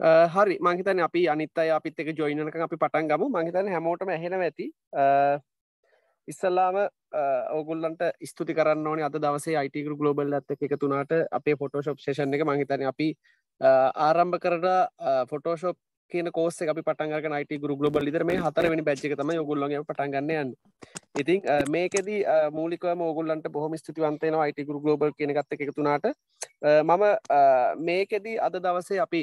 හරි මංහිතන අපි අනිත්තයි අපිත් එක ජොයිනක අපි පටන් ගමු මහිතන හැමෝටම හෙන ඇති ඉස්සල්ලාම ඔගුල්ලන්ට ස්තුති කරන්න ඕන අද දවසේ අයිටකරු ගලෝබල් ඇත්ත එක තුනාට අපේ ෆොටෝශප් ෂේෂන් එක මහිතන අපි ආරම්භ කරට ෆොටෝශොප් කියන කෝස අපි පටන්ග නයිට ගුරු ගලබ ලිදර මේ හතරවැනි බැච්චි තම ගොල්ලගේ පටන්ගන්නයන්න ඉතින් මේකෙද මූලික මෝගලන්ට බොහම ස්තුතිවන්තයන අයිට ගුරු ගලෝබල් කියන ගත්ත එකතුනාට මම මේකෙදී අද දවසේ අපි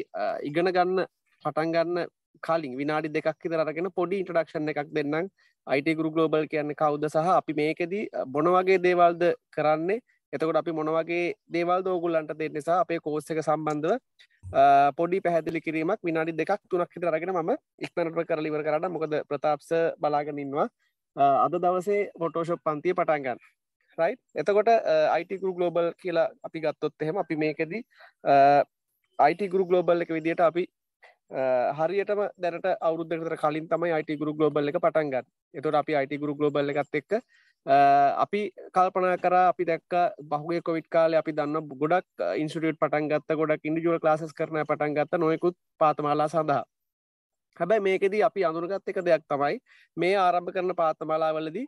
ඉගෙන ගන්න පටන්ගන්න කලින් විනාඩි දෙකක් දරගෙන පොඩි ඉන්ටඩක්ෂණ එකක් දෙන්නම් අයිට ගුරු ගලෝබල් කියන්න කවුද සහ අපි මේකෙදී බොන වගේ දේවල්ද කරන්නේ එතකොට අපි මොනවගේ දේවල් දෝගුල්ලන්ට දෙ නිසා අපේ කෝස් එක සම්බන්ධව පොඩි පැහැදිලි කිරීමක් විනාඩි දෙකක් තුනක් හිට රගෙන ම ඉක්මනට කරලිවර කරන්න මොකද ප්‍රතාප්ස බලාගෙනින්වා අද දවසේ පොටෝෂොප් පන්තිය පටන්ගන්න රයි් එතකොට අයිටගරු ගලෝබල් කියලා අපි ගත්තොත් එහෙම අපි මේකෙදී අයිටගරු ගලෝබල් එක විදිට අපි හරියටම දැනට අවුද්දර කලින් තමයි අයිටගරු ගලෝබල් එක පටන්ගන්න එතුට අපි අයිටගරු ගලෝබල් එකත් එක්ක අපි කල්පනා කර අපි දැක් බහුගේ කොවිට කාල අපි දන්න ගොඩක් ඉන්ස්ටියට් පටන් ගත්ත ගොඩක් ඉන්ඩිජුවල් ලාසස් කරන පටන් ගත්ත නොයකුත් පාතමාලා සඳහා හැබැයි මේකෙදී අපි අඳුරගත් එක දෙයක් තමයි මේ ආරම්භ කරන පාතමාලාවලදී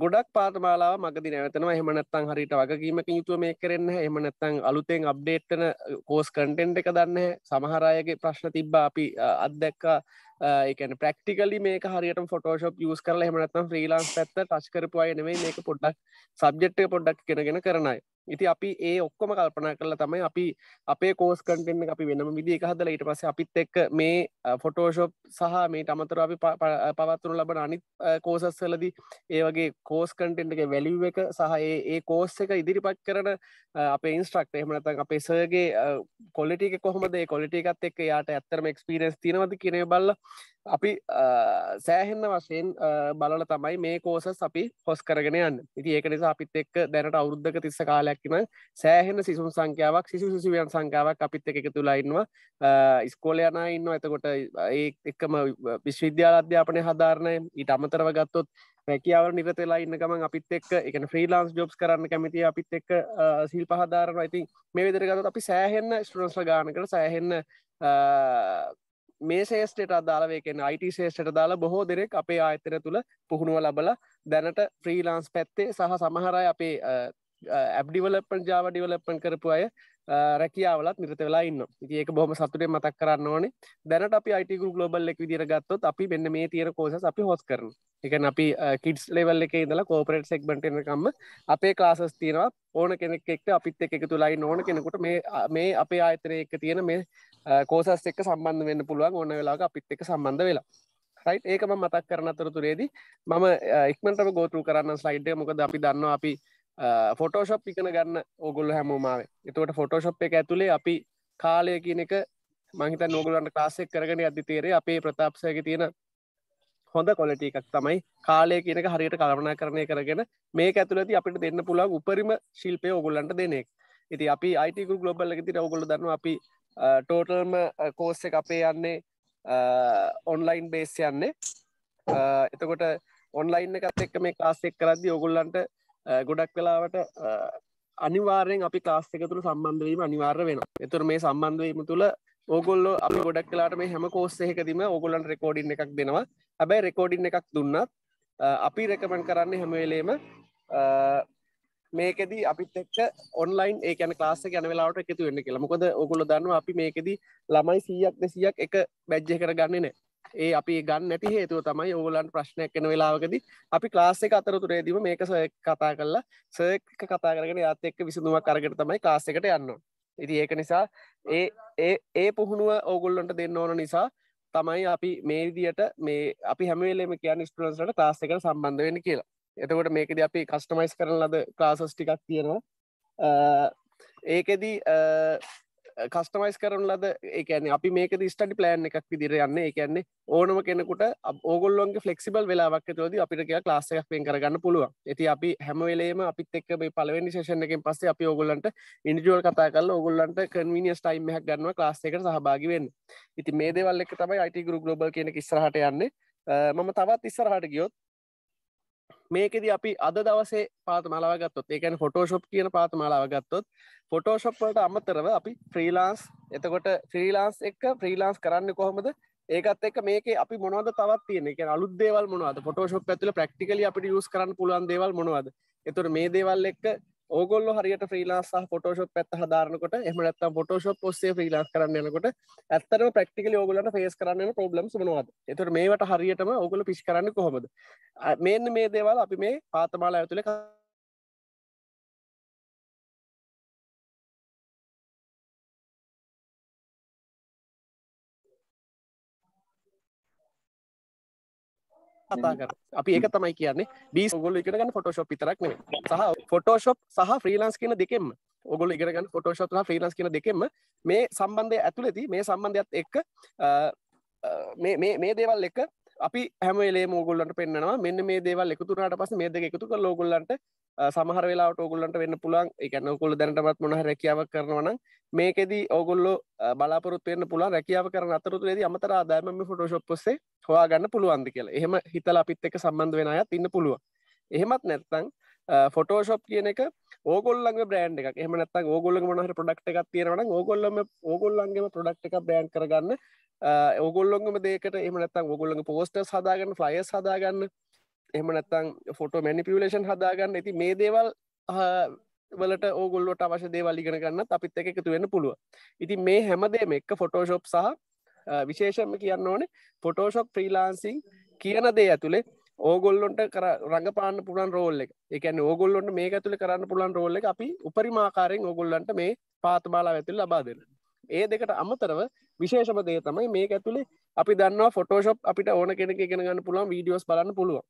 ගොඩක් පාතමාලා මගදි නැතන හමනත්තන් හරිට වගකීමක යුතුව මේ කරන්න හමනත්තන් අලුතෙන් අප්ඩේට්න කෝස් කටෙන්ට් එක දන්න සමහරයගේ ප්‍රශ්න තිබ්බා අපි අත්දැක්කා එකන ප්‍රක්ටිකලි මේක හරියට ෆොටෝශප් යස් කරල හමනත්නම් ්‍රීලාන් පැත්ත ටස්කරපුයනෙම මේක පොඩ්ඩක් සබ්ජෙට්ය පොඩ්ඩක් කෙනගෙන කරනයි ඉති අපි ඒ ඔක්කොම කල්පනා කරලා තමයි අපි අපේ කෝස් කටෙන්න්න අපි වෙනම විදි හදල ඉට පස අපිත් එක්ක මේ ෆොටෝෂොප් සහ මේ අමතර අපි පවත්තුරු ලබන අනිත් කෝසස්සලද ඒ වගේ කෝස් කටෙන්ට්ගේ වැලිව් එක සහ ඒ කෝස් එක ඉදිරිපත් කරන අප ඉන්ස්ට්‍රක්ට එහමනතන් අපේ සගේ කොලිටික කොහමද කොලිටිකත් එක් යාට ඇත්තරම එක්ස්පිරෙන්ස් තිනවද කියනේ බල්ල අපි සෑහෙන්න වශයෙන් බලල තමයි මේ කෝසස් අපි හොස් කරගෙන යන්න ඉති ඒක නිසා අපිත් එක්ක දැනට අවුද්ධක තිස්ස කාලයක් එක්කන සෑහෙන සිසුන් සංඛ්‍යාවක් සිසු සිසුවියන් සංඛ්‍යාවක් අපිත් එක තුළයින්නවා ඉස්කෝල යන ඉන්න එතකොට ඒ එක්කම විශ්විද්‍යාල අධ්‍යාපනය හදාරණය ඊට අමතරව ගත්තොත් රැකියාව නිරතලා ඉන්න ගමන් අපිත් එක් එක ්‍රීලාන්ස් ජොබ් කරන්න කැමති අපිත් එක් සිල් පහදාරන ඉතින් මේ විදිරගත් අපි සෑහෙන්න ස්ටරන්ස් ගානකට සෑහෙන්න මේ සේෂ්ටට අදාලවයකෙන් අයිට ශේෂ්ට දාලා බොහෝ දෙරෙක් අපේ ආයතන තුළ පුහුණුව ලබල දැනට ෆ්‍රීලාන්ස් පැත්තේ සහ සමහරයි අපේ ඇබ්ඩිවලපන් ජාව ඩිවලපන් කරපු අය රැකියාවලත් නිරත වෙලා ඉන්න ඒක බොහම සතුරේ මතක් කරන්න ඕනේ දැනට අපි අයිටගු ගලෝබල් එක දිරගත්තොත් අපි මෙන්න මේ තියර කෝස අපි හොස් කරන එක අපි කිඩස් ලෙවල් එක ඉඳලා කෝපරේට් සෙක්බට එනකම්ම අපේ කාසස් තියෙනවා ඕන කෙනෙක් එක්ට අපිත් එක තුලයි ඕන කෙනෙකුට මේ මේ අපේ ආයතනය එක තියෙන මේ කෝසස් එක්ක සම්බන්ධ වෙන්න පුළුවන් ඕන වෙලාග අපිත් එක සම්බන්ධ වෙලා රයි් ඒකම මතක් කරන අතර තුරේදී මම ඉක්මටම ගෝතුරු කරන්න ස්ලයිඩ්ඩය මොකද අපි දන්නවා අපි ෆොටෝෂප් ඉකන ගන්න ඕගොල්ල හැමෝමාව එතුවට ෆොටෝෂප් එක ඇතුළේ අපි කාලය කියන එක මහිත නෝගලන්ට කාසෙක් කරගෙන ඇති තේරේ අපේ ප්‍රතාප්සයක තියෙන හොඳ කොලට එකක් තමයි කාලය කියනක හරියට කලමනා කරණය කරගෙන මේ ඇතුලති අපිට දෙන්න පුළුවන් උපරිම ශිල්පය ඔගොල්ලන්ට දෙනෙක් ඉති අපි අයිටකු ගලොබල්ල ති ඔගොල දන්න අපි ටෝටල්ම කෝස්ස එක අපේ යන්නේ ඔන්ලයින් බේස් යන්නේ එතකොට ඔන්ලයින් එකත් එක්ක මේ කාස්සෙක් කරදදි ඔගොල්ලන්ට ගොඩක් වෙලාවට අනිවාරයෙන් අපි කාස්සක තුළ සම්බන්ධවීම අනිවාර්ය වෙන එතුර මේ සම්බන්ධවීම තුළ ඕගොල්ලෝ අපි ගොඩක් කලාට මේ හැම කෝස්සයකදීම ඕගොලන් රෙකෝඩින් එකක් දෙනවා හැබැයි රෙකෝඩින් එකක් දුන්නත් අපි රැකමන් කරන්න හැමවෙලේම මේකෙද අපිත් එක්ක ඔන්ලයින් ඒකන ලාස ගැන වෙලාට එකතු වෙන්න කියලා මොකද ඔගොල දන්න අපි මේකෙදී ළමයි සීයක් දෙසියක් එක බැජ්ජ කරගන්නේ නෑ ඒ අපි ගන්න නැති හේතුව තමයි ඕගලන් ප්‍රශ්නයක් එන වෙලාවකද අපි ක්ලාස්සෙක අතරතුරේදීම මේක සය කතා කරලා සයක කතා කරගෙන යත් එක්ක විසඳුවක් අරගෙන තමයි කාස්සෙකට යන්න ඉති ඒක නිසා ඒ ඒ ඒ පුහුණුව ඕගොල්ලොන්ට දෙන්න ඕන නිසා තමයි අපි මේ විදියට මේ අපි හැමවෙලේම කියන්න ස්ටලන්ස්ට තාස්සකට සම්බන්ධ වෙන කියලා එතකොට මේකද අපි කස්ටමයිස් කරන ලද ක්ලාසස් ටිකක් තියෙනවා ඒකෙදී කස්ටමයිස් කරන ලද එකන අපි මේක ස්ටඩි ප්ලෑන් එකක් විදිර යන්න එකන්නේ ඕනම කෙනෙකුට ඔගොල්ලොන්ගේ ෆලෙක්සිබල් වෙලාවක් තෝද අපිට කිය ලාස්සයක් පෙන් කරගන්න පුළුව ඇති අපි හැමවෙලේම අපිත් එක්ක මේ පලවෙනි ශේෂණකින් පස්සේ අපි ඔගොල්ලන්ට ඉන්ඩිජුවල් කතා කල ඔගොල්ලන්ට කන්වීනියස් ටයිම් හක් ගන්න ලාස්සේක සහභාගිවෙන් ඉති මේ දෙවල්ලෙක් තමයි අයිටි ගරු ගලෝබල් කියන ඉස්රහට යන්නේ මම තවත් ඉස්සරහට ගියොත් මේකෙද අපි අද දවසේ පාත මලාගත්තොත් ඒකැන ෆොටෝශොප් කියන පාත මලාවගත්තොත් ෆොටෝශොප්වලට අමතරව අපි ෆ්‍රීලාන්ස් එතකොට ෆ්‍රීලාන්ස් එක ෆ්‍රීලාන්ස් කරන්න කොහොමද ඒකත් එක මේක අපි මොනවද තවත් තියෙන එක අලුදේවල් මොනවද ෆොටෝශොප් ඇතුල ප්‍රක්ටිකලි අපිට යස් කරන්න පුළුවන් දේවල් මොනවද එතුර මේ දේවල් එක්ක ඕගොල්ල හරියට ්‍රීලාස් ොටෝෂප් ඇත් හදාරනකොට එම ඇත්ත ොටෝෂප් ඔස්සේ ්‍රීලාස් කරන්නනකොට ඇත්තරම ප්‍රක්ටිකල ඔගලට ෆේස් කරන්න ප්‍රබ්ලම් නවාද එතුර මේට හරියටම ඔගොල පිස් කරන්න කොහොමද මෙන්න මේ දේවල් අපි මේ පාතමාලා ඇතුළ කතා කර අපි ඒක තමයි කියන්නේ බීස් ඔගොල්ල ඉගෙනගන්න ෆොටෝෂොප් විතරක් නෙමෙයි සහ ෆොටෝෂොප් සහ ෆ්‍රීලන්ස් කියන දෙකෙන්ම ඔගොල්ල ඉගෙනගන්න ෆොටෝෂොප් සහ ෆ්‍රීලන්ස් කියන දෙකෙන්ම මේ සම්බන්ධය ඇතුළතදී මේ සම්බන්ධයත් එක්ක මේ මේ මේ දේවල් එක අපි හැමලේ මෝගොල්ලන්ට පෙන්න්නවා මෙන්න මේ දේවල් එකතුරට පස මේ දෙක එකතු කර ලෝගොල්ලන්ට සමහර වෙලා ටෝගොල්ලන්ට වෙන්න පුළන් එකන්න කොල් දැනටමත් මොහ රැකියාවක් කරනවන මේකෙද ඕගොල්ලො බලාපොරත්වයන්න පුළ රැකියාව කරන අතරතුරේද අමතර ආදායම ෆොටෝශප්පස්සේ හොයාගන්න පුළුවන්ද කියලා එහෙම හිතල අපිත් එක සම්බන්ධ වෙන අයත් ඉන්න පුළුව එහෙමත් නැත්තං ෆොටෝශප් කියන එක ඕගොල්ලගේ බ්‍රන්් එක එමනත් ඕගොල්ල මනහට පොඩක්් එකක් තියෙනවන ඕගොල්ලම ඕගොල්ලන්ගේම පොඩක්් එක බ්‍රන්් කරගන්න ඔගොල්ලොගම දෙකට එමනත්තන් ඔගොල්ලඟ පෝස්ටර් හදාගන්න ෆ්ලයස් හදාගන්න එමනත්තං ෆොට මැනිපියලේෂන් හදාගන්න ඇති මේ දේවල් වලට ඕගොල්ලොට අවශ දේවල් ඉගෙන ගන්න අපිත් එක එකතු වෙන්න පුළුව ඉති මේ හැමදේම එක්ක ෆොටෝශොප් සහ විශේෂම කියන්න ඕනේ ෆොටෝශොප් ්‍රීලාන්සිං කියන දේ ඇතුළේ ඕගොල්ලොන්ට කර රඟපාන්න පුළන් රෝල්ල එක එකන ඕගොල්ලොන්ට මේ ඇතුළ කරන්න පුළන් රෝල්ල එක අපි උපරිමාකාරයෙන් ඕගොල්ලන්ට මේ පාතමාලා ඇතුළ ලබා දෙන්න ඒ දෙකට අමතරව විශේෂම දේ තමයි මේ ඇතුළේ අපි දන්නවා ෆොටෝශප් අපිට ඕන කෙනෙක ගෙන ගන්න පුළුවන් වීඩියෝස් බලන්න පුළුවන්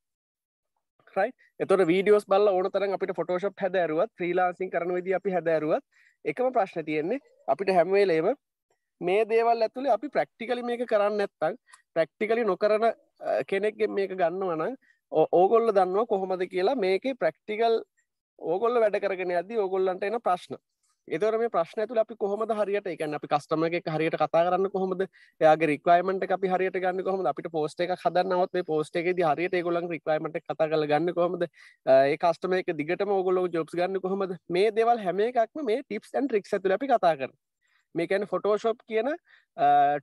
රයි එතොට වීඩියෝස් බල ඕන තරන් අපිට ෆොටෝශප් හැදැරුවත් ්‍රීලාසින් කරන විදි අපි හැදැරුවත් එකම ප්‍රශ්න තියෙන්නේ අපිට හැමවේලේම මේ දේවල් ඇතුළේ අපි ප්‍රක්ටිකලි මේක කරන්න ඇත්තං ප්‍රක්ටිකලි නොකරන කෙනෙක්ගෙන් මේක ගන්න වනං ඕගොල්ල දන්නවා කොහොමද කියලා මේකේ ප්‍රක්ටිකල් ඕගොල්ල වැඩ කරගෙන ඇද ඕගොල්ලන්ට එන ප්‍රශ්න එතර මේ ප්‍රශ්න ඇතුළ අපි කොහොමද හරියට එකන්න අපි කස්ටම එක හරියට කතා කරන්න කොහොමද යාගේ රික්වයිමට අපි හරියට ගන්න කොහොම අපිට පෝස්ට එක හදන්නවත් මේ පෝස්ට එක හරියට ගොලන් රික්වයිමට කතා කල ගන්න කොහොමද ඒ කස්ටම එක දිගට මෝගොලෝ ජොබ්ස් ගන්න කොහොමද මේ දෙවල් හැම එකක්ම මේ ටිප්ස් ඇන් රික් ඇතුල අපි කතා කරන මේකැන ෆොටෝශොප් කියන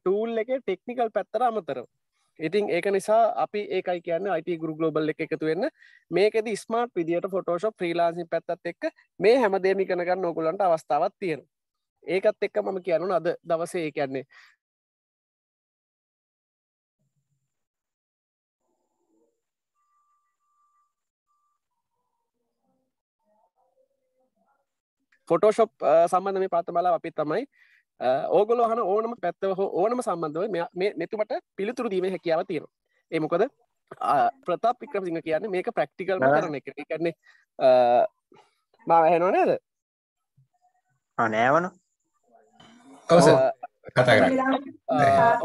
ටූල් එක ටෙක්නිකල් පැත්තර අමතරව ඉතින් ඒක නිසා අපි ඒකයි කියන්න අයිට ගුරු ගලෝබල් එක එකතු වෙන්න මේකෙද ස්මාර්ට් විදිට ෆොටෝෂප් ්‍රීලාසි පැත්තත් එක් මේ හැමදේමි කනගන්න නොකුලන්ට අවස්ථාවත් තියෙන ඒකත් එක්ක මම කියනු අද දවසේ ඒ කියන්නේ ෆොටෝෂොප් සම්බන්ධ මේ පාතමලා අපි තමයි ඕගොලො හන ඕනම පැත්තව හෝ ඕනම සම්බන්ධව මෙතුමට පිළිතුරු දීම හැකියාව තියෙන එමකොද ප්‍රතාප වික්‍රමසිංහ කියන්න මේක ප්‍රක්ටිකල් කරන එක කරන්නේ මා වැහෙනෝ නේද අනෑවන කවස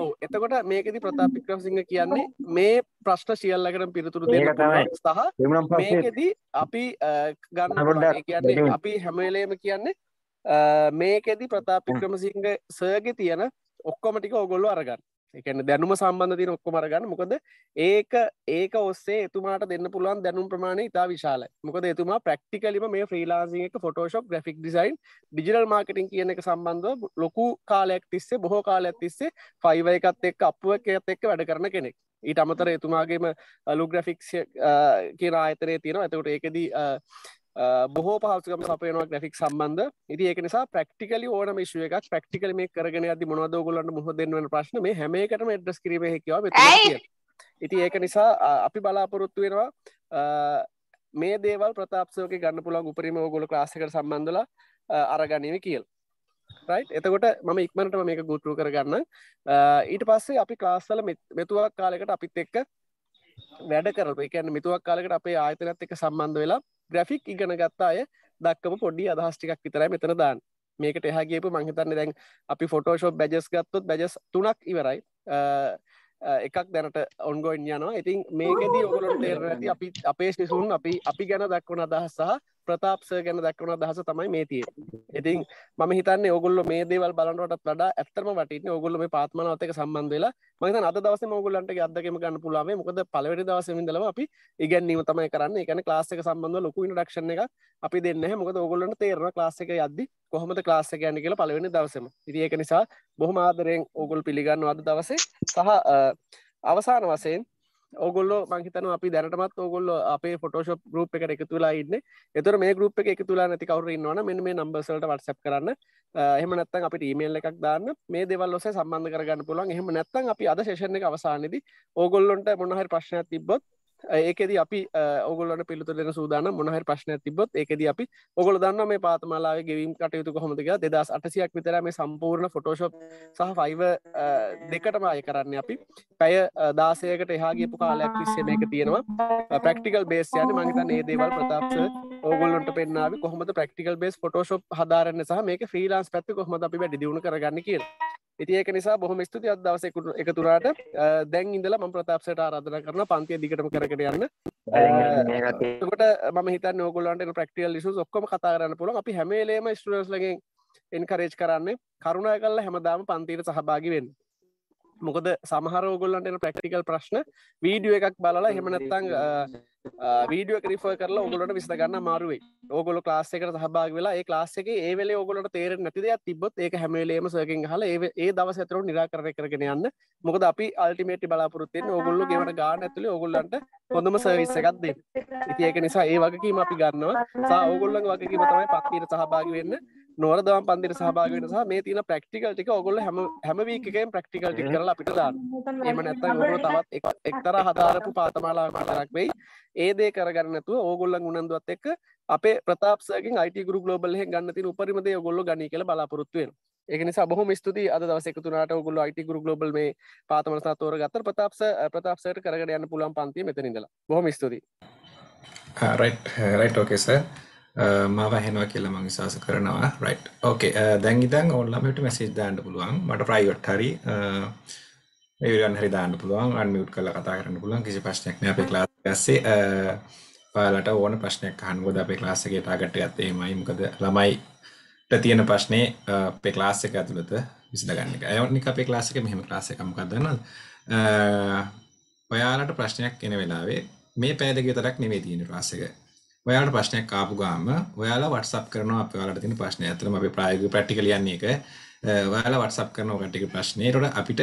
ඔව එතකොට මේකති ප්‍රතාපික්‍රම සිංහ කියන්නේ මේ ප්‍රශ්න සියල්ලකට පිරිතුරු දෙන්න සහ මේකෙදී අපි ගන්න කියන්නේ අපි හැමවෙලේම කියන්නේ මේකෙදි ප්‍රතාපික්‍රමසිංහ සයග තියෙන ඔක්කොම ටික ඔගොල්ලු අරගන්න එකන දැනුම සම්බන්ධ තින ඔක්කොම අරගන්න මොකද ඒක ඒක ඔස්සේ එතුමාට දෙන්න පුළුවන් දැනුම් ප්‍රමාණය ඉතා විශාල මොකද එතුමා ප්‍රක්ටිකලිම මේ ්‍රීලාසින් එක Photoshop graphic design digital marketing කියන එක සම්බන්ධව ලොකු කාලයක් තිස්සේ බොහෝ කාලයක් තිස්සේ ෆයිව එකත් එක් අපුවක් එකත් එක්ක වැඩ කරන කෙනෙක් ඊට අමතර එතුමාගේම ලු ග්‍රෆික්ෂ කියන ආයතරය තියෙනවා ඇතකට ඒකෙදී බොහෝ පහසුකම සපයනවා ග්‍රෆික් සම්බන්ධ ඉති ඒක නිසා ප්‍රක්ටිකලි ඕන ශුව එකක් ප්‍රක්ටිකල මේ කරගෙන අද මොනවද ගොලන්න මුහ දෙන්නවන ප්‍රශ්න මේ හැමකටම එඩ්ස් කිරීම හැකිව ඉති ඒක නිසා අපි බලාපොරොත්තු වෙනවා මේ දේවල් ප්‍රතාප්සෝක ගන්න පුළන් උපරිම ගොල ලාසක සම්බන්ධල අරගනීම කියල් රයි් එතකොට මම ඉක්මනට මේක ගුටරු කරගන්න ඊට පස්සේ අපි ක්ලාස්සල මෙතුවක් කාලෙකට අපිත් එක්ක වැඩ කරපු එකන්න මිතුවක් කාලකට අපේ ආයතනත් එක සම්බන්ධ වෙලා ග්‍රෆික් ඉගෙන ගත්තාය දක්කම පොඩි අදහස්ටිකක් විතරයි මෙතන දාන්න මේකට එහගේපු මංහිතන්න දැන් අපි ෆොටෝෂෝ බැජස් ගත්තොත් බැජස් තුනක් ඉවරයි එකක් දැනට ඔන්ගොයින් යනවා ඉතින් මේකෙදී ඔගුලොට තේර ඇති අපි අපේ සිසුන් අපි අපි ගැන දක්වුණ අදහස් සහ ප්‍රතාප්ස ගැන දක්වන අදහස තමයි මේ තිය ඉතින් මම හිතන්න ඔගුල්ල මේ දේවල් බලන්නටත් වඩා ඇත්තම වටන ඔගුල්ල මේ පාත්මනාවතක සම්බන්ධවෙලා මහිත අද දවස මෝගුල්ලන්ට අදකම ගන්න පුලාවේ මොකද පලවැනි දවසමින්දලව අපි ඉගැන්නීම තමයි කරන්න එකන ලාස්සක සම්බඳ ලොකු ඉන්ඩක්ෂණ එක අපි දෙන්න මොකද ඔගොල්ලන්ට තේරන ලාස්සක යද්දි කොහොමද ලාස්සක යන්න කියලා පලවෙනි දවසම ඉතිඒක නිසා බොහොම ආදරයෙන් ඕගොල් පිළිගන්න අද දවසේ සහ අවසාන වසයෙන් ඕගොල්ලො මංහිතන අපි දැනටමත් ඕගොල්ල අපේ ෆොටෝෂප් ගරුප් එකට එක තුලා ඉන්න එතුර මේ ගරුප් එක එක තුලා නැති කවරන්නවන මෙ මේ නම්බසලට වටසප් කරන්න එහම නැත්තන් අපි ඊමේල් එකක් දාන්න මේ දෙවල්ලොස සම්බන්ධ කරගන්න පුළන් එහම නැත්තන් අපි අද ශේෂණ එක අවසානයේදී ඕගොල්ලොන්ට මොනහරි ප්‍රශ්නයක් තිබොත් ඒකෙද අපි ඔගලට පිළිතුර දෙන සූදාන මොනහරි ප්‍රශ්නය තිබොත් ඒකද අපි ඔගොල දන්න මේ පාතමලාව ගෙවීම් කටයුතු කොහොමදක දෙදස් අටසියක් විතර මේ සම්පූර්ණ ෆොටෝශප් සහ ෆයිව දෙකටමය කරන්න අපි පැය දාසයකට එහාගේපු කාලයක් විස්සන එක තියෙනවා ප්‍රක්ටිකල් බේස් යන මංගත ඒ දේවල් ප්‍රතාප්ස ඔගොලොට පෙන්න්නාව කොහොම ප්‍රක්ටිකල් බේස් ෆොටෝශප් හදාරන්න සහ මේක ්‍රීලාන්ස් පැත්ති කොහොම අපි වැඩ දියුණු කරගන්න කියලා ඉති ඒක නිසා බොහොම ස්තුති අදවස එක තුරාට දැන් ඉඳලා ම ප්‍රතාප්සට ආරාධන කරන පන්තිය දිගටම කර පැත්තකට යන්න කොට ම හිත නෝගලන්ට ප්‍රක්ටියල් ිසු ඔක්කම කතාරන්න පුළන් අපි හැමේලේම ස්ටරස්ලගෙන් එන්කරේජ් කරන්නේ කරුණා කල්ල හැමදාම පන්තීට සහභාගි වෙන්න මොකද සමහරෝගොල්ලන්ට ප්‍රක්ටිකල් ප්‍රශ්න වීඩිය එකක් බලලා හෙමනැත්තං වීඩිය ක්‍රිප කරල ඔගලට විස්ගන්න මාරුවේ ඕගොල ලාස්සෙක සහභාග වෙලා ඒ ලාස්සෙක ඒවල ඔගලට තේර නැතිදයක් තිබොත් ඒක හැමලේම සයකින් හල ඒ දවසතරු නිරාකරය කරගෙන යන්න මොකද අපි අල්ටිමේටි බලාපොරත්තයෙන් ඔගොල්ලු ගේවට ගාන ඇතුලි ඔගොල්ලන්ට හොඳම සවිස්ස එකක්ද ඉතිඒක නිසා ඒ වගකීම අපි ගන්නවා සා ඔගොල්ලන් වගකීම තමයි පක්තිීර සහභාග වෙන්න නොර දම පන්දිර සහභාගෙන සහ මේ තින ප්‍රක්ටිකල් ටික ඔගොල හැම හැමවීකෙන් ප්‍රක්ටිකල් ටික කරලා අපිට දාන්න එම නැත්ත ගොල තවත් එක්තර හදාරපු පාතමාලා මතරක් වෙයි ඒදේ කරගන්නතු ඕගොල්ලන් උනන්දුවත් එක් අපේ ප්‍රතාපසකින් අයිට ගරු ගලෝබල්හ ගන්න තින උපරිමදය ගොල්ල ගනි කියල බලාපොරොත්තුවෙන් ඒගනි සබහොම ස්තුති අද දවසෙකතුනාට ගොල්ල අයිට ගරු ගලෝබල් මේ පාතමනසා තෝර ගත්ත ප්‍රතාපස ප්‍රතාපසයට කරග යන්න පුළුවන් පන්ති මෙතනිදලා බොහොම ස්තුතියි රයිට් රයිට් ඕකෙස මාව හෙනවා කියලා මං විශ්වාස කරනවා රයිට් ඕකේ දැන් ඉදන් ඕල්ලමට මැසේජ් දාන්න පුළුවන් මට ප්‍රයිවට් හරි ඒවිලන් හරි දාන්න පුළුවන් අන්මියුට් කරලා කතා කරන්න පුළුවන් කිසි ප්‍රශ්නයක් නෑ අපේ ක්ලාස් එකස්සේ ඔයාලට ඕන ප්‍රශ්නයක් අහන්න ඕද අපේ ක්ලාස් එකේ ටාගට් එකත් එහෙමයි මොකද ළමයිට තියෙන ප්‍රශ්නේ අපේ ක්ලාස් එක ඇතුළත විසඳගන්න එක. ඒවත් නික අපේ ක්ලාස් එකේ මෙහෙම ක්ලාස් එකක් මොකක්ද දන්නවද? ඔයාලට ප්‍රශ්නයක් එන වෙලාවේ මේ පැය දෙක විතරක් නෙවෙයි තියෙන ක්ලාස් එක. ඔයාලට ප්‍රශ්නයක් ආපු ගාම ඔයාලා WhatsApp කරනවා අපි ඔයාලට තියෙන ප්‍රශ්නේ. ඇත්තටම අපි ප්‍රායෝගික ප්‍රැක්ටිකල් යන්නේ ඒක. ඔයාලා WhatsApp කරනවා කට්ටියගේ ප්‍රශ්නේ. ඒකට අපිට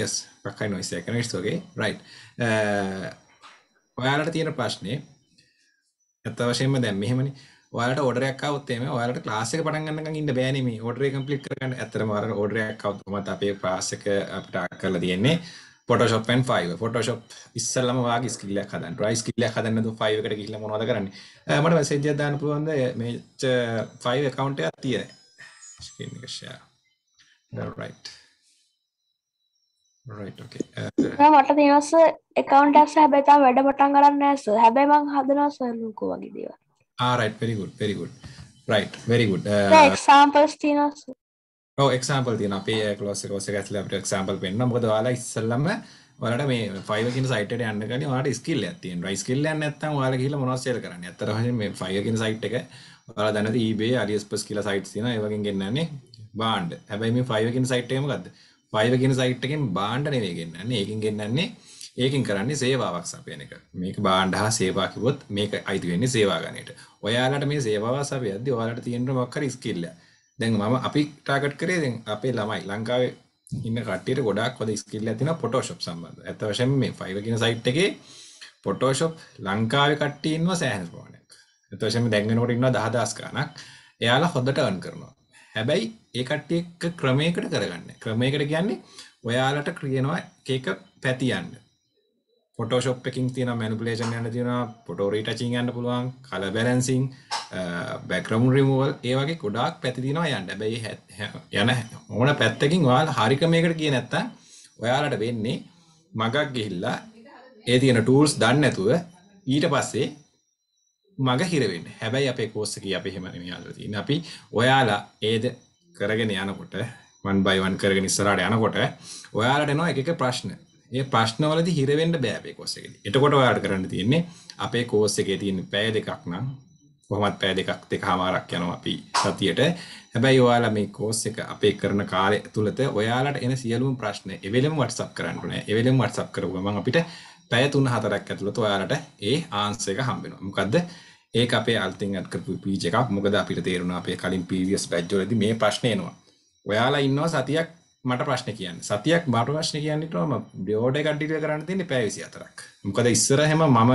yes, පක්කයි noise එක නේද? okay. right. ඔයාලට තියෙන ප්‍රශ්නේ ඇත්ත වශයෙන්ම දැන් මෙහෙමනේ. ඔයාලට order එකක් ආවොත් එimhe ඔයාලට class එක පටන් ගන්නකම් ඉන්න බෑනේ මේ order එක complete කරගන්න. ඇත්තටම ඔයාලට order එකක් ආවොත් මත අපේ class එක අපිට කරලා තියෙන්නේ. පොටශපන් 5 ෆොටශප් ඉස්සල්ලම වාගේ ස්කිල්ලයක් හදන්න රයි ස්කිල්ලයක් හදන්න දු 5 එකට ගිහිල්ලා මොනවද කරන්නේ මට මැසේජ් එකක් දාන්න පුළුවන්ද මේ 5 account එකක් තියෙන ස්ක්‍රීන් එක share right right okay මට තියෙනවා සර් account එකක් හැබැයි තාම වැඩ පටන් ගන්න නැහැ සර් හැබැයි මං හදනවා සර් ලුකෝ වගේ දේවල් ah right very good very good right very good uh, examples තියෙනවා සර් එක්ම්පල් තින අපේ කලෝස කෝස ඇත්ලට එක්ම්පල් පෙන්න්න මොද වාලා ඉස්සල්ලම වලට මේ ෆයිකින් සයිට යන්න කල වාට ස්කිල්ල ඇතින් රයිස්කිල්ල ඇත්තම් වාල කියල මොනස්සේර කරන්න ඇතර මේ ෆයිකින් සයිට් එක වල දැන ඒබේ අඩියස්පස් කියල සයිට් තින ඒවකින් ගන්නන්නේ බාන්ඩ හැබයි මේ ෆයිකින් සයිට්ටේම ගද ෆයිකින් සයිට්ටකින් බාන්ඩ නවේගන්න ඒකින් ගන්නන්නේ ඒකින් කරන්නේ සේවාවක් සපයන එක මේක බාණ්ඩ හා සේවාකිවොත් මේක අයිතිවෙන්නේ සේවාගනයට ඔයාලට මේ සේවාසපයද ඔයාලට තියෙන්ට මක්කර ස්කිල්ලා දැන් මම අපි ටාගට් කරේ දැන් අපේ ළමයි ලංකාවේ ඉන්න කට්ටියට ගොඩාක් හොඳ ස්කිල් එකක් තියෙනවා Photoshop සම්බන්ධ. ඇත්ත වශයෙන්ම මේ 5 කියන සයිට් එකේ Photoshop ලංකාවේ කට්ටිය ඉන්නවා සෑහෙන ප්‍රමාණයක්. ඇත්ත වශයෙන්ම දැන් වෙනකොට ඉන්නවා 10000 ගණක්. එයාලා හොඳට earn කරනවා. හැබැයි ඒ කට්ටිය එක්ක ක්‍රමයකට කරගන්න. ක්‍රමයකට කියන්නේ ඔයාලට කියනවා එක පැතියන්න. පොටෝශොප් එකින් තියෙන මැනුපලේෂන් යන්න තියෙන පොටෝරීටචිං යන්න පුළුවන් කල බැලන්සිං බැක්‍රම් රිමෝවල් ඒ වගේ ගොඩාක් පැතිදිනවා යන්න බැයි යන ඕන පැත්තකින් වාල් හරිකමයකට කිය නැත්ත ඔයාලට වෙන්නේ මගක් ගිහිල්ලා ඒ තියෙන ටූල්ස් දන්න ඇතුව ඊට පස්සේ මග හිරවෙන්න හැබැයි අපේ කෝස්සක අප හෙමනමයාලතින් අපි ඔයාලා ඒද කරගෙන යනකොට වන් බයිවන් කරගෙන ඉස්සරට යනකොට ඔයාලට නො එක ප්‍රශ්න ඒ ප්‍රශ්නවලද හිරවෙන්ඩ බෑපේ කෝසක එතකොට ඔයාට කරන්න තියෙන්නේ අපේ කෝස්ස එකේ තියෙන පෑ දෙකක් නම් කොහොමත් පෑ දෙකක් දෙක හමාරක් යනවා අපි සතියට හැබැයි ඔයාලා මේ කෝස් එක අපේ කරන කාලය තුළත ඔයාලට එන සියලුම් ප්‍රශ්න එවෙලම් වටසප් කරන්නන එවෙලම් වටසප් කරුවම අපිට පැය තුන්න හතරක් ඇතුළත ඔයාලට ඒ ආන්සේක හම්බෙනවා මොකක්ද ඒ අපේ අල්තින් අත්කරපු පීජ එකක් මොකද අපිට තේරුණ අපේ කලින් පීවියස් බැජ්ජලද මේ ප්‍රශ්නයනවා ඔයාලා ඉන්නවා සතියක් මට ප්‍රශ්න කියන්න සතියක් මට ප්‍රශ්න කියන්නටම බ්‍යෝඩ කටිය කරන්න තින්නේ පැවිසි අතරක් මොකද ඉස්සරහෙම මම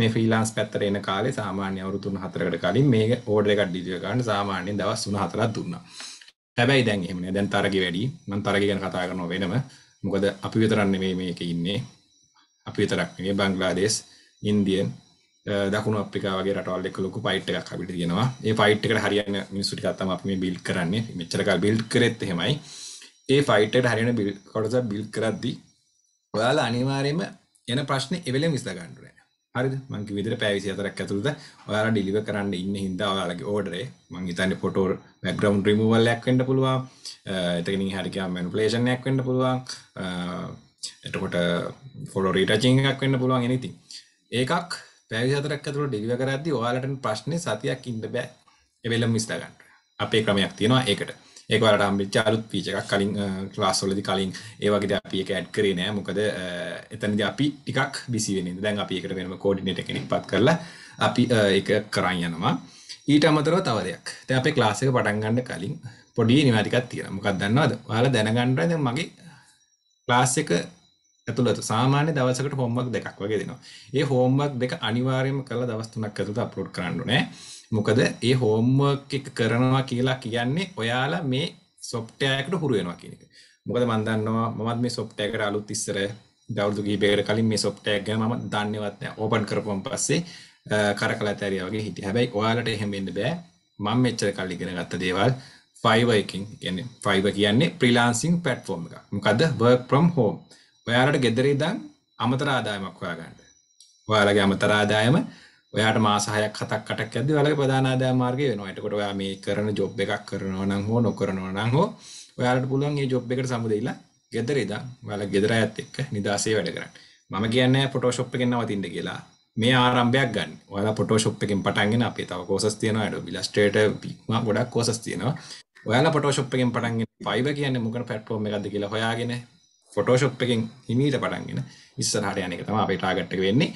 මේ ෆ්‍රීලාන්ස් පැත්තර එන කාලේ සාමාන්‍ය අවුරුතුන් හතරකට කලින් මේ ඕඩ එකක් ඩිජිය ගන්න සාමාන්‍යයෙන් දවස් තුන හතරක් දුන්නා හැබැයි දැන් එහෙම නෑ දැන් තරග වැඩි මම තරග ගැන කතා කරනවා වෙනම මොකද අපි විතරක් නෙමෙයි මේක ඉන්නේ අපි විතරක් නෙමෙයි බංග්ලාදේශ් ඉන්දියන් දකුණු අප්‍රිකා වගේ රටවල් එක්ක ලොකු ෆයිට් එකක් අපිට තියෙනවා. ඒ ෆයිට් එකට හරියන මිනිස්සු ටිකක් තමයි අපි මේ බිල්ඩ් කරන්නේ. මෙච්චර කාල බිල්ඩ් කරෙත් එහෙමයි. ඒ ෆයිටට හරින බිල් කොටස බිල් කරද්දි ඔයාලා අනිවාර්යයෙන්ම එන ප්‍රශ්නේ එවෙලෙම විසඳ ගන්න ඕනේ. හරිද? මම කිව්ව විදිහට පැය 24ක් ඇතුළත ඔයාලා ඩිලිවර් කරන්න ඉන්න හින්දා ඔයාලගේ ඕඩරේ මම හිතන්නේ ෆොටෝ බෑග්ග්‍රවුන්ඩ් රිමූවල් එකක් වෙන්න පුළුවන්. එතකින් හරි කියම් මැනිපුලේෂන් එකක් වෙන්න පුළුවන්. එතකොට ෆොටෝ රීටචින් එකක් වෙන්න පුළුවන් එනිතින්. ඒකක් පැය 24ක් ඇතුළත ඩිලිවර් කරද්දී ඔයාලට ප්‍රශ්නේ සතියක් ඉන්න බෑ. එවෙලෙම විසඳ ගන්න. අපේ ක්‍රමයක් තියෙනවා ඒකට. ඒක වලට හම්බෙච්ච අලුත් පීච් එකක් කලින් ක්ලාස් වලදී කලින් ඒ වගේ දේ අපි ඒක ඇඩ් කරේ නෑ මොකද එතනදී අපි ටිකක් බිසි වෙන ඉඳ දැන් අපි ඒකට වෙනම කෝඩිනේටර් කෙනෙක් පත් කරලා අපි ඒක කරන් යනවා ඊට අමතරව තව දෙයක් දැන් අපේ ක්ලාස් එක පටන් ගන්න කලින් පොඩි නිමා ටිකක් තියෙනවා මොකක්ද දන්නවද ඔයාලා දැනගන්න දැන් මගේ ක්ලාස් එක ඇතුළත සාමාන්‍ය දවසකට හොම්වක් දෙකක් වගේ දෙනවා. ඒ හෝම්වක් දෙක අනිවාර්යයෙන්ම කරලා දවස් තුනක් ඇතුළත අප්ලෝඩ් කරන්න ඕනේ. මොකද ඒ හෝම්වර්ක් එක කරනවා කියලා කියන්නේ ඔයාලා මේ සොෆ්ට්වෙයාර් එකට හුරු වෙනවා කියන එක. මොකද මම දන්නවා මමත් මේ සොෆ්ට්වෙයාර් එකට අලුත් ඉස්සර දවුරුදු කිහිපයකට කලින් මේ සොෆ්ට්වෙයාර් ගැන මම දන්නේවත් නැහැ. ඕපන් කරපුවම පස්සේ කරකලා තැරියා වගේ හිටියා. හැබැයි ඔයාලට එහෙම වෙන්න බෑ. මම මෙච්චර කල් ඉගෙන ගත්ත දේවල් ෆයිබර් එකකින් කියන්නේ ෆයිබර් කියන්නේ ප්‍රීලාන්සින් ප්ලැට්ෆෝම් එකක්. මොකද work from home. ඔයාලට ගෙදර ඉඳන් අමතර ආදායමක් හොයාගන්න. ඔයාලගේ අමතර ආදායම ඔයාට මාස 6ක් 7ක් 8ක් යද්දී ඔයාලගේ ප්‍රධාන ආදාය මාර්ගය වෙනවා. එතකොට ඔයා මේ කරන ජොබ් එකක් කරනවා නම් හෝ නොකරනවා නම් හෝ ඔයාලට පුළුවන් මේ ජොබ් එකට සම්බන්ධ ගෙදර ඉඳන් ඔයාලා ගෙදර අයත් එක්ක නිදාසේ වැඩ කරන්න. මම කියන්නේ ෆොටෝෂොප් එකෙන් නවතින්න කියලා. මේ ආරම්භයක් ගන්න. ඔයාලා ෆොටෝෂොප් එකෙන් පටන් ගෙන අපේ තව කෝසස් තියෙනවා Adobe Illustrator Figma ගොඩක් කෝසස් තියෙනවා. ඔයාලා ෆොටෝෂොප් එකෙන් පටන් ගෙන Fiverr කියන්නේ මොකන platform එකක්ද කියලා හොයාගෙන ෆොටෝෂොප් එකෙන් හිමීට පටන් ගෙන ඉස්සරහට යන එක තමයි අපේ ටාගට් එක වෙන්නේ.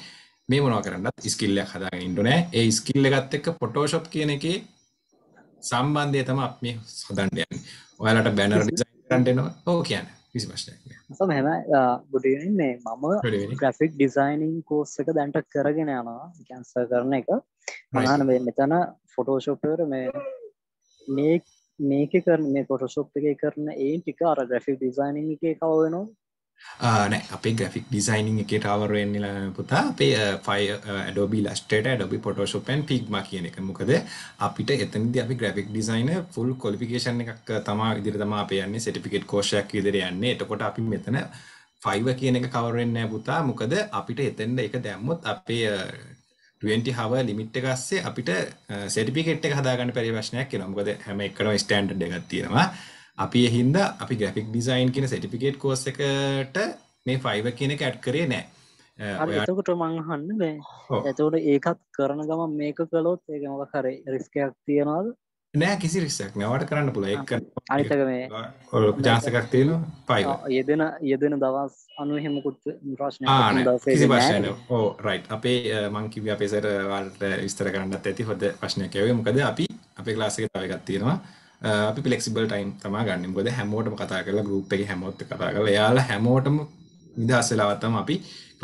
මේ මොනවා කරන්නත් ස්කිල් එකක් හදාගෙන ඉන්න ඕනේ. ඒ ස්කිල් එකත් එක්ක Photoshop කියන එකේ සම්බන්ධය තමයි අපි මේ හදන්න යන්නේ. ඔයාලට බැනර් ඩිසයින් කරන්න එනවා. ඔව් කියන්නේ කිසි ප්‍රශ්නයක් නෑ. සම හැම ගුඩ් ඉවනින් මේ මම ග්‍රැෆික් ඩිසයිනින් කෝස් එක දැන්ට කරගෙන යනවා. කැන්සල් කරන එක. මම මේ මෙතන Photoshop වල මේ මේ මේක කරන මේ Photoshop එකේ කරන ඒ ටික අර ග්‍රැෆික් ඩිසයිනින් එකේ කව වෙනවා. නෑ අපේ ග්‍රෆික් ඩිසයිනිං එක ටවරෙන්ල පුතා අපේ ෆයි ඩෝබි ලස්ටේට ඩොබි පොටෝශොපන් පික්ම කියන එක මොකද අපිට එතනද අපි ග්‍රෆික් ඩිසයින ෆුල් කොලිෆිකේෂන් එකක් තමා ඉදිරි තම අපයන්නේ සටිපිකෙට් කෝෂයක් ඉදිර යන්නේ එතකොට අපි මෙතන ෆයිව කියන එක කවරෙන්නෑ පුතා මොකද අපිට එතෙන්ට එක දැම්මොත් අපේ 20 හව ලිමිට් එකස්සේ අපිට සටිපිකෙට් එක හදාගන්න පරිවශනයක් කෙනමකද හැම එකම ස්ටන්ඩ් එකක් තියෙනවා අපි එහින්ද අපි ග්‍රෆික් ඩිසයින් කියන සටිපිකේට් කෝස් එකට මේ ෆයිව කියන කැට් කරේ නෑ එතකට මංහන්න බෑ ඇතවට ඒකත් කරන ගම මේක කළොත් ඒක මොක කරේ රිස්කයක් තියෙනවාද නෑ කිසි රිස්සක් නවට කරන්න පුල එක් අනිතක මේ ජාසකක් තියෙන පයි යෙදෙන යෙදෙන දවස් අනුහෙමකුත් ප්‍රශ්න පශන ඕ රයි් අපේ මංකිව අපේසර වාට විස්තර කරන්නත් ඇති හොද ප්‍රශ්නයකැවේ මොකද අපි අපේ ලාසික තවකත් තියෙනවා අපි පිලෙක්සිබල් ටයිම් තමා ගන්න ගොද හැමෝටම කතා කරලා ගරුප් එක හැමෝත් කතා කල යාලා හැමෝටම විදහස්සලාවත්තම අපි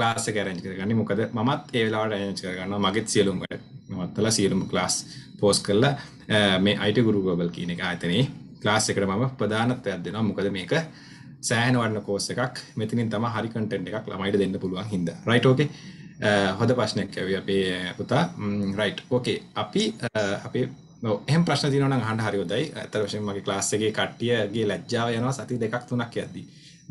ලාස කරංචි කරගන්න මොකද මත් ඒලාට රංචි කරගන්න මගේත් සියලුම්ට මත්තල සියලුම් ලාස් පෝස් කරලා මේ අයිට ගුරුගබල් කියන එක අතනේ ලාස් එකට මම ප්‍රධානත්වයක් දෙෙනවා මොකද මේක සෑහනවන්න කෝස එකක් මෙතිනින් තම හරිකටෙන්ට් එකක් ළමයිට දෙන්න පුළුවන් හිද රයිටෝක හොද ප්‍රශ්නයක් ඇව අපේ පුතා රයිට් ඕකේ අපි අපේ එහම ප්‍රශ්න තිනවන හන්ඩ හරිෝදයි ඇතර වශයෙන් මගේ ලාස්සගේ කට්ටියගේ ලැජ්ජාව යනවා සති දෙකක් තුනක් ඇද්දි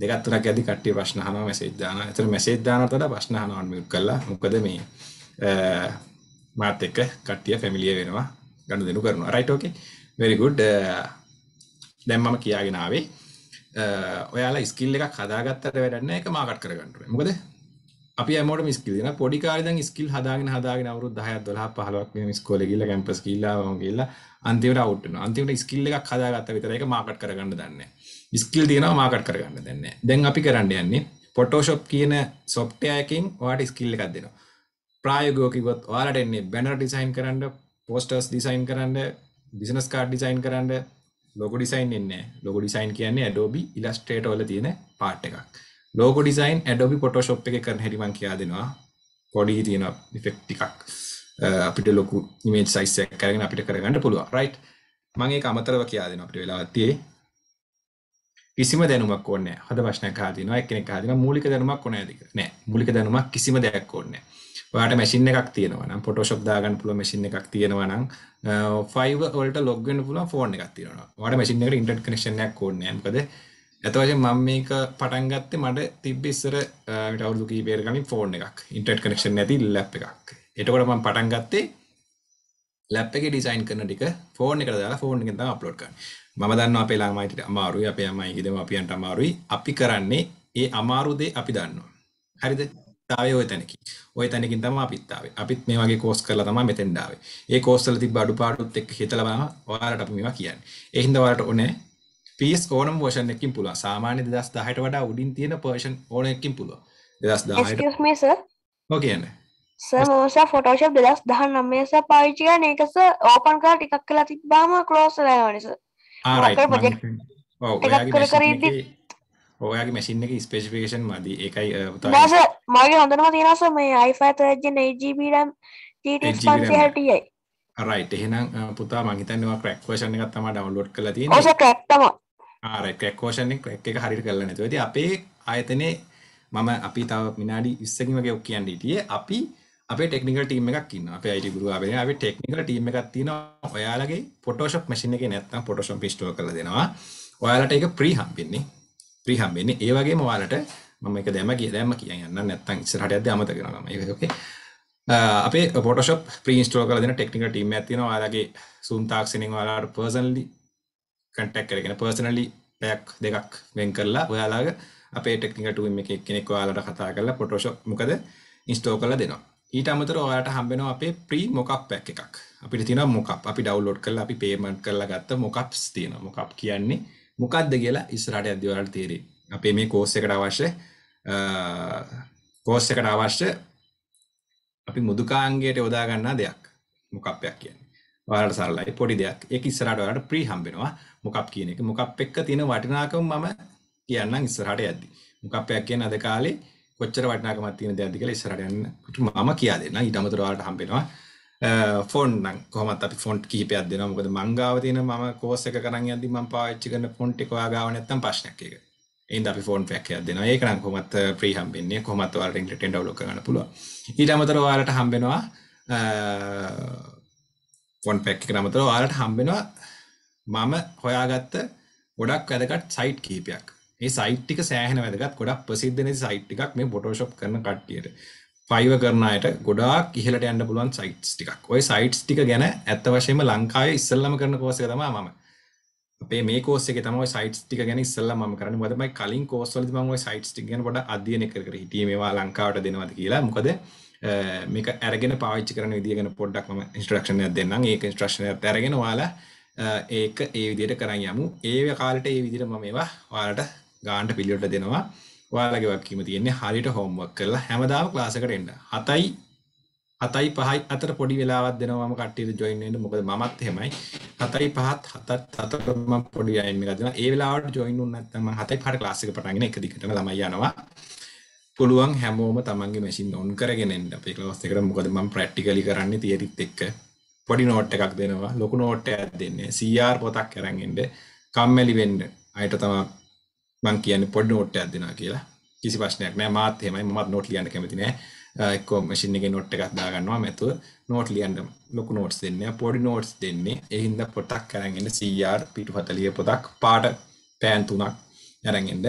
දෙකත් තුනක් ඇදි කට්ටිය ප්‍රශ්නහන මෙසේද්දාන ඇතර මෙසේද්දානතට ප්‍රශ්නහනවන් මියුට් කරලා මොකද මේ මාත් එක්ක කට්ටිය ෆැමිලිය වෙනවා ගණු දෙනු කරනවා රයිටෝකේ වෙරිගුඩ් දැම්මම කියාගෙනාවේ ඔයාලා ස්කිල් එකක් හදාගත්තට වැඩන්න එක මාකට් කරගන්නුවේ මොකද අපි හැමෝටම ස්කිල් දෙනවා. පොඩි කාලේ ඉඳන් ස්කිල් හදාගෙන හදාගෙන අවුරුදු 10ක් 12ක් 15ක් මෙහෙම ඉස්කෝලේ ගිහිල්ලා කැම්පස් ගිහිල්ලා වම් ගිහිල්ලා අන්තිමට අවුට් වෙනවා. අන්තිමට ස්කිල් එකක් හදාගත්ත විතරයි ඒක මාකට් කරගන්න දන්නේ නැහැ. ස්කිල් තියෙනවා මාකට් කරගන්න දන්නේ නැහැ. දැන් අපි කරන්න යන්නේ Photoshop කියන software එකකින් ඔයාලට ස්කිල් එකක් දෙනවා. ප්‍රායෝගිකව කිව්වොත් ඔයාලට එන්නේ බැනර් ඩිසයින් කරන්න, පෝස්ටර්ස් ඩිසයින් කරන්න, බිස්නස් කාඩ් ඩිසයින් කරන්න, ලොගෝ ඩිසයින් එන්නේ නැහැ. ලොගෝ ඩිසයින් කියන්නේ Adobe Illustrator වල තියෙන පාට් එකක්. ලෝක ඩිසයින් ඇඩෝබි පොටෝශොප් එක කරන හැටිමං කියා දෙනවා පොඩි තියෙන ෆෙක්් ටිකක් අපිට ලොකු ඉමේජ් සයිස්ය කරගෙන අපිට කරගන්න පුළුව රයි් මගේ අමතරව කියා දෙන අපට වෙලාවත්තියේ කිසිම දැනුමක් ඕන්න හද වශන කාදන එකන කාදන මූලික දැනුමක් ඕන ඇතික නෑ මුලික දැනුමක් කිසිම දෙයක් ඕන්න වාට මැසින් එකක් තියෙනවන පොටෝශබ් දාගන්න පුල මසින් එකක් තියෙනවනම් ෆයිවලට ලොග පුල ෆෝන එකක් තියෙනවා වාට මසින් එකට ඉන්ටර් කනක්ෂණයක් ඕන්න ඇකද ඇත වශයෙන් මම මේක පටන් ගත්තේ මට තිබ්බ ඉස්සර මට අවුරුදු කීපයකට කලින් ෆෝන් එකක් ඉන්ටර්නෙට් කනෙක්ෂන් නැති ලැප් එකක්. එතකොට මම පටන් ගත්තේ ලැප් එකේ ඩිසයින් කරන ටික ෆෝන් එකට දාලා ෆෝන් එකෙන් තමයි අප්ලෝඩ් කරන්නේ. මම දන්නවා අපේ ළමයින්ට අමාරුයි, අපේ අම්මයි දෙමාපියන්ට අමාරුයි. අපි කරන්නේ ඒ අමාරු දේ අපි දන්නවා. හරිද? තාවේ ඔය තැනකින්. ඔය තැනකින් තමයි අපිත් ආවේ. අපිත් මේ වගේ කෝස් කරලා තමයි මෙතෙන්ට ආවේ. ඒ කෝස් වල තිබ්බ අඩුපාඩුත් එක්ක හිතලා බලනවා ඔයාලට අපි මේවා කියන්නේ. ඒ හින්දා ඔයාලට ඕනේ පස් ඕනම් වෝෂන් එකින් පුළුව සාමාන්‍ය දස් දහට වඩා උඩින් තියෙන පර්ෂන් ඕන එකින් පුළුව දෙදස් දාමස ඕකන්න සමෝස ෆොටෝශප් දෙදස් දහ නම්මේස පාවිච්චිය ඒකස ඕපන් කා ටිකක් කලා තිත් බාම කලෝස ලනිස ඔයාගේ මැසින් එක ස්පේෂිකේෂන් මදී එකයි දස මගේ හොඳනම තිෙනස මේ අයිෆත රජන ජීබම් ටටයි රයිට එහෙනම් පුතා මහිතන්නවා ක්‍රක්වෂණ එකත්තම ඩවන්ලෝඩ් කලති ක්‍රක්තම ආරක් කෝෂණ එක හරි කරල නැතු ඇති අපේ ආයතනේ මම අපි තව මිනාඩි ඉස්සකින් වගේ ඔක් කියන්න හිටිය අපි අපේ ටෙක්නිකල් ටීම් එකක් ඉන්න අපේ අයිටි ගුරු අපේ අපි ටෙක්නිකල් ටීම් එකක් තියෙනවා ඔයාලගේ ෆොටෝෂොප් මැෂින් එකේ නැත්තම් ෆොටෝෂොප් ඉන්ස්ටෝල් කරලා දෙනවා ඔයාලට ඒක ප්‍රී හම්බෙන්නේ ප්‍රී හම්බෙන්නේ ඒ වගේම ඔයාලට මම ඒක දැම කිය දැම කියන්න නැත්තම් ඉස්සරහට යද්දී අමතක කරනවා මම ඒක ඔකේ අපේ පොටෂප් ප්‍රීස්ටෝ කලන ටෙක්නික ටීම ඇතින වාලගේ සුන් තාක්ෂණෙන් වාලාට පර්සන්ලි කටක් කරගෙන පර්සනලි පැයක් දෙකක් වෙන් කරලා ඔයාලාග අපේ ටෙක්නිකටුවම් එක කෙනෙක් ඔයාලට කතා කරලා පොටෝෂොප් මොකද ඉස්ටෝ කල දෙනවා ඊට අමතර ඔයාට හම්බෙනවා අපේ ප්‍රී මොකක් පැක් එකක් අපිට තියෙන මොකක් අපි ඩවුන්ලෝඩ් කරලා අපි පේමන්ට් කරලා ගත්ත මොකක්ස් තියෙන මොකක් කියන්නේ මොකක්ද කියලා ඉස්සරහට යද්දී ඔයාලට තේරෙයි අපේ මේ කෝස් එකට අවශ්‍ය කෝස් එකට අවශ්‍ය අපි මුදුකාංගයට යොදා ගන්නා දෙයක් මොකක්යක් කියන්නේ ඔයාලට සරලයි පොඩි දෙයක්. ඒක ඉස්සරහට ඔයාලට ප්‍රී හම්බෙනවා. මොකක් කියන එක. මොකක් එක්ක තියෙන වටිනාකම මම කියන්නම් ඉස්සරහට යද්දි. මොකක් එකක් කියන අද කාලේ කොච්චර වටිනාකමක් තියෙන දෙයක්ද කියලා ඉස්සරහට යන්න මම කියා දෙන්නම්. ඊට අමතරව ඔයාලට හම්බෙනවා ෆොන් නම් කොහොමත් අපි ෆොන්ට් කිහිපයක් දෙනවා. මොකද මං ගාව තියෙන මම කෝස් එක කරන් යද්දි මම පාවිච්චි කරන ෆොන්ට් එක ඔයා ගාව නැත්තම් ප්‍රශ්නයක් ඒක. එන්ද අපි ෆෝන් පැක් එකක් දෙනවා. ඒක නම් කොහොමත් ෆ්‍රී හම්බෙන්නේ. කොහොමත් ඔයාලට ඉන්ටර්නෙට් එකෙන් ඩවුන්ලෝඩ් කරගන්න පුළුවන්. ඊට අමතරව ඔයාලට හම්බෙනවා ෆොන් පැක් නමතර වාලට හම්බෙනවා මම හොයාගත්ත ගොඩක් වැදගත් සයිට් කීපයක් ඒ සයිට්ටික සෑහන වැදගත් ගොඩක් ප්‍රසිද්ධන සයිට්ටික් මේ බොටෝෂප් කරන කට්ටියට ෆයිව කරනයට ගොඩක් ඉහලට ඇන්න පුළුවන් සයිට්ස් ටිකක් ඔය සයිට්ස් ටික ගැන ඇත්ත වශයෙන්ම ලංකාවේ ඉස්සල්ලම කරන කෝසය තම මම අපේ මේ කෝසෙක තම සයිට්ස් ටික ගැන ඉස්සල්ල ම කරන මතමයි කලින් කෝස්සල ම සයිට්ස් ටික් ගැන ොඩ අධ්‍යයන කර හිටීමවා ලංකාවට දෙනවද කියලා මොකද මේක ඇරගෙන පාවිච්චි කරන විදිය ගැන පොඩ්ඩක් මම ඉන්ස්ට්‍රක්ෂන් එකක් දෙන්නම්. ඒක ඉන්ස්ට්‍රක්ෂන් එකත් අරගෙන ඔයාලා ඒක ඒ විදියට කරන් යමු. ඒ කාලෙට ඒ විදියට මම ඒවා ඔයාලට ගාන්න පිළිවෙලට දෙනවා. ඔයාලගේ වගකීම තියෙන්නේ හරියට හෝම්වර්ක් කරලා හැමදාම ක්ලාස් එකට එන්න. 7යි හතයි පහයි අතර පොඩි වෙලාවක් දෙනවාම කට්ටියට ජොයින් වෙන්න මොකද මමත් එහෙමයි හතයි පහත් හතත් හතර මම පොඩි අයින් එකක් දෙනවා ඒ වෙලාවට ජොයින් වුණ නැත්නම් මම හතයි පහට ක්ලාස් එක පටන් ගෙන එක දිගටම ළමයි යනවා පුළුවන් හැමෝම තමන්ගේ මැසින් ඔන් කරගෙනෙන් අපේ ලස් එකට මොකද ම ප්‍රට්ටිකලි කරන්න තියරිත් එක්ක පොඩි නෝට් එකක් දෙනවා ලොකු නෝට්ට ඇත් දෙන්නේ සR පොතක් කරගෙන්ට කම්මැලි වෙන්ඩ අයට තමා මං කියන පොඩ් නෝට් ඇත් දෙෙන කියලා කිසි පශ්නයක් නෑ මාත් හෙමයි මත් නෝට් ලියන්න කැමති නෑ එක්කෝ මසිින්ගේ නොට් එකක් දාගන්නවා මැතුව නෝට් ලියන්ඩ ලොක නෝට්ස් දෙන්න පොඩි නෝට්ස් දෙන්නේ එහින්ද පොටක් කරගෙන සR පිටු හතලිය පොතක් පාට පෑන් තුනක් ඇරගෙන්ට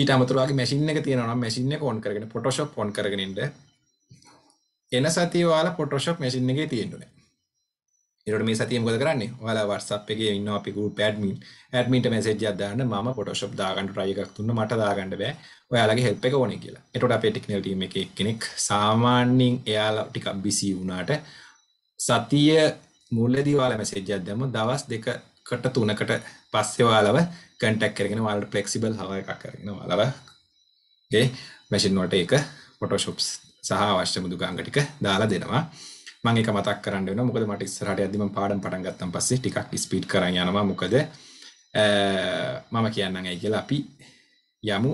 ඊට අමතරවාගේ මැසින් එක තියෙනවනම් මැසින් එක ඔන් කරගෙන ෆොටෝෂොප් ඔන් කරගෙන ඉන්න එන සතිය ඔයාලා ෆොටෝෂොප් මැසින් එකේ තියෙන්න ඕනේ ඊට මේ සතිය මොකද කරන්නේ? ඔයාලා WhatsApp එකේ ඉන්නවා අපි group admin. admin ට message එකක් දාන්න මම Photoshop දාගන්න try එකක් දුන්න මට දාගන්න බෑ. ඔයාලගේ help එක ඕනේ කියලා. එතකොට අපේ technical team එකේ එක්කෙනෙක් සාමාන්‍යයෙන් එයාලා ටිකක් busy වුණාට සතිය මුලදී ඔයාලා message එකක් දැම්ම දවස් දෙකකට තුනකට පස්සේ ඔයාලව කටක් කරගෙන වාලට පලෙක්සිබල් හව එකක් කරගෙන ලබගේ මැසින්වට එක පොටෝශොප්ස් සහ අවශ්‍ය මුදුගංගටික දාලා දෙනවා මගේ මතක් කරන්න මොකද මට රට අදම පාඩම් පටන්ගත්තම් පස්සේ ටිකක් ස්පීට් කරන්න යනවා මොකද මම කියන්න ඇයි කියලා අපි යමු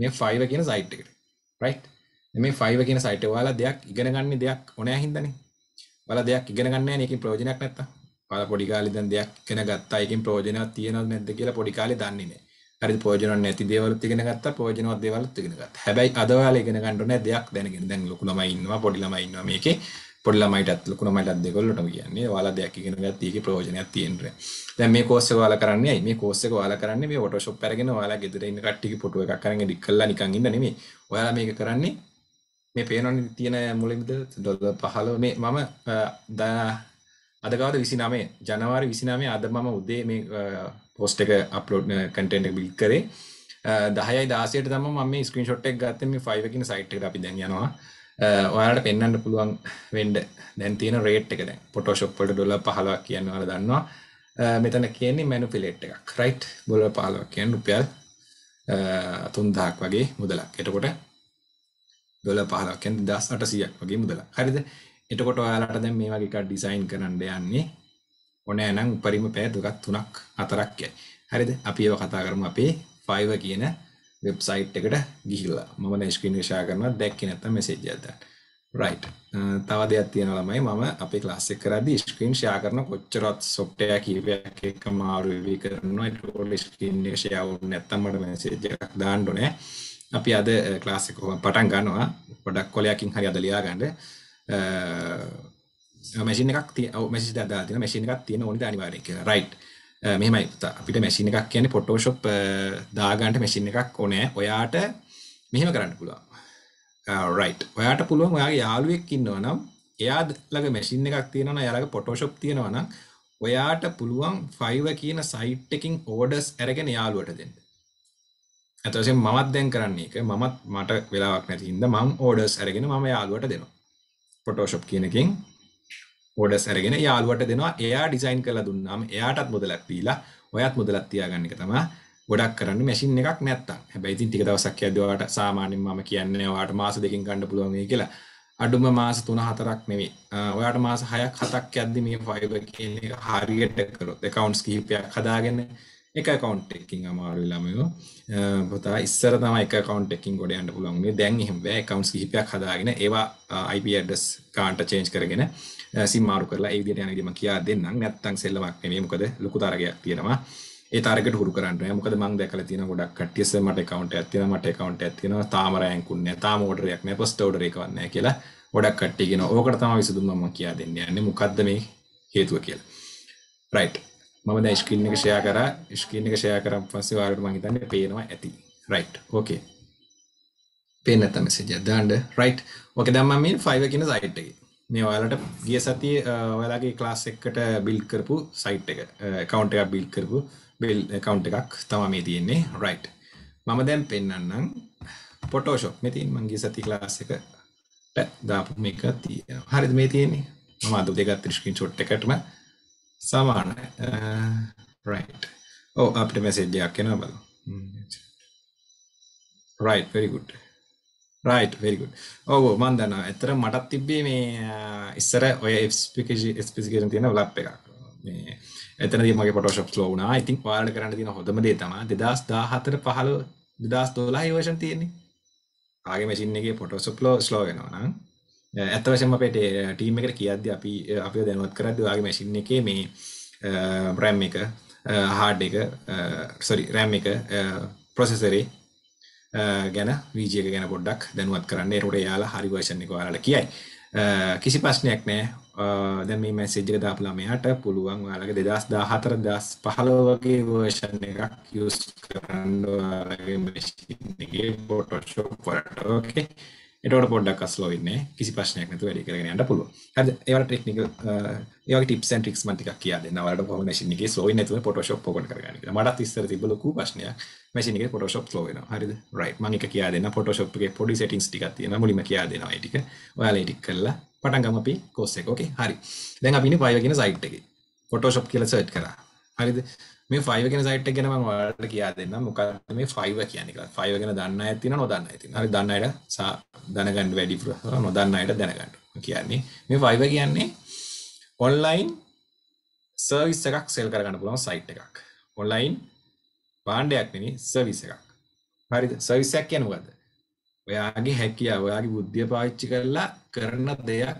මේ ෆයිව කියන සයිට් එකට රයිට් මේ ෆයිව කියෙන සයිට වාලා දෙයක් ඉගෙනගන්න දෙයක් ඕනෑ හිදනේ වල දෙයක් ඉගෙනගන්න නයකින් ප්‍රෝජනයක් නැත්තා ඔයාලා පොඩි කාලේ දැන් දෙයක් ඉගෙන ගත්තා ඒකෙන් ප්‍රයෝජනවත් තියෙනවද නැද්ද කියලා පොඩි කාලේ දන්නේ නැහැ. හරිද ප්‍රයෝජනවත් නැති දේවලුත් ඉගෙන ගත්තා ප්‍රයෝජනවත් දේවලුත් ඉගෙන ගත්තා. හැබැයි අද ඔයාලා ඉගෙන ගන්න ඕනේ දෙයක් දැනගෙන. දැන් ලොකු ළමයි ඉන්නවා පොඩි ළමයි ඉන්නවා මේකේ. පොඩි ළමයිටත් ලොකු ළමයිටත් දෙකොල්ලටම කියන්නේ ඔයාලා දෙයක් ඉගෙන ගත්තා ඒකේ ප්‍රයෝජනයක් තියෙනවා. දැන් මේ කෝස් එක ඔයාලා කරන්නේ ඇයි? මේ කෝස් එක ඔයාලා කරන්නේ මේ Photoshop අරගෙන ඔයාලා ගෙදර ඉන්න කට්ටියගේ ෆොටෝ එකක් අරගෙන ඩික් කරලා නිකන් ඉන්න නෙමෙයි. ඔයාලා මේක කරන්නේ මේ පේනවනේ තියෙන මුලින්ද 15 මේ මම අදකවද විසිනාමේ ජනවාරි විසිනාමේ අද මම උදේ මේ පොස්ට එක අප්ලෝඩ් කටෙන්ට බිල් කරේ දහයි දාසයට තම ම ස්ක්‍රීන්ෂොට්ක් ගත්තම ෆයිවකින සයිට් අපි දැන් යනවා ඔයාට පෙන්න්නට පුළුවන් වෙන්ඩ දැන් තියෙන රේට් එක දැන් පොටෝශොප්පට ඩොල පහලක් කියන්නවල දන්නවා මෙතන කියන්නේ මැනු පිලේට් එකක් රයිට් බොල පහලක් කියන්න රුපියල් තුන්දහක් වගේ මුදලක් එතකොට දොල පහලක්ෙන් දස් අට සියක් වගේ මුදලා හරිද එතකොට ඔයාලට දැන් මේ වගේ එකක් ඩිසයින් කරන්න යන්නේ ඕනෑ නම් උපරිම පැය දෙකක් තුනක් හතරක් යයි. හරිද? අපි ඒව කතා කරමු අපේ Fiverr කියන වෙබ්සයිට් එකට ගිහිල්ලා. මම දැන් ස්ක්‍රීන් එක ෂෙයා කරනවා. දැක්කේ නැත්නම් මෙසේජ් එකක් දාන්න. රයිට්. තව දෙයක් තියෙනවා ළමයි මම අපේ ක්ලාස් එක කරද්දී ස්ක්‍රීන් ෂෙයා කරන කොච්චරවත් සොෆ්ට්වෙයාර් කීපයක් එක්කම ආරවි කරනවා. ඒකෝල ස්ක්‍රීන් එක ෂෙයා වුනේ නැත්නම් මට මෙසේජ් එකක් දාන්න ඕනේ. අපි අද ක්ලාස් එක පටන් ගන්නවා. පොඩක් කොලයකින් හරි අද ලියා ගන්න. මැසින් එකක් මැසි දා තින මැසින් එකක් තියෙන ඕනි අනිවාර්ය කියලා රයිට් මෙහෙමයි පුතා අපිට මැසින් එකක් කියන්නේ ෆොටෝෂොප් දාගන්න මැසින් එකක් ඕනේ ඔයාට මෙහෙම කරන්න පුළුවන් රයිට් ඔයාට පුළුවන් ඔයාගේ යාළුවෙක් ඉන්නවා නම් එයා ළඟ මැසින් එකක් තියෙනවා නම් එයාලගේ ෆොටෝෂොප් තියෙනවා නම් ඔයාට පුළුවන් ෆයිව කියන සයිට් එකකින් ඕඩර්ස් අරගෙන යාළුවට දෙන්න ඇතවසේ මමත් දැන් කරන්නේ එක මමත් මට වෙලාවක් නැති හින්දා මම ඕඩර්ස් අරගෙන මම යාළුවට දෙනවා ෆොටෝෂොප් කියනකින් ඕඩස් අරගෙන යාළුවට දෙනවා එයා ඩිසයින් කරලා දුන්නාම එයාටත් මුදලක් දීලා ඔයත් මුදලක් තියාගන්න එක තමයි ගොඩක් කරන්න මැෂින් එකක් නැත්තම්. හැබැයි ඉතින් ටික දවසක් යද්දී ඔයාලට සාමාන්‍යයෙන් මම කියන්නේ ඔයාලට මාස දෙකකින් ගන්න පුළුවන් වෙයි කියලා. අඩුම මාස 3-4ක් නෙවෙයි. ඔයාට මාස 6ක් 7ක් යද්දී මේ ෆයිබර් කියන එක හරියට කරොත් accounts කිහිපයක් හදාගෙන එක කවන්් එකකින් අමාරු ළමයෝ පොතා ඉස්සර තම එක කවන්් එකකින් ගොඩ අන්න පුළන්ගේ දැන් එහම බෑ කවන්ස් හිපයක් හදාගෙන ඒවා අයිඩස් කාන්ට චේන්ච් කරගෙන සිමාරු කරලා ඒවිදිට යනගම කියා දෙන්නම් නැත්තන් සෙල්ලමක් නේ මොකද ලොකු තරගයක් තියෙනවා ඒ තරගට හුරු කරන්න මොකද මං දැකලා තියෙන ගොඩක් කට්ටියස මට account එකක් තියෙනවා මට account එකක් තියෙනවා තාම rank උන්නේ නැහැ තාම order එකක් නැහැ first order එකක් නැහැ කියලා ගොඩක් කට්ටිය කියනවා ඕකට තමයි විසඳුම මම කියා දෙන්නේ යන්නේ මොකද්ද මේ හේතුව කියලා right මම දැන් ස්ක්‍රීන් එක ෂෙයා කරා ස්ක්‍රීන් එක ෂෙයා කරාන් පස්සේ ඔයාලට මම හිතන්නේ පේනවා ඇති right okay පේන්න නැත්නම් මෙසේජ් එකක් දාන්න right okay දැන් මම මේ 5 කියන සයිට් එකේ මේ ඔයාලට ගිය සතියේ ඔයාලගේ ක්ලාස් එකකට බිල්ඩ් කරපු සයිට් එක account එකක් බිල්ඩ් කරපු බිල් account එකක් තමයි මේ තියෙන්නේ right මම දැන් පෙන්වන්නම් Photoshop මේ තියෙන මම ගිය සතියේ ක්ලාස් එකට දාපු මේක තියෙනවා හරිද මේ තියෙන්නේ මම අද උදේ ගත්ත ස්ක්‍රීන්ෂොට් එකටම සමාන රයිට් uh, ඕ oh, අපිට මැසේජ්ජයක් එනවා බලමු right very good right very good ඔව් ඔව් මම දන්නවා ඇත්තට මටත් තිබ්බේ මේ uh, ඉස්සර ඔය ස්පෙසිෆිකේෂන් තියෙන ලැබ් එකක් මේ එතනදී මගේ ෆොටෝෂොප් ස්ලෝ වුණා. I think ඔයාලට කරන්න තියෙන හොඳම දේ තමයි 2014 15 2012 version තියෙන්නේ. ආගේ මැෂින් එකේ ෆොටෝෂොප් ස්ලෝ වෙනවා නම් ඇත්ත වශයෙන්ම අපේ ටීම් එකට කියද්දී අපි අපිව දැනුවත් කරද්දී ඔයාගේ මැෂින් එකේ මේ RAM එක හාඩ් එක සොරි RAM එක ප්‍රොසෙසරේ ගැන VG එක ගැන පොඩ්ඩක් දැනුවත් කරන්න. ඒකට එයාලා හරි වර්ෂන් එක ඔයාලට කියයි. කිසි ප්‍රශ්නයක් නැහැ. දැන් මේ මැසේජ් එක දාපු ළමයාට පුළුවන් ඔයාලගේ 2014 2015 වගේ වර්ෂන් එකක් යූස් කරන්න ඔයාලගේ මැෂින් එකේ Photoshop වලට. ඕකේ. එතකොට පොඩ්ඩක් අස්ලෝ ඉන්නේ කිසි ප්‍රශ්නයක් නැතුව වැඩි කරගෙන යන්න පුළුවන්. හරිද? ඒවට ටෙක්නිකල් ඒ වගේ ටිප්ස් ඇන්ඩ් ට්‍රික්ස් මම ටිකක් කියලා දෙන්නම්. ඔයාලට කොහොමද මැෂින් එකේ ස්ලෝ වෙන්නේ නැතුව Photoshop ඕකන කරගන්න කියලා. මටත් ඉස්සර තිබ්බ ලොකු ප්‍රශ්නයක්. මැෂින් එකේ Photoshop ස්ලෝ වෙනවා. හරිද? right. මම එක කියලා දෙන්න Photoshop එකේ පොඩි settings ටිකක් තියෙනවා. මුලින්ම කියලා දෙනවා ඒ ටික. ඔයාලා ඒ ටික කරලා පටන් ගමු අපි course එක. okay. හරි. දැන් අපි ඉන්නේ 5 කියන site එකේ. Photoshop කියලා search කරා. හරිද? මේ ෆයිව කෙන සයිට් ගැන මම ඔයාලට කියා දෙන්න මොකක්ද මේ ෆයිව කියන්නේ කියලා. ෆයිව ගැන දන්න අය තියෙනවා නොදන්න අය තියෙනවා. හරි දන්න අයට දැනගන්න වැඩි පුළුවන්. නොදන්න අයට දැනගන්න. කියන්නේ මේ ෆයිව කියන්නේ ඔන්ලයින් සර්විස් එකක් සෙල් කරගන්න පුළුවන් සයිට් එකක්. ඔන්ලයින් භාණ්ඩයක් නෙවෙයි සර්විස් එකක්. හරිද? සර්විස් එකක් කියන්නේ මොකද්ද? ඔයාගේ හැකියාව, ඔයාගේ බුද්ධිය පාවිච්චි කරලා කරන දෙයක්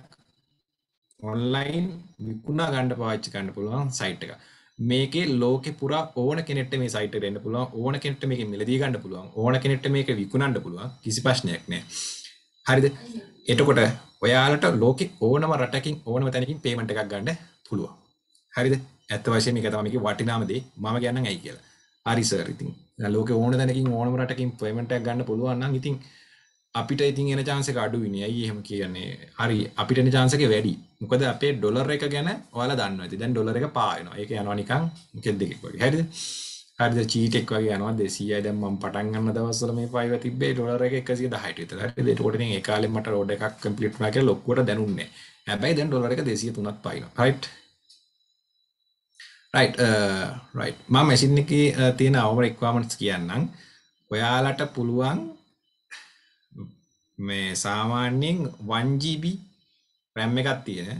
ඔන්ලයින් විකුණා ගන්න පාවිච්චි කරන්න පුළුවන් සයිට් එකක්. මේකේ ලෝකෙ පුරා ඕන කෙනෙක්ට මේ සයිට් එකට එන්න පුළුවන් ඕන කෙනෙක්ට මේක මිලදී ගන්න පුළුවන් ඕන කෙනෙක්ට මේක විකුණන්න පුළුවන් කිසි ප්‍රශ්නයක් නැහැ හරිද එතකොට ඔයාලට ලෝකෙ ඕනම රටකින් ඕනම තැනකින් පේමන්ට් එකක් ගන්න පුළුවන් හරිද ඇත්ත වශයෙන් මේක තමයි මේකේ වටිනාම දේ මම කියන්නේ ඇයි කියලා හරි සර් ඉතින් ලෝකෙ ඕන තැනකින් ඕනම රටකින් පේමන්ට් එකක් ගන්න පුළුවන් නම් ඉතින් අපිට ඉතින් එන චාන්සක අඩු විනියයි එහෙම කියන්නේ හරි අපිටන චාන්සක වැඩි මොකද අපේ ඩොලර් එක ගැන ඔයාලා දන්න ඇති දැන් ඩොලර එක පායනවා ඒක යනවා නිකන් කෙල් දෙකෙක් වගේ හරිද හරිද චීටෙක් වගේ යනවා දෙසියයි දැන් මම පටන් ගන්න දවස්වල මේ පයිව තිබ්බේ ඩොලර් එක 110ට විතර හරිද එතකොට ඉතින් ඒ කාලේ මට රෝඩ් එකක් කම්ප්ලීට් වුණා කියලා ලොක්කුවට දැනුන්නේ හැබැයි දැන් ඩොලර් එක 203ක් පයින්නවා රයිට් රයිට් රයිට් මම මැසින් එකේ uh, තියෙන අවම රික්වයර්මන්ට්ස් කියන්නම් ඔයාලට පුළුවන් මේ සාමාන්‍යයෙන් 1GB රැම් එකක් තියෙන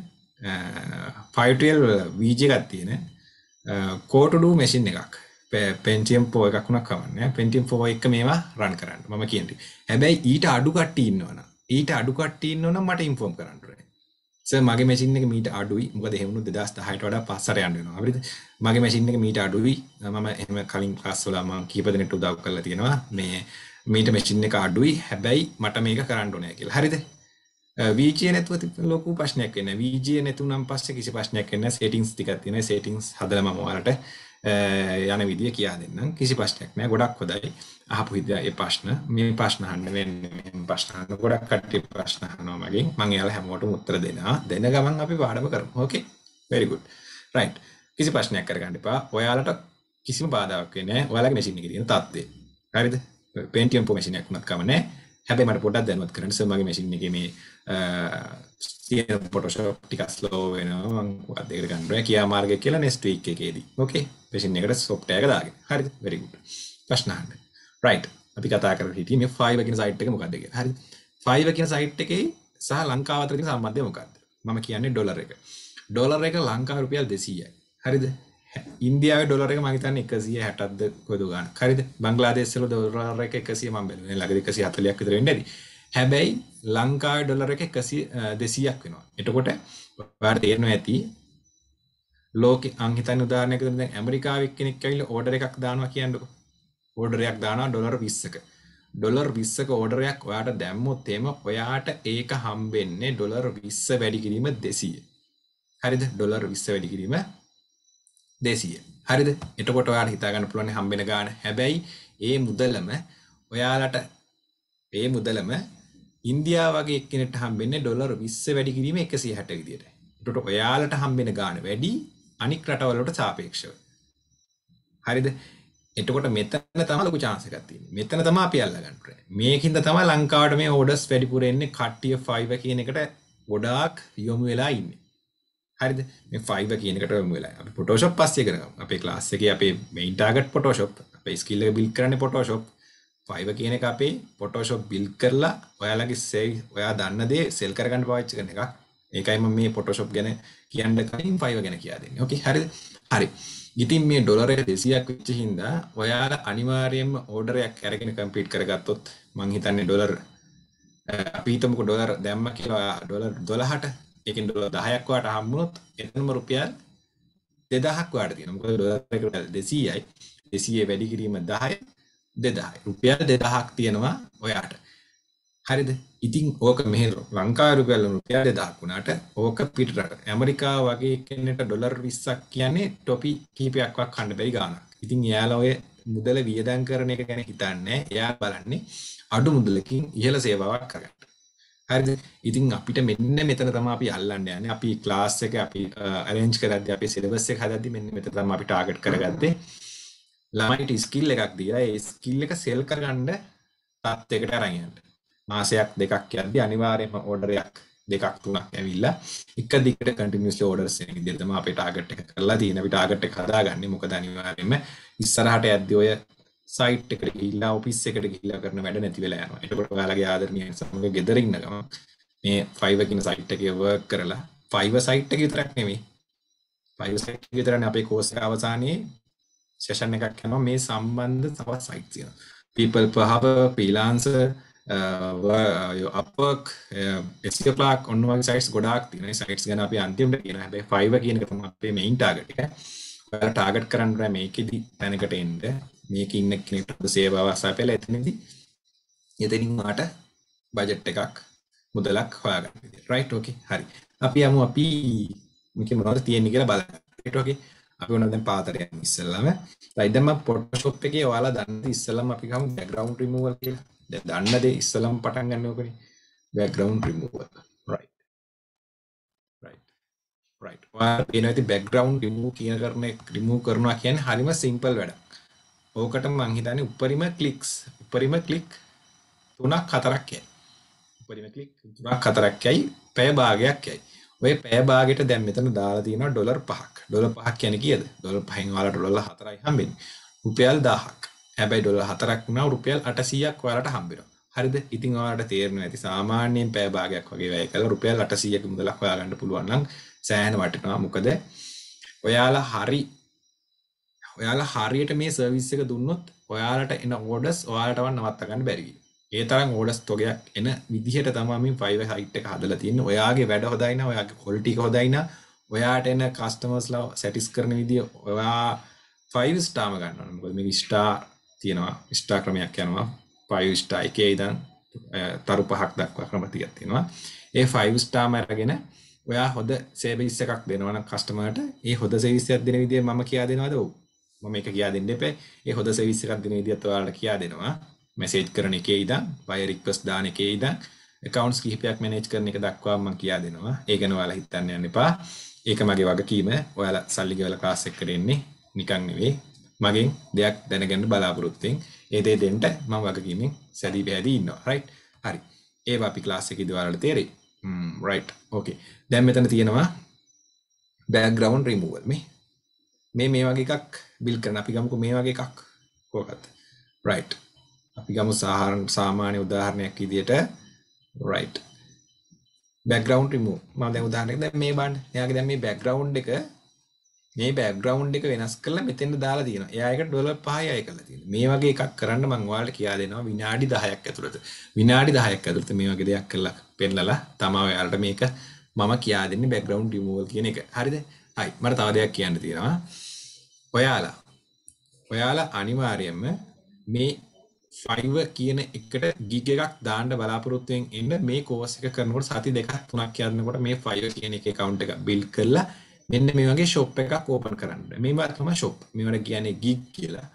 512 වීජ එකක් තියෙන කෝටඩු මැසින් එකක් පෙන්ටියම් පෝ එකක් වුණක් කවන්න පෙන්ටිම් ෝ එක මේවා රන් කරන්න මම කියන්ට හැබැයි ඊට අඩු කට්ටි ඉන්නවන ඊට අඩු කට්ටි ඉන්නවන මට ඉන්ෆෝම් කරන්නට ස මගේ මැසින් එක මීට අඩුයි මොකද හෙමුණු දෙදස් හයට වඩා පස්සර යන්නවා අපිට මගේ මැසින් එක මීට අඩුයි මම එම කලින් ක්ලාස් වල මම කීප දෙනෙට උදව් කරලා තියෙනවා මේ මීට මැෂින් එක අඩුයි හැබැයි මට මේක කරන්න ඕනේ කියලා. හරිද? VGA නැතුව ලොකු ප්‍රශ්නයක් වෙන්නේ නැහැ. VGA නැතුව නම් පස්සේ කිසි ප්‍රශ්නයක් වෙන්නේ නැහැ. settings ටිකක් තියෙනවා. settings හදලා මම ඔයාලට යන විදිය කියා දෙන්නම්. කිසි ප්‍රශ්නයක් නැහැ. ගොඩක් හොඳයි. අහපු විදිය ඒ ප්‍රශ්න. මේ ප්‍රශ්න අහන්න වෙන්නේ. මේ ප්‍රශ්න අහන්න ගොඩක් කට්ටිය ප්‍රශ්න අහනවා මගෙන්. මම එයාලා හැමෝටම උත්තර දෙනවා. දෙන ගමන් අපි පාඩම කරමු. Okay. very good. right. කිසි ප්‍රශ්නයක් කරගන්න එපා. ඔයාලට කිසිම බාධාවක් වෙන්නේ නැහැ. ඔයාලගේ machine එකේ තියෙන තත්ත්වය. හරිද? පේටියම් මසිනයක් මත් කමනෑ හැබේ මට පොඩක් දැනුවත් කරන්න සමගේ මැසින් එක මේ තියෙන පොටෝෂොප් ටිකක් ස්ලෝ වෙනවා මම අදේකට ගන්නවා කියා මාර්ගය කියලා next week එකේදී ඕකේ මැෂින් එකට software එක දාගෙන හරිද very good ප්‍රශ්න අහන්න right අපි කතා කරලා හිටියේ මේ 5 කියන site එක මොකද්ද කියලා හරිද 5 කියන site එකේ සහ ලංකාව අතර තියෙන සම්බන්ධය මොකද්ද මම කියන්නේ ඩොලර් එක ඩොලර් එක ලංකා රුපියල් 200යි හරිද ඉන්දියාව ඩොලර එක මහිතන්න එකසිය හැටත්ද කොද ගන්න හරිද බංගලාදේශල දොරර එක එකසිය මම් බැලුවේ ළඟ එකසිය හතලියක් විතර වෙන්න ඇති හැබැයි ලංකාවේ ඩොලර එක එකසිය දෙසීයක් වෙනවා එතකොට ඔයාට තේරෙනවා ඇති ලෝක අංහිතන් උදාහරණයක් විතර දැන් ඇමරිකාව එක්කෙනෙක් ඇවිල්ලා ඕඩර් එකක් දානවා කියන්නකෝ ඕඩර් එකක් දානවා ඩොලර් 20ක ඩොලර් 20ක ඕඩර් එකක් ඔයාට දැම්මොත් එහෙම ඔයාට ඒක හම්බෙන්නේ ඩොලර් 20 වැඩි කිරීම 200 හරිද ඩොලර් 20 වැඩි කිරීම දේසිය හරිද එතකොට ඔයාට හිතාගන්න පුළුවන් හම්බෙන ගාන හැබැයි ඒ මුදලම ඔයාලට ඒ මුදලම ඉන්දියා වගේ එක්කෙනෙට හම්බෙන්නේ ඩොලර් 20 වැඩි කිරීම 160 විදියට. එතකොට ඔයාලට හම්බෙන ගාන වැඩි අනික් රටවලට සාපේක්ෂව. හරිද? එතකොට මෙතන තමයි ලොකු chance එකක් තියෙන්නේ. මෙතන තමයි අපි අල්ලගන්න ඕනේ. මේකින්ද තමයි ලංකාවට මේ orders වැඩිපුර එන්නේ කට්ටිය 5 කියන එකට ගොඩාක් යොමු වෙලා ඉන්නේ. හරිද මේ 5 කියන එකට යමු වෙලා අපි Photoshop පස්සේ කරගමු අපේ class එකේ අපේ main target Photoshop අපේ skill එක build කරන්නේ Photoshop 5 කියන එක අපේ Photoshop build කරලා ඔයාලගේ save ඔයා දන්න දේ sell කරගන්න පාවිච්චි කරන එකක් ඒකයි මම මේ Photoshop ගැන කියන්න කලින් 5 ගැන කියා දෙන්නේ ඕකේ හරිද හරි ඉතින් මේ ඩොලර් 200ක් වෙච්ච හින්දා ඔයාලා අනිවාර්යයෙන්ම order එකක් අරගෙන complete කරගත්තොත් මං හිතන්නේ ඩොලර් අපි හිතමුකෝ ඩොලර් දැම්ම කියලා ඩොලර් 12ට එකින් ඩොලර් 10ක් ඔයාලට හම්බුනොත් එතනම රුපියල් 2000ක් ඔයාලට තියෙනවා. මොකද ඩොලර් එක 200යි. 200 වැඩි කිරීම 10 2000යි. රුපියල් 2000ක් තියෙනවා ඔයාට. හරිද? ඉතින් ඕක මෙහෙ ලංකාවේ රුපියල් රුපියල් 2000ක් වුණාට ඕක පිටරට. ඇමරිකාව වගේ කෙනෙක්ට ඩොලර් 20ක් කියන්නේ ටොපි කීපයක්වත් කන්න බැරි ගාණක්. ඉතින් එයාලා ඔය මුදල වියදම් කරන එක ගැන හිතන්නේ. එයා බලන්නේ අඩු මුදලකින් ඉහළ සේවාවක් කරගන්න. හරි ඉතින් අපිට මෙන්න මෙතන තම අපි අල්ලන්න යන අපි ක්ලාස් එක අපි අරෙන්ජ් කරද්දි අපි සිලබස් එක හදද්දි මෙන්න මෙතන තමයි අපි ටාගට් කරගත්තේ ළමයිට ස්කිල් එකක් දීලා ඒ ස්කිල් එක සෙල් කරගන්න තත්යකට අරන් යන්න මාසයක් දෙකක් යද්දි අනිවාර්යයෙන්ම ඕඩරයක් දෙකක් තුනක් ඇවිල්ලා එක දිගට කන්ටිනියස්ලි ඕඩර්ස් එන විදිහට තමයි අපේ ටාගට් එක කරලා තියෙන අපි ටාගට් එක හදාගන්නේ මොකද අනිවාර්යයෙන්ම ඉස්සරහට යද්දි ඔය සයිට් එකට ගිල්ලා ඔපිස් එකට ගිල්ලා කරන වැඩ නැති වෙලා යනවා එතකොට ඔයාලගේ ආදරණීයන් සමග ගෙදර ඉන්න ගමන් මේ 5 කියන සයිට් එකේ වර්ක් කරලා 5 සයිට් එක විතරක් නෙමෙයි 5 සයිට් එක විතරනේ අපේ කෝස් එක අවසානයේ සෙෂන් එකක් යනවා මේ සම්බන්ධ තවත් සයිට්ස් තියෙනවා people per hour freelancer අපක් එස්ලක් ඔන්නවගේ සයිටස් ගොඩක් තින සයිටස් ගැන අපි අන්තිමට කියන හැබයි ෆයිව කියනකතම අපේ මෙයින් ටාගට ටාගට් කරන්න මේකෙදී තැනකට එන්ට මේක ඉන්න කෙනෙක්ට සේවාව සපයලා එතනදී එතනින් මාට බජට් එකක් මුදලක් හොයාගන්න විදියට රයිට් ඕකේ හරි අපි යමු අපි මේකේ මොනවද තියෙන්නේ කියලා බලන්න රයිට් ඕකේ අපි ඔන්න දැන් පාතරය ඉස්සෙල්ලාම රයිට් දැන් මම ෆොටෝෂොප් එකේ ඔයාලා දන්න දේ ඉස්සෙල්ලාම අපි ගමු බෑග්ග්‍රවුන්ඩ් රිමූවල් කියලා දැන් දන්න දේ ඉස්සෙල්ලාම පටන් ගන්න ඕකනේ background removal right right right ඔයාලා එනවා ඉතින් බෑග්ග්‍රවුන්ඩ් රිමූව් කියන කරන රිමූව් කරනවා කියන්නේ හරිම සිම්පල් වැඩක් ඕකට මං හිතන්නේ උපරිම ක්ලික්ස් උපරිම ක්ලික් තුනක් හතරක් යයි. උපරිම ක්ලික් තුනක් හතරක් යයි පැය භාගයක් යයි. ඔය පැය භාගයට දැන් මෙතන දාලා තියෙනවා ඩොලර් 5ක්. ඩොලර් 5ක් කියන්නේ කීයද? ඩොලර් 5න් ඔයාලට ඩොලර් 4යි හම්බෙන්නේ. රුපියල් 1000ක්. හැබැයි ඩොලර් 4ක් වුණා රුපියල් 800ක් ඔයාලට හම්බෙනවා. හරිද? ඉතින් ඔයාලට තේරෙන්නේ නැති සාමාන්‍යයෙන් පැය භාගයක් වගේ වැය කරලා රුපියල් 800ක මුදලක් හොයාගන්න පුළුවන් නම් සෑහෙන වටිනවා. මොකද ඔයාලා හරි ඔයාලා හරියට මේ සර්විස් එක දුන්නොත් ඔයාලට එන ඕඩස් ඔයාලටව නවත්තගන්න බැරිවි. ඒ තරම් ඕඩස් තොගයක් එන විදිහට තමයි මේ ෆයිවර් හයිට් එක හදලා තියෙන්නේ. ඔයාගේ වැඩ හොදයින, ඔයාගේ ක්වොලිටි එක හොදයින, ඔයාට එන කස්ටමර්ස්ලා සැටිස් කරන විදිය ඔයා 5 ස්ටාම ගන්න ඕනේ. මොකද මේක ස්ටාර් තියෙනවා. ස්ටාර් ක්‍රමයක් යනවා. 5 ස්ටාර් එකේ ඉඳන් තරු පහක් දක්වා ක්‍රම තියක් තියෙනවා. ඒ 5 ස්ටාම අරගෙන ඔයා හොද සේවිස් එකක් දෙනවා නම් කස්ටමර්ට ඒ හොද සේවිස් එකක් දෙන විදිය මම කියා දෙනවද? ඔව්. මම මේක කියා දෙන්න එපා. ඒ හොද සර්විස් එකක් දෙන විදිහත් ඔයාලට කියා දෙනවා. මැසේජ් කරන එකේ ඉඳන්, වය රික්වෙස්ට් දාන එකේ ඉඳන්, accounts කිහිපයක් manage කරන එක දක්වා මම කියා දෙනවා. ඒ ගැන ඔයාලා හිතන්න යන්න එපා. ඒක මගේ වගකීම. ඔයාලා සල්ලි ගෙවලා ක්ලාස් එකට එන්නේ නිකන් නෙවෙයි. මගෙන් දෙයක් දැනගන්න බලාපොරොත්තුෙන් ඒ දේ දෙන්න මම වගකීමෙන් සැදී පැහැදී ඉන්නවා. right? හරි. ඒවා අපි ක්ලාස් එකේදී ඔයාලට තේරෙයි. ම් right. okay. දැන් මෙතන තියෙනවා background removal මේ මේ මේ වගේ එකක් බිල් කරන අපි ගමුක මේ වගේ එකක් කෝකත් රයිට් අපි ගමු සාහරණ සාමාන්‍ය උදාහරණයක් විදියට රයිට් බැග්‍රවන්් රිමූ මම දැන් උදාහරණයක් දැන් මේ බලන්න එයාගේ දැන් මේ බැග්‍රවුන්ඩ් එක මේ බැග්‍රවන්් එක වෙනස් කරලා මෙතෙන්ට දාලා තියෙන යායක ඩොල පහයයි කලා තියෙන මේ වගේ එකක් කරන්න මංවාලට කියා දෙනවා විනාඩි දහයක් ඇතුළට විනාඩි දහයක් ඇතුළත මේ වගේ දෙයක් කරලා පෙන්ලලා තමා ඔයාලට මේක මම කියා දෙන්නේ බැග්‍රවන්් රිමූවල් කියන එක හරිද අයි මට තව දෙයක් කියන්න තියෙනවා ඔයාලා ඔයාලා අනිවාර්යයෙන්ම මේ ෆයිව කියන එකට ගිග එකක් දාන්න බලාපොරොත්තුවෙන් එන්න මේ කෝස් එක කරනකොට සති දෙකක් තුනක් යනකොට මේ ෆයිව කියන එක account එක build කරලා මෙන්න මේ වගේ shop එකක් open කරන්න. මේවා තමයි shop. මේවට කියන්නේ gig කියලා.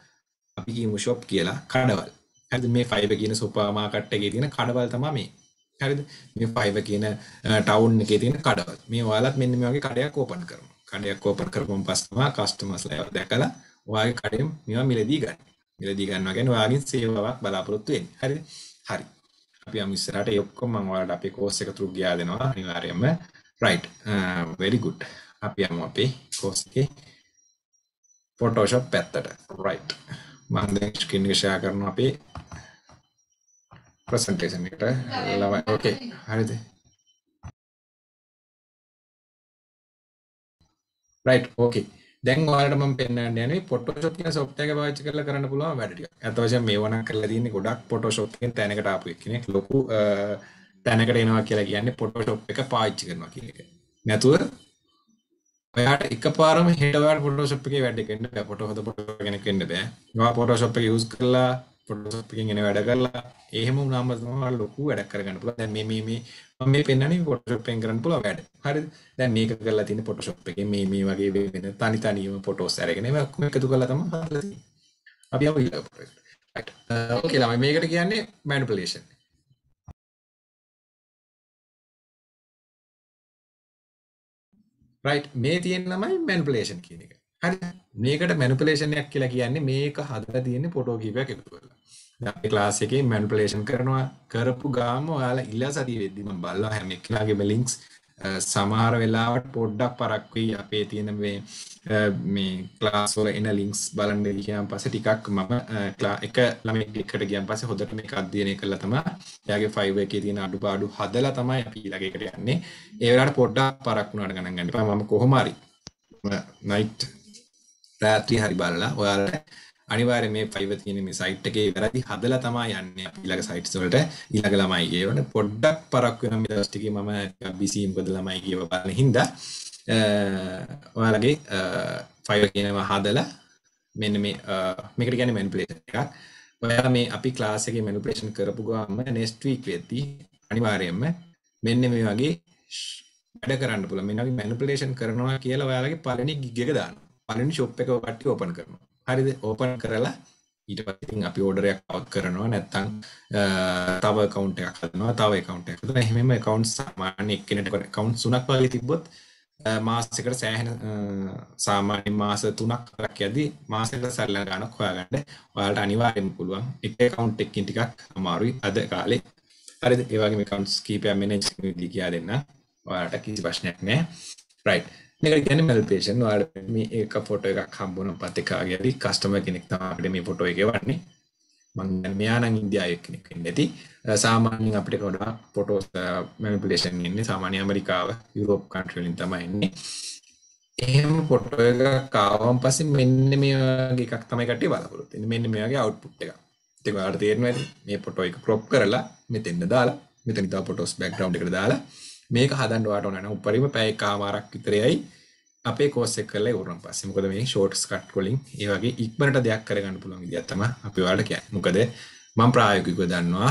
අපි කියමු shop කියලා කඩවල්. හරිද මේ ෆයිව කියන සුපර් මාකට් එකේ තියෙන කඩවල් තමයි මේ. හරිද? මේ ෆයිව කියන ටවුන් එකේ තියෙන කඩවල්. මේ ඔයාලත් මෙන්න මේ වගේ කඩයක් open කරනවා. කඩයක් ඕපන් කරපුම් පස්සම කස්ටමස් ලව දැකලා ඔයාගේ කඩෙන් මේවා මිලදී ගන්න. මිලදී ගන්නවා කියන්නේ ඔයාගෙන් සේවාවක් බලාපොරොත්තු වෙන්නේ. හරිද? හරි. අපි යමු ඉස්සරහට ඒ ඔක්කොම මම ඔයාලට අපේ කෝස් එක තුරු ගියා දෙනවා අනිවාර්යයෙන්ම. right. Uh, very good. අපි යමු අපේ කෝස් එකේ Photoshop පැත්තට. right. මම දැන් ස්ක්‍රීන් එක ෂෙයා කරනවා අපේ ප්‍රසන්ටේෂන් එකට. ලවයි. okay. හරිද? රයිට් ඕකේ දැන් ඔයාලට මම පෙන්වන්න යන්නේ Photoshop කියන software එක පාවිච්චි කරලා කරන්න පුළුවන් වැඩ ටික. අත වශයෙන් මේවා නම් කරලා තියෙන්නේ ගොඩක් Photoshop එකෙන් තැනකට ආපු එක්කෙනෙක් ලොකු තැනකට එනවා කියලා කියන්නේ Photoshop එක පාවිච්චි කරනවා කියන එක. නැතුව ඔයාට එකපාරම හෙට ඔයාලට Photoshop එකේ වැඩ කෙන්න බෑ. ෆොටෝ හදපොට කෙනෙක් වෙන්න බෑ. ඔයා Photoshop එක use කරලා පොටසකින් එන වැඩ කරලා එහෙම වුණාම තමයි ලොකු වැඩක් කරගන්න පුළුවන්. දැන් මේ මේ මේ මම මේ පෙන්වන්නේ Photoshop එකෙන් කරන්න පුළුවන් වැඩ. හරිද? දැන් මේක කරලා තියෙන Photoshop එකේ මේ මේ වගේ වෙන තනි තනියම photos අරගෙන ඒවා ඔක්කොම එකතු කරලා තමයි හදලා තියෙන්නේ. අපි ආව ඊළඟ project. right. Uh, okay ළමයි මේකට කියන්නේ manipulation. right මේ තියෙන ළමයි manipulation කියන එක. හරි මේකට මැනුපලේෂන් එකක් කියලා කියන්නේ මේක හදලා තියෙන්නේ ෆොටෝ කීපයක් එකතු කරලා. දැන් අපි ක්ලාස් එකේ මැනුපලේෂන් කරනවා කරපු ගාම ඔයාලා ඉල්ලා සතිය වෙද්දි මම බලලා හැම එක්කලාගේම ලින්ක්ස් සමහර වෙලාවට පොඩ්ඩක් පරක් වෙයි අපේ තියෙන මේ මේ ක්ලාස් වල එන ලින්ක්ස් බලන්න ගියාන් පස්සේ ටිකක් මම එක ළමෙක් එකට ගියාන් පස්සේ හොඳට මේක අධ්‍යයනය කළා තමයි එයාගේ 5 එකේ තියෙන අඩුපාඩු හදලා තමයි අපි ඊළඟ එකට යන්නේ. ඒ වෙලාවට පොඩ්ඩක් පරක් වුණාට ගණන් ගන්න එපා. මම කොහොම හරි නයිට් රාත්‍රී හරි බලලා ඔයාලට අනිවාර්ය මේ පයිව තියෙන මේ සයිට් එකේ වැරදි හදලා තමයි යන්නේ අපි ඊළඟ සයිට්ස් වලට ඊළඟ ළමයිගේ වල පොඩ්ඩක් පරක් වෙන මේ දවස් ටිකේ මම ටිකක් බිසි මොකද ළමයිගේ බලන හින්දා ඔයාලගේ ෆයිල් කියනවා හදලා මෙන්න මේ මේකට කියන්නේ මැනිපියුලේෂන් එකක්. ඔයාලා මේ අපි ක්ලාස් එකේ මැනිපියුලේෂන් කරපු ගාම next week වෙද්දී අනිවාර්යයෙන්ම මෙන්න මේ වගේ වැඩ කරන්න පුළුවන්. මෙන්න අපි මැනිපියුලේෂන් කරනවා කියලා ඔයාලගේ පළවෙනි gig එක දාන්න. පලනි ශොප් එක පට්ටි ඕපන් කරනවා හරිද ඕපන් කරලා ඊට පතින් අපි ඕඩරයක් පවත් කරනවා නැත්තං තව කවන්ට එකක්නවා තව කවන්ට එක එහෙම කවන්් සාමාන්‍ය එක්කනට කවන්් සුනක් වගේ තිබොත් මාස්සකට සෑහෙන සාමාන්‍ය මාස තුනක් රක් ඇදි මාසට සල්ල ගණක් හොයාගන්න ඔයාලට අනිවාරෙන් පුළුවන් එක කවන්් එක්කින් ටිකක් අමාරුයි අද කාලේ හරිද ඒවගේ කවන්ස් කීපයක් මෙනෙජ් දී කියා දෙන්න ඔයාලට කිසි ප්‍රශ්නයක් නෑ රයිට් එක ගැන මල්පේෂන් වාට මේ ඒක ෆොට එකක් හම්බුණ පතිකාගේරි කස්ටම කෙනෙක් තමට මේ ෆොටෝ එක වන්නේ මං මෙයානං ඉන්දයාය කෙනෙක් නැති සාමාන්‍යෙන් අපිට කොඩා පොටෝ මැනිපලේෂන් ඉන්නේ සාමානය ඇමරිකාව යුරෝප් කන්ට්‍රලින් තමයින්නේ එහෙම පොටෝ එක කාවම් පස්සේ මෙන්න මේගේ එකක් තමයි කටේ බලපොරොත් මෙන්න මේගේ අවට්පුට් එක තිවාට තේරෙනවා මේ පොටෝ එක ක්‍රොප් කරලා මෙතෙන්න දාලා මෙතනිතා පොටෝස් බැක්ග්‍රවන්් එකට දාලා මේක හදන්න ඔයාට ඕන නැහැ. උඩරිම පැය එකමාරක් විතරයි අපේ කෝස් එක කරලා ඉවරන පස්සේ. මොකද මේ ෂෝට්ස් කට් වලින් ඒ වගේ ඉක්මනට දෙයක් කරගන්න පුළුවන් විදියක් තමයි අපි ඔයාලට කියන්නේ. මොකද මම ප්‍රායෝගිකව දන්නවා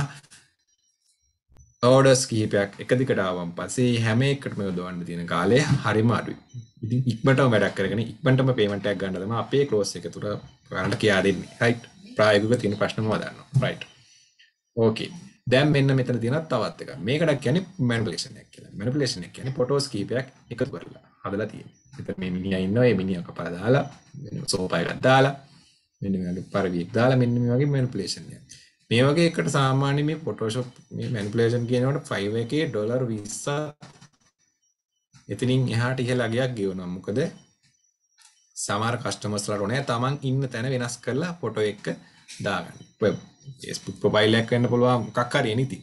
ඕඩස් කීපයක් එක දිකටාවන් පසේ හැම එකට මෙ දවන්න තියෙන කාලය හරිම අඩුයි ඉති ඉක්මටම වැඩක් කරගෙන ඉක්මටම පේමටක් ගන්නදම අපේ කලෝස් එක තුර වරට කියා දෙන්නේ හයි් ප්‍රායගක තියෙන ප්‍රශ්නම දන්න රයි් ඕකේ දැන් මෙන්න මෙතන තියෙන තවත් එකක්. මේකට කියන්නේ මැනිපියුලේෂන් එකක් කියලා. මැනිපියුලේෂන් එක කියන්නේ ෆොටෝස් කීපයක් එකතු කරලා හදලා තියෙන්නේ. එතන මේ මිනිහා ඉන්නවා, ඒ මිනිහා කපලා දාලා, මෙන්න සෝෆා එකක් දාලා, මෙන්න මේ වගේ පරිවියක් දාලා මෙන්න මේ වගේ මැනිපියුලේෂන් එකක්. මේ වගේ එකට සාමාන්‍ය මේ Photoshop මේ මැනිපියුලේෂන් කියනකොට 5 එකේ ඩොලර් 20ක් එතිනින් එහාට ඉහළ අගයක් ගෙවනවා. මොකද සමහර කස්ටමර්ස්ලාට ඕනේ තමන් ඉන්න තැන වෙනස් කරලා ෆොටෝ එක දාගන්න. ස්පුට් පොබයිල්ලක් වන්න පුළුවන් කක්කර නති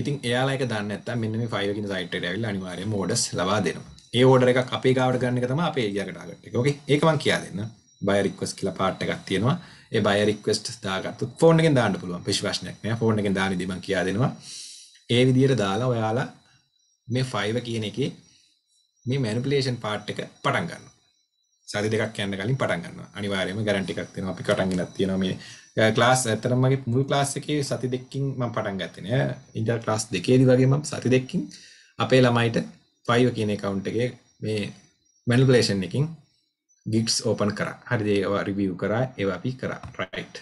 ඉතින් ඒයාලක දන්නත් මෙන්න ෆයිලකින් සයිට ඇවිල් අනිවාරය මෝඩස් ලබා දෙනවා ඒ ෝඩර එක අපේ ගාවට ගන්න තම අපේ ඒගටාගට ෝක ඒකවන් කියා දෙන්න බයරික්වස් කියල පාට්ටකක් තියෙනවා ඒ බයරික්වස්ට දාගත් ෆෝනගෙන් දාන්න පුළුවන් පිශ්වශනයක්න ෆෝනගෙන් දාන දීම කියා දෙනවා ඒ විදියට දාලා ඔයාලා මේ ෆයිව කියන එක මේ මැනපලේෂන් පාට් එක පටන්ගන්න සරි දෙකක් කියන්න කලින් පටන්ගන්න අනිවාරයම ගැරටිකක් තිෙන අපි කටන්ගෙන තියෙනවා මේ ලාස් uh, ඇතරම මගේ මුල් ලාස් එකේ සති දෙකින් මම පටන් ගත්තේ නෑ ඉන්ටර් ක්ලාස් දෙකේදී වගේ මම සති දෙකකින් අපේ ළමයිට 5 කියන account එකේ මේ manipulation එකකින් gigs open කරා. හරිද? ඒවා review කරා, ඒවා අපි කරා. right.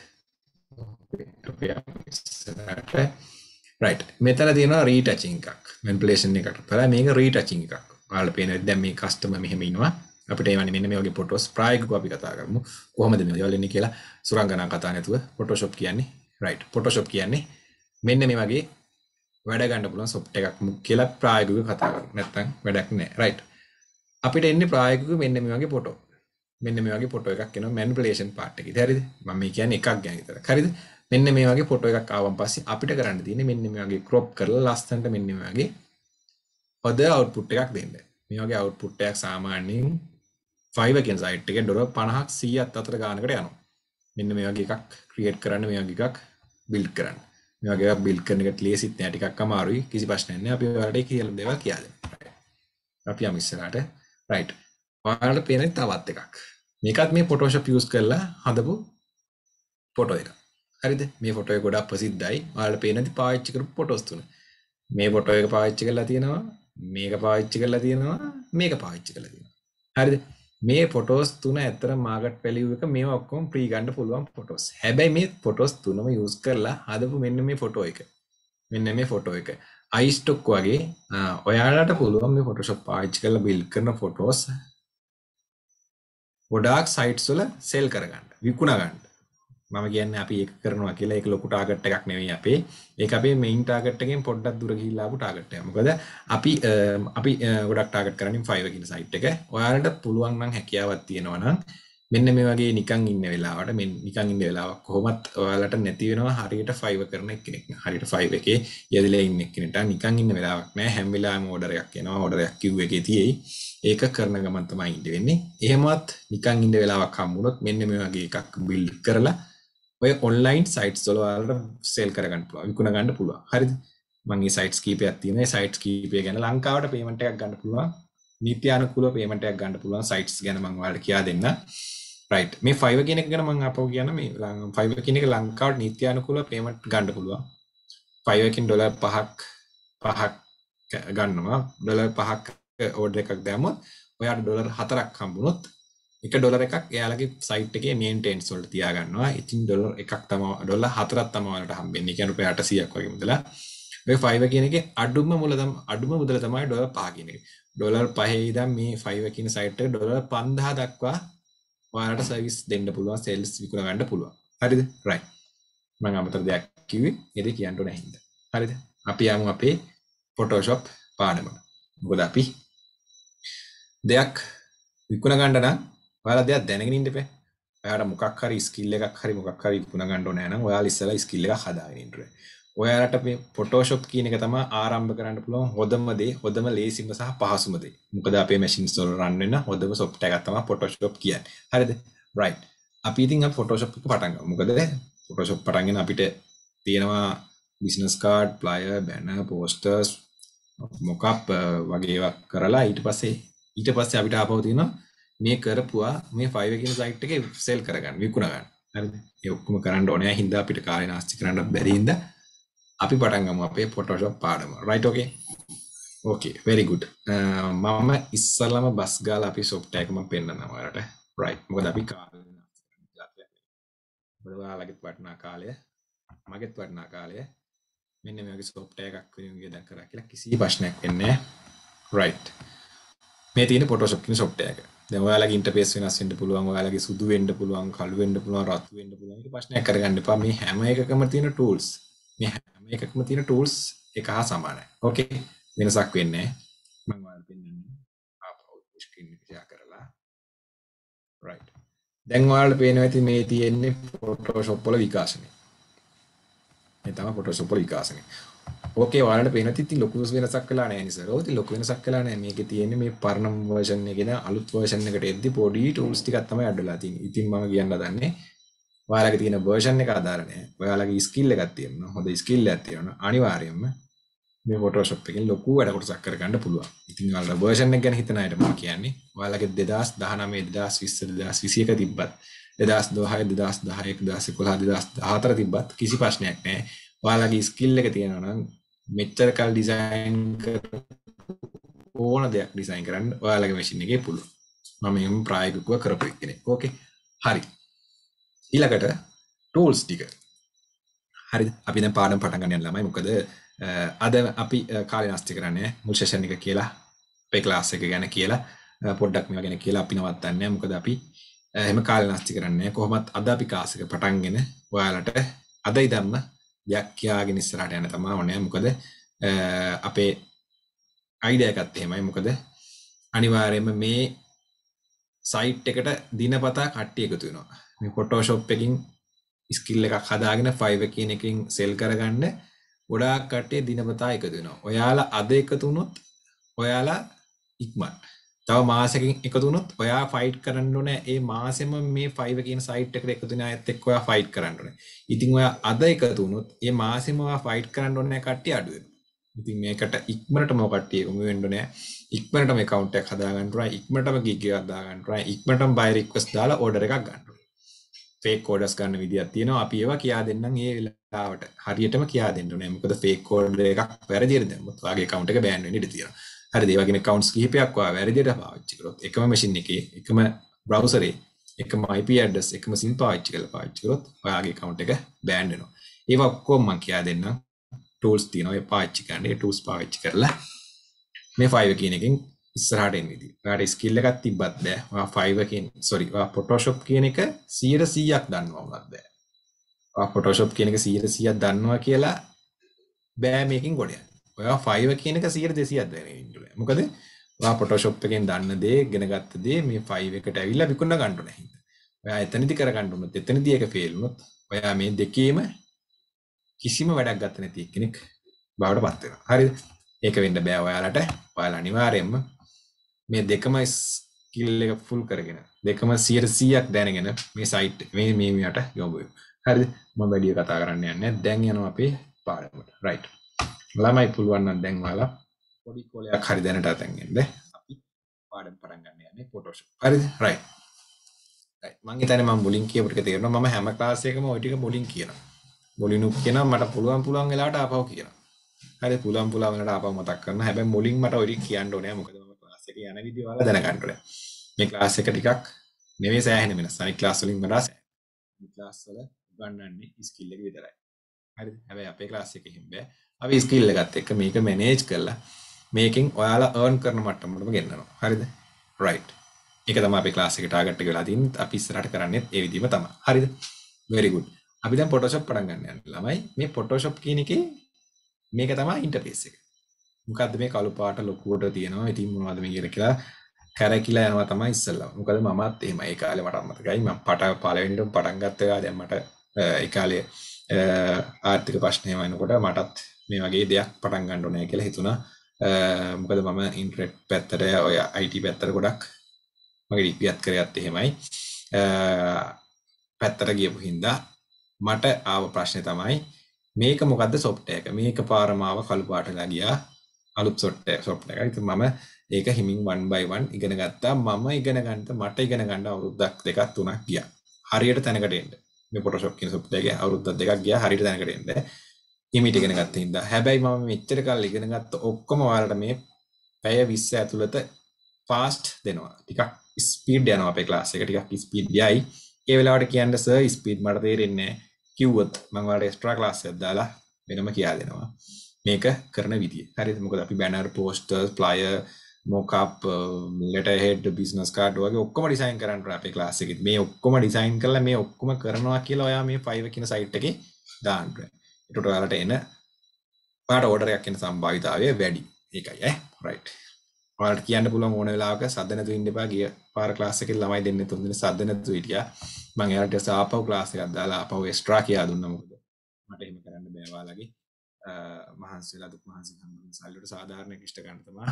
right. මෙතන තියෙනවා retouching එකක්. manipulation එකකට. බලන්න මේක retouching එකක්. ඔයාලා පේනවා දැන් මේ customer මෙහෙම ඉන්නවා. අපිට ඒවනි මෙන්න මේ වගේ ෆොටෝස් ප්‍රායෝගිකව අපි කතා කරමු කොහොමද මේ දේවල් එන්නේ කියලා සුරංගනා කතා නැතුව Photoshop කියන්නේ right Photoshop කියන්නේ මෙන්න මේ වගේ වැඩ ගන්න පුළුවන් සොෆ්ට් එකක් කියලා ප්‍රායෝගිකව කතා කරමු නැත්තම් වැඩක් නැහැ right අපිට එන්නේ ප්‍රායෝගිකව මෙන්න මේ වගේ ෆොටෝ මෙන්න මේ වගේ ෆොටෝ එකක් එනවා මැනිපියුලේෂන් පාට් එකේදී හරිද මම මේ කියන්නේ එකක් ගැන විතරක් හරිද මෙන්න මේ වගේ ෆොටෝ එකක් ආවන් පස්සේ අපිට කරන්න තියෙන්නේ මෙන්න මේ වගේ ක්‍රොප් කරලා ලස්සනට මෙන්න මේ වගේ හොඳ අවුට්පුට් එකක් දෙන්න මේ වගේ අවුට්පුට් එකක් සාමාන්‍යයෙන් ෆයිවකෙන් සයිට් එක ඩොර පණහක් සීයත් අතර ගානකට යනු මෙන්න මේ වගේ එකක් ක්‍රියට් කරන්න මේ වගේ එකක් බිල්් කරන්න මේ වගේ බිල් කරන එකට ලේසිත් නෑ ටිකක් අමාරුයි කිසි ප්‍රශ්නයක් නෑ අපි ඔයාලට කියලා දේවල් කියලා අපි යමු ඉස්සරහට රයිට් ඔයාලට පේන තවත් එකක් මේකත් මේ ෆොටෝෂොප් යූස් කරලා හදපු ෆොටෝ එක හරිද මේ ෆොටෝ එක ගොඩක් ප්‍රසිද්ධයි ඔයාලට පේන ති පාවිච්චි කරපු ෆොටෝස් තුන මේ ෆොටෝ එක පාවිච්චි කරලා තියෙනවා මේක පාවිච්චි කරලා තියෙනවා මේක පාවිච්චි කරලා තියෙනවා හරිද මේ පොටෝස් තුන ඇතර මාගට් පැලිව එක මේ ඔක්කොම ප්‍රීගණ්ඩ පුළුවන් පොටෝස් හැබැයි මේ පොටෝස් තුනම යුස් කරලා හදපු මෙන්න මේ ෆොටෝ එක මෙන්න මේ ෆොටෝ එක අයිස්ටොක් වගේ ඔයාලට පුළුවන් මේ ෆොටෝෂොප් පාච් කල බිල් කරන ෆොටෝස් ගොඩාක් සයිට්ස්වල සෙල් කරගන්න විකුණගන්න මම කියන්නේ අපි ඒක කරනවා කියලා ඒක ලොකු ටාගට් එකක් නෙවෙයි අපේ. ඒක අපේ මේන් ටාගට් එකෙන් පොඩ්ඩක් දුර ගිහිල්ලා ආපු ටාගට් එක. මොකද අපි අපි ගොඩක් ටාගට් කරන්නේ 5 කියන සයිට් එක. ඔයාලට පුළුවන් නම් හැකියාවක් තියෙනවා නම් මෙන්න මේ වගේ නිකන් ඉන්න වෙලාවට මේ නිකන් ඉන්න වෙලාවක් කොහොමත් ඔයාලට නැති වෙනවා හරියට 5 කරන එක්කෙනෙක්. හරියට 5 එකේ යදිලා ඉන්න එක්කෙනට නිකන් ඉන්න වෙලාවක් නෑ. හැම වෙලාවෙම ඕඩර් එකක් එනවා. ඕඩර් එකක් queue එකේ තියෙයි. ඒක කරන ගමන් තමයි ඉඳ වෙන්නේ. එහෙමවත් නිකන් ඉඳ වෙලාවක් හම්බුනොත් මෙන්න මේ වගේ එකක් බිල්ඩ් කරලා ඔය කොන්ලයින් සයිට් සොලවාලට සෙල් කරගන්න පුළුව විකුණ ගන්න පුළුව හරි මගේ සයිට් කීපයක් තියෙන සයිට් කීපය ගැන ලංකාවට පේමට එකක් ගන්න පුළුවන් නීති්‍යයානකුල පේමටයක් ගන්න පුළුවන් සයිට් ගැන මංවාල කියා දෙන්න රයිට් මේ ෆයිව කෙනෙක් ගැන මං අපව කියන මේ ෆයිව කෙනෙක ලංකාවට නීති්‍යයානකුල පේමට ගණඩ පුළුවන් ෆයිවකින් ඩොල පහක් පහක් ගන්නවා ඩොල පහක් ඕඩ එකක් දැම ඔයාට ඩොලර් හතරක් කම්බුණොත් එක ඩොලර් එකක් එයාලගේ සයිට් එකේ මේන්ටේන්ස් වලට තියාගන්නවා. ඉතින් ඩොලර් එකක් තම ඩොලර් හතරක් තම වලට හම්බෙන්නේ. කියන්නේ රුපියල් 800ක් වගේ මුදලා. ඔය 5 කියන එකේ අඩුම මුල තම අඩුම මුදල තමයි ඩොලර් 5 කියන එක. ඩොලර් 5 ඉඳන් මේ 5 කියන සයිට් එක ඩොලර් 5000 දක්වා ඔයාලට සර්විස් දෙන්න පුළුවන්, සේල්ස් විකුණ ගන්න පුළුවන්. හරිද? right. මම අමතර දෙයක් කිව්වේ. ඒක කියන්න ඕනේ හින්දා. හරිද? අපි යමු අපේ Photoshop පාඩමට. මොකද අපි දෙයක් විකුණ ගන්න නම් ඔයාලා දෙයක් දැනගෙන ඉන්න එපා. ඔයාට මොකක් හරි ස්කිල් එකක් හරි මොකක් හරි ඉගෙන ගන්න ඕන නැනම් ඔයාලා ඉස්සෙල්ලා ස්කිල් එකක් හදාගෙන ඉන්න ඕනේ. ඔයාලට මේ පොටෝෂොප් කියන එක තමයි ආරම්භ කරන්න පුළුවන් හොඳම දේ හොඳම ලේසිම සහ පහසුම දේ. මොකද අපේ මැෂින්ස් වල රන් වෙන හොඳම software එකක් තමයි Photoshop කියන්නේ. හරිද? right. අපි ඉතින් අ Photoshop එක පටන් ගමු. මොකද Photoshop පටන්ගෙන අපිට තියෙනවා business card, flyer, banner, posters, mockup වගේ ඒවා කරලා ඊට පස්සේ ඊට පස්සේ අපිට ආපහු තියෙනවා මේ කරපුවා මේ 5 කියන සයිට් එකේ සෙල් කරගන්න විකුණ ගන්න. හරිද? ඒ ඔක්කොම කරන්න ඕනේ. හින්දා අපිට කාලේ නාස්ති කරන්න බැරි හින්දා අපි පටන් ගමු අපේ Photoshop පාඩම. right okay. okay very good. Uh, මම ඉස්සලම බස් ගාලා අපි software එකම පෙන්නනවා ඔයාලට. right. මොකද අපි කාලේ නාස්ති කරන්න જાතියක් නෙමෙයි. ඔයාලගේත් වටිනා කාලය මගේත් වටිනා කාලය මෙන්න මේ වගේ software එකක් වෙනුවෙන් ගියදා කරා කියලා කිසි ප්‍රශ්නයක් වෙන්නේ නැහැ. right. මේ තියෙන Photoshop කියන software එක. දැන් ඔයාලගේ ඉන්ටර්ෆේස් වෙනස් වෙන්න පුළුවන් ඔයාලගේ සුදු වෙන්න පුළුවන් කළු වෙන්න පුළුවන් රතු වෙන්න පුළුවන් ඒක ප්‍රශ්නයක් කරගන්න එපා මේ හැම එකකම තියෙන tools මේ හැම එකකම තියෙන tools එක හා සමානයි ඕකේ වෙනසක් වෙන්නේ නැහැ මම ඔයාලට පෙන්නන්නේ ආපහු ස්ක්‍රීන් එක ෂෙයා කරලා right දැන් ඔයාලට පේනවා ඇති මේ තියෙන්නේ Photoshop වල විකාශනය මේ තමයි Photoshop වල විකාශනය ඕකේ ඔයාලට පේන තිති ලොකු වෙනසක් කළා නෑ නිසා. ඔතී ලොකු වෙනසක් කළා නෑ. මේකේ තියෙන්නේ මේ පරණ වර්ෂන් එකේ න අලුත් වර්ෂන් එකට එද්දි පොඩි ටූල්ස් ටිකක් තමයි අඩලා තියෙන්නේ. ඉතින් මම කියන්න දන්නේ ඔයාලගේ තියෙන වර්ෂන් එක අදාළ නෑ. ඔයාලගේ ස්කිල් එකක් තියෙනවා. හොඳ ස්කිල් එකක් තියෙනවා. අනිවාර්යයෙන්ම මේ ෆොටෝෂොප් එකෙන් ලොකු වැඩ කොටසක් කරගන්න පුළුවන්. ඉතින් ඔයාලා වර්ෂන් එක ගැන හිතන අයට මම කියන්නේ ඔයාලගේ 2019 2020 2021 තිබ්බත් 2012 2010 2011 2014 තිබ්බත් කිසි ප්‍රශ්නයක් නැහැ. ඔයාලගේ ස්කිල් එක තියෙනවා නම් මෙච්චර කල් ඩිසයින් ඕන දෙයක් ඩිසයින් කරන්න ඔයාලගේ මැෂින් එකේ පුළුවන්. මම එහෙම ප්‍රායෝගිකව කරපු කෙනෙක්. ඕකේ. හරි. ඊළඟට tools ටික. හරි. අපි දැන් පාඩම් පටන් ගන්න යන ළමයි. මොකද අද අපි කාලේ නාස්ති කරන්නේ මුල් session එක කියලා අපේ class එක ගැන කියලා පොඩ්ඩක් මේවා ගැන කියලා අපි නවත්තන්නේ. මොකද අපි එහෙම කාලේ නාස්ති කරන්නේ කොහොමත් අද අපි class එක පටන්ගෙන ඔයාලට අදයි ධම්ම දෙයක් කියාගෙන ඉස්සරහට යන තමා ඕනේ. මොකද අපේ අයිඩියා එකත් එහෙමයි. මොකද අනිවාර්යයෙන්ම මේ සයිට් එකට දිනපතා කට්ටිය එකතු වෙනවා. මේ Photoshop එකකින් ස්කිල් එකක් හදාගෙන 5 කියන එකකින් සෙල් කරගන්න ගොඩාක් කට්ටිය දිනපතා එකතු වෙනවා. ඔයාලා අද එකතු වුණොත් ඔයාලා ඉක්මන්. තව මාසකින් එකතුනොත් ඔයා ෆයිට් කරන්නුන ඒ මාසෙම මේ ෆයිව කියන සයිට් එකට එකතුන ඇත් එක් ඔයා ෆයිට් කරන්නුන ඉතින් ඔයා අද එකතුනොත් ඒ මාසෙම ඔයා ෆයිට් කරන්න ඔන්න කට්ටිය අඩුව ඉතින් මේකට ඉක්මනට මොකට්ටිය උම වෙන්ඩනෑ ඉක්මනට මේ කවුන්ට එක හදාගන්ටුව ඉක්මටම ගිග අදාගන්ටුව ඉක්මටම බයිරික්වස් දාලා ඕඩර එකක් ගන්නු ෆේක් කෝඩස් ගන්න විදිත් තියෙනවා අපි ඒවා කියා දෙන්නම් ඒ වෙලාවට හරියටම කියා දෙන්නන මොකද ෆේක් කෝඩ එකක් වැරදිර දෙමුත් වගේ කවුන්ට එක බෑන්වෙනිට තියෙනවා හරිද? ඒ වගේම accounts කිහිපයක් ඔයා වැරදියට පාවිච්චි කරොත් එකම machine එකේ එකම browser එකේ එකම IP address එකම SIM පාවිච්චි කරලා පාවිච්චි කරොත් ඔයාගේ account එක බෑන් වෙනවා. ඒවා ඔක්කොම මම කියා දෙන්නම්. tools තියෙනවා ඒ පාවිච්චි කරන්න. ඒ tools පාවිච්චි කරලා මේ 5 කියන එකෙන් ඉස්සරහට එන්න විදිහ. ඔයාට skill එකක් තිබ්බත් බෑ. ඔයා 5 කියන sorry ඔයා Photoshop කියන එක 100%ක් දන්නවා වුණත් බෑ. ඔයා Photoshop කියන එක 100%ක් දන්නවා කියලා බෑ මේකෙන් ගොඩ යන්න. ඔයා ෆයිව කියනක සියයට දෙසියක් දැන ඉන්න මොකද පොටෝශොප් එකෙන් දන්න දේ ගෙනගත්ත දේ මේ ෆයිව එකට ඇවිල්ලා විකුණ ගන්නු නැහිද ඔයා එතනදි කරගන්නුනොත් එතනදි එක ෆේල් වුණොත් ඔයා මේ දෙකේම කිසිම වැඩක් ගත නැති කෙනෙක් බවට පත් වෙනවා හරිද ඒක වෙන්න බෑ ඔයාලට ඔයාලා අනිවාර්යෙන්ම මේ දෙකම ස්කිල් එක ෆුල් කරගෙන දෙකම 100%ක් දැනගෙන මේ සයිට් මේ මේ මෙයාට යොමු වෙමු හරිද මම වැඩි කතා කරන්න යන්නේ දැන් යනවා අපේ පාඩමට රයිට් ළමයි පුළුවන්න දැන් වාලා පොඩි කෝලයක් හරි දැනට අතැන්ගෙන්ද අපි පාඩම් පටන් ගන්න යන්නේ ෆොටෝෂොප් හරිද රයිට් රයිට් මං හිතන්නේ මම මුලින් කියපු ටික තේරෙනවා මම හැම ක්ලාස් එකම ওই ටික මුලින් කියනවා මුලිනුත් කියනවා මට පුළුවන් පුළුවන් වෙලාවට ආපහු කියනවා හරි පුළුවන් පුළුවන් වෙලාවට ආපහු මතක් කරනවා හැබැයි මුලින් මට ওই ටික කියන්න ඕනේ මොකද මම ක්ලාස් එකේ යන විදිහ වල දැනගන්න ඕනේ මේ ක්ලාස් එක ටිකක් නෙවෙයි සෑහෙන වෙනස් අනිත් ක්ලාස් වලින් වඩා සෑහෙන ක්ලාස් වල ගන්නන්නේ ස්කිල් එක විතරයි හරි හැබැයි අපේ ක්ලාස් එකේ හිම්බෑ අපි ස්කිල් එකත් එක්ක මේක මැනේජ් කරලා මේකෙන් ඔයාලා earn කරන මට්ටමටම ගෙන්නනවා. හරිද? right. ඒක තමයි අපේ class එකේ target එක වෙලා තින්නේ. අපි ඉස්සරහට කරන්නේ ඒ විදිහම තමයි. හරිද? very good. අපි දැන් Photoshop පටන් ගන්න යන ළමයි මේ Photoshop කියන එකේ මේක තමයි interface එක. මොකද්ද මේ කළු පාට ලොකුවට තියෙනවා. ඉතින් මොනවද මේ කියලා කැරකිලා යනවා තමයි ඉස්සල්ලා. මොකද මමත් එහෙම ඒ කාලේ මට අමතකයි. මම පට පළවෙනිටම පටන් ගත්ත වෙලාව දැන් මට ඒ කාලේ ආර්ථික ප්‍රශ්නය වෙනකොට මටත් මේ වගේ දෙයක් පටන් ගන්න ඕනේ කියලා හිතුණා. මොකද මම ඉන්ටර්නෙට් පැත්තට ඔය IT පැත්තට ගොඩක් මගේ ඩිග්‍රියත් කරේත් එහෙමයි. පැත්තට ගියපු හින්දා මට ආව ප්‍රශ්නේ තමයි මේක මොකද්ද software එක? මේක පාරමාව කළු පාටලා ගියා. අලුත් software software එක. ඉතින් මම ඒක හිමින් 1 by 1 ඉගෙන ගත්තා. මම ඉගෙන ගන්නට මට ඉගෙන ගන්න අවුරුද්දක් දෙකක් තුනක් ගියා. හරියට තැනකට එන්න. මේ Photoshop කියන software එකේ අවුරුද්දක් දෙකක් ගියා හරියට තැනකට එන්න. හිමිට ඉගෙන ගත්ත හින්දා. හැබැයි මම මෙච්චර කල් ඉගෙන ගත්ත ඔක්කොම ඔයාලට මේ පැය 20 ඇතුළත ෆාස්ට් දෙනවා. ටිකක් ස්පීඩ් යනවා අපේ ක්ලාස් එක ටිකක් ස්පීඩ් යයි. ඒ වෙලාවට කියන්න සර් ස්පීඩ් මට තේරෙන්නේ නැහැ. කිව්වොත් මම ඔයාලට එක්ස්ට්‍රා ක්ලාස් එකක් දාලා වෙනම කියලා දෙනවා. මේක කරන විදිය. හරිද? මොකද අපි banner, posters, flyer, mockup letterhead business card වගේ ඔක්කොම ඩිසයින් කරන්න අපේ ක්ලාස් එකේ. මේ ඔක්කොම ඩිසයින් කරලා මේ ඔක්කොම කරනවා කියලා ඔයා මේ 5 කියන සයිට් එකේ දාන්න. ටොටලට එන පාට ඕඩරයක් එන සම්භාවිතාවය වැඩි ඒකයි ඇ රයිට් ට කියන්න පුළ ඕන වෙලාක සදනතු ඉන්නපා ගිය පාර ලාසක ළමයි දෙන්න තුන්දෙන සදනතු විටිය මං එයාට සාපව ලාසයක් දාලා අපව ස්ට්‍රා කියයා දුන්නමුද මට එම කරන්න බෑවාලගේ මහන්සේලා දුක් මහන්සි සල්ලට සාධාරණය කිෂ්ට ගන්නතමා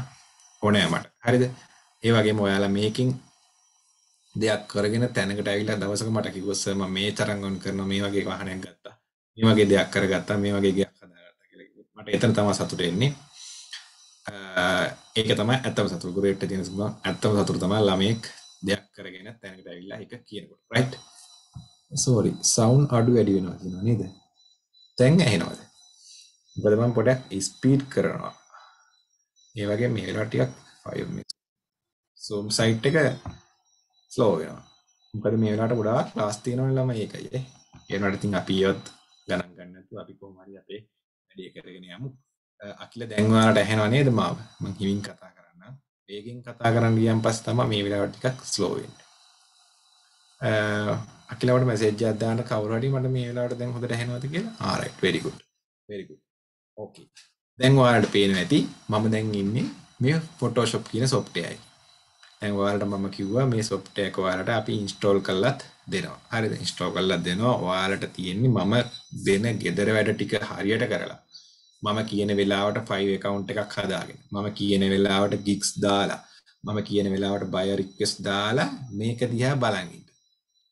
ඕනෑමට හරිද ඒ වගේ මොයාලා මේකින් දෙයක් කරගෙන තැනකට ඇවිලා දවසක මට කිවස්ස මේ තරංගන් කරන මේ වගේ වාහනයක් ගත්තා මේ වගේ දෙයක් කරගත්තා මේ වගේ ගයක් හදාගත්තා කියලා මට එතන තමයි සතුට එන්නේ ඒක තමයි ඇත්තම සතුට ගුරුවරට තියෙන සුබ ඇත්තම සතුට තමයි ළමයෙක් දෙයක් කරගෙන තැනකට ඇවිල්ලා එක කියනකොට රයිට් සෝරි සවුන් අඩු වැඩි වෙනවා කියනවා නේද තැන් ඇහෙනවද මොකද මම පොඩක් ස්පීඩ් කරනවා ඒ වගේ මේ වෙලාවට ටිකක් 5 minutes zoom site එක slow වෙනවා මොකද මේ වෙලාවට ගොඩාක් class තියෙනවනේ ළමයි ඒකයි ඒ වෙනකොට ඉතින් අපි ඒවත් නැතු අපි කොහමරි අපේ වැඩේ කරගෙන යමු අකිල දැන්වාලට ඇහෙනව නේද මාව මං හිමින් කතා කරන්න වේගෙන් කතා කරන්න ගියන් පස්සේ තමයි මේ වෙලාවට ටිකක් ස්ලෝ වෙන්නේ අකිලවට මැසේජ් එකක් දාන්න කවුරු හරි මට මේ වෙලාවට දැන් හොඳට ඇහෙනවද කියලා ආ right very good very good okay දැන් ඔයාලට පේනවා ඇති මම දැන් ඉන්නේ මේ Photoshop කියන software එකයි දැන් ඔයාලට මම කිව්වා මේ software එක ඔයාලට අපි install කරලත් දෙනවා. හරිද? install කරලත් දෙනවා. ඔයාලට තියෙන්නේ මම දෙන gedara වැඩ ටික හරියට කරලා. මම කියන වෙලාවට 5 account එකක් හදාගෙන. මම කියන වෙලාවට gigs දාලා. මම කියන වෙලාවට buy request දාලා මේක දිහා බලන් ඉන්න.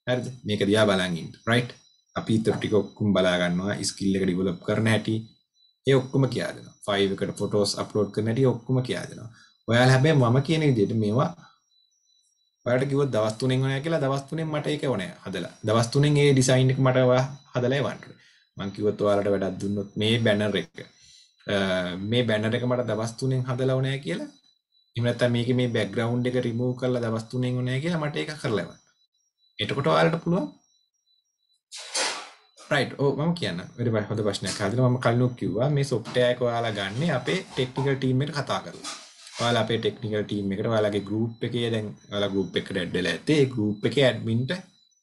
හරිද? මේක දිහා බලන් ඉන්න. right? අපි ඊට ටික ඔක්කොම බලා ගන්නවා skill එක develop කරන හැටි. ඒ ඔක්කොම කියා දෙනවා. 5 එකට ෆොටෝස් අප්ලෝඩ් කරන හැටි ඔක්කොම කියා දෙනවා. ඔයාලා හැබැයි මම කියන විදිහට මේවා ඔයාලට කිව්වොත් දවස් 3න් ඕනෑ කියලා දවස් 3න් මට ඒක ඕනෑ හදලා. දවස් 3න් ඒ ඩිසයින් එක මට ඔයා හදලා එවන්න. මං කිව්වොත් ඔයාලට වැඩක් දුන්නොත් මේ බැනර් එක මේ බැනර් එක මට දවස් 3න් හදලා ඕනෑ කියලා. එහෙම නැත්නම් මේකේ මේ බෑග්ග්‍රවුන්ඩ් එක රිමූව් කරලා දවස් 3න් ඕනෑ කියලා මට ඒක කරලා එවන්න. එතකොට ඔයාලට පුළුවන් රයිට් ඕ මම කියන්න වැඩ හොඳ ප්‍රශ්නයක් හදලා මම කලිනුත් කිව්වා මේ සොෆ්ට්වෙයාර් එක ඔයාලා ගන්න අපේ ටෙක්නිකල් ටීම් එකට කතා කරලා ඔයාලා අපේ ටෙක්නිකල් ටීම් එකට ඔයාලගේ ගෲප් එකේ දැන් ඔයාලා ගෲප් එකකට ඇඩ් වෙලා ඇත්තේ ඒ ගෲප් එකේ ඇඩ්මින්ට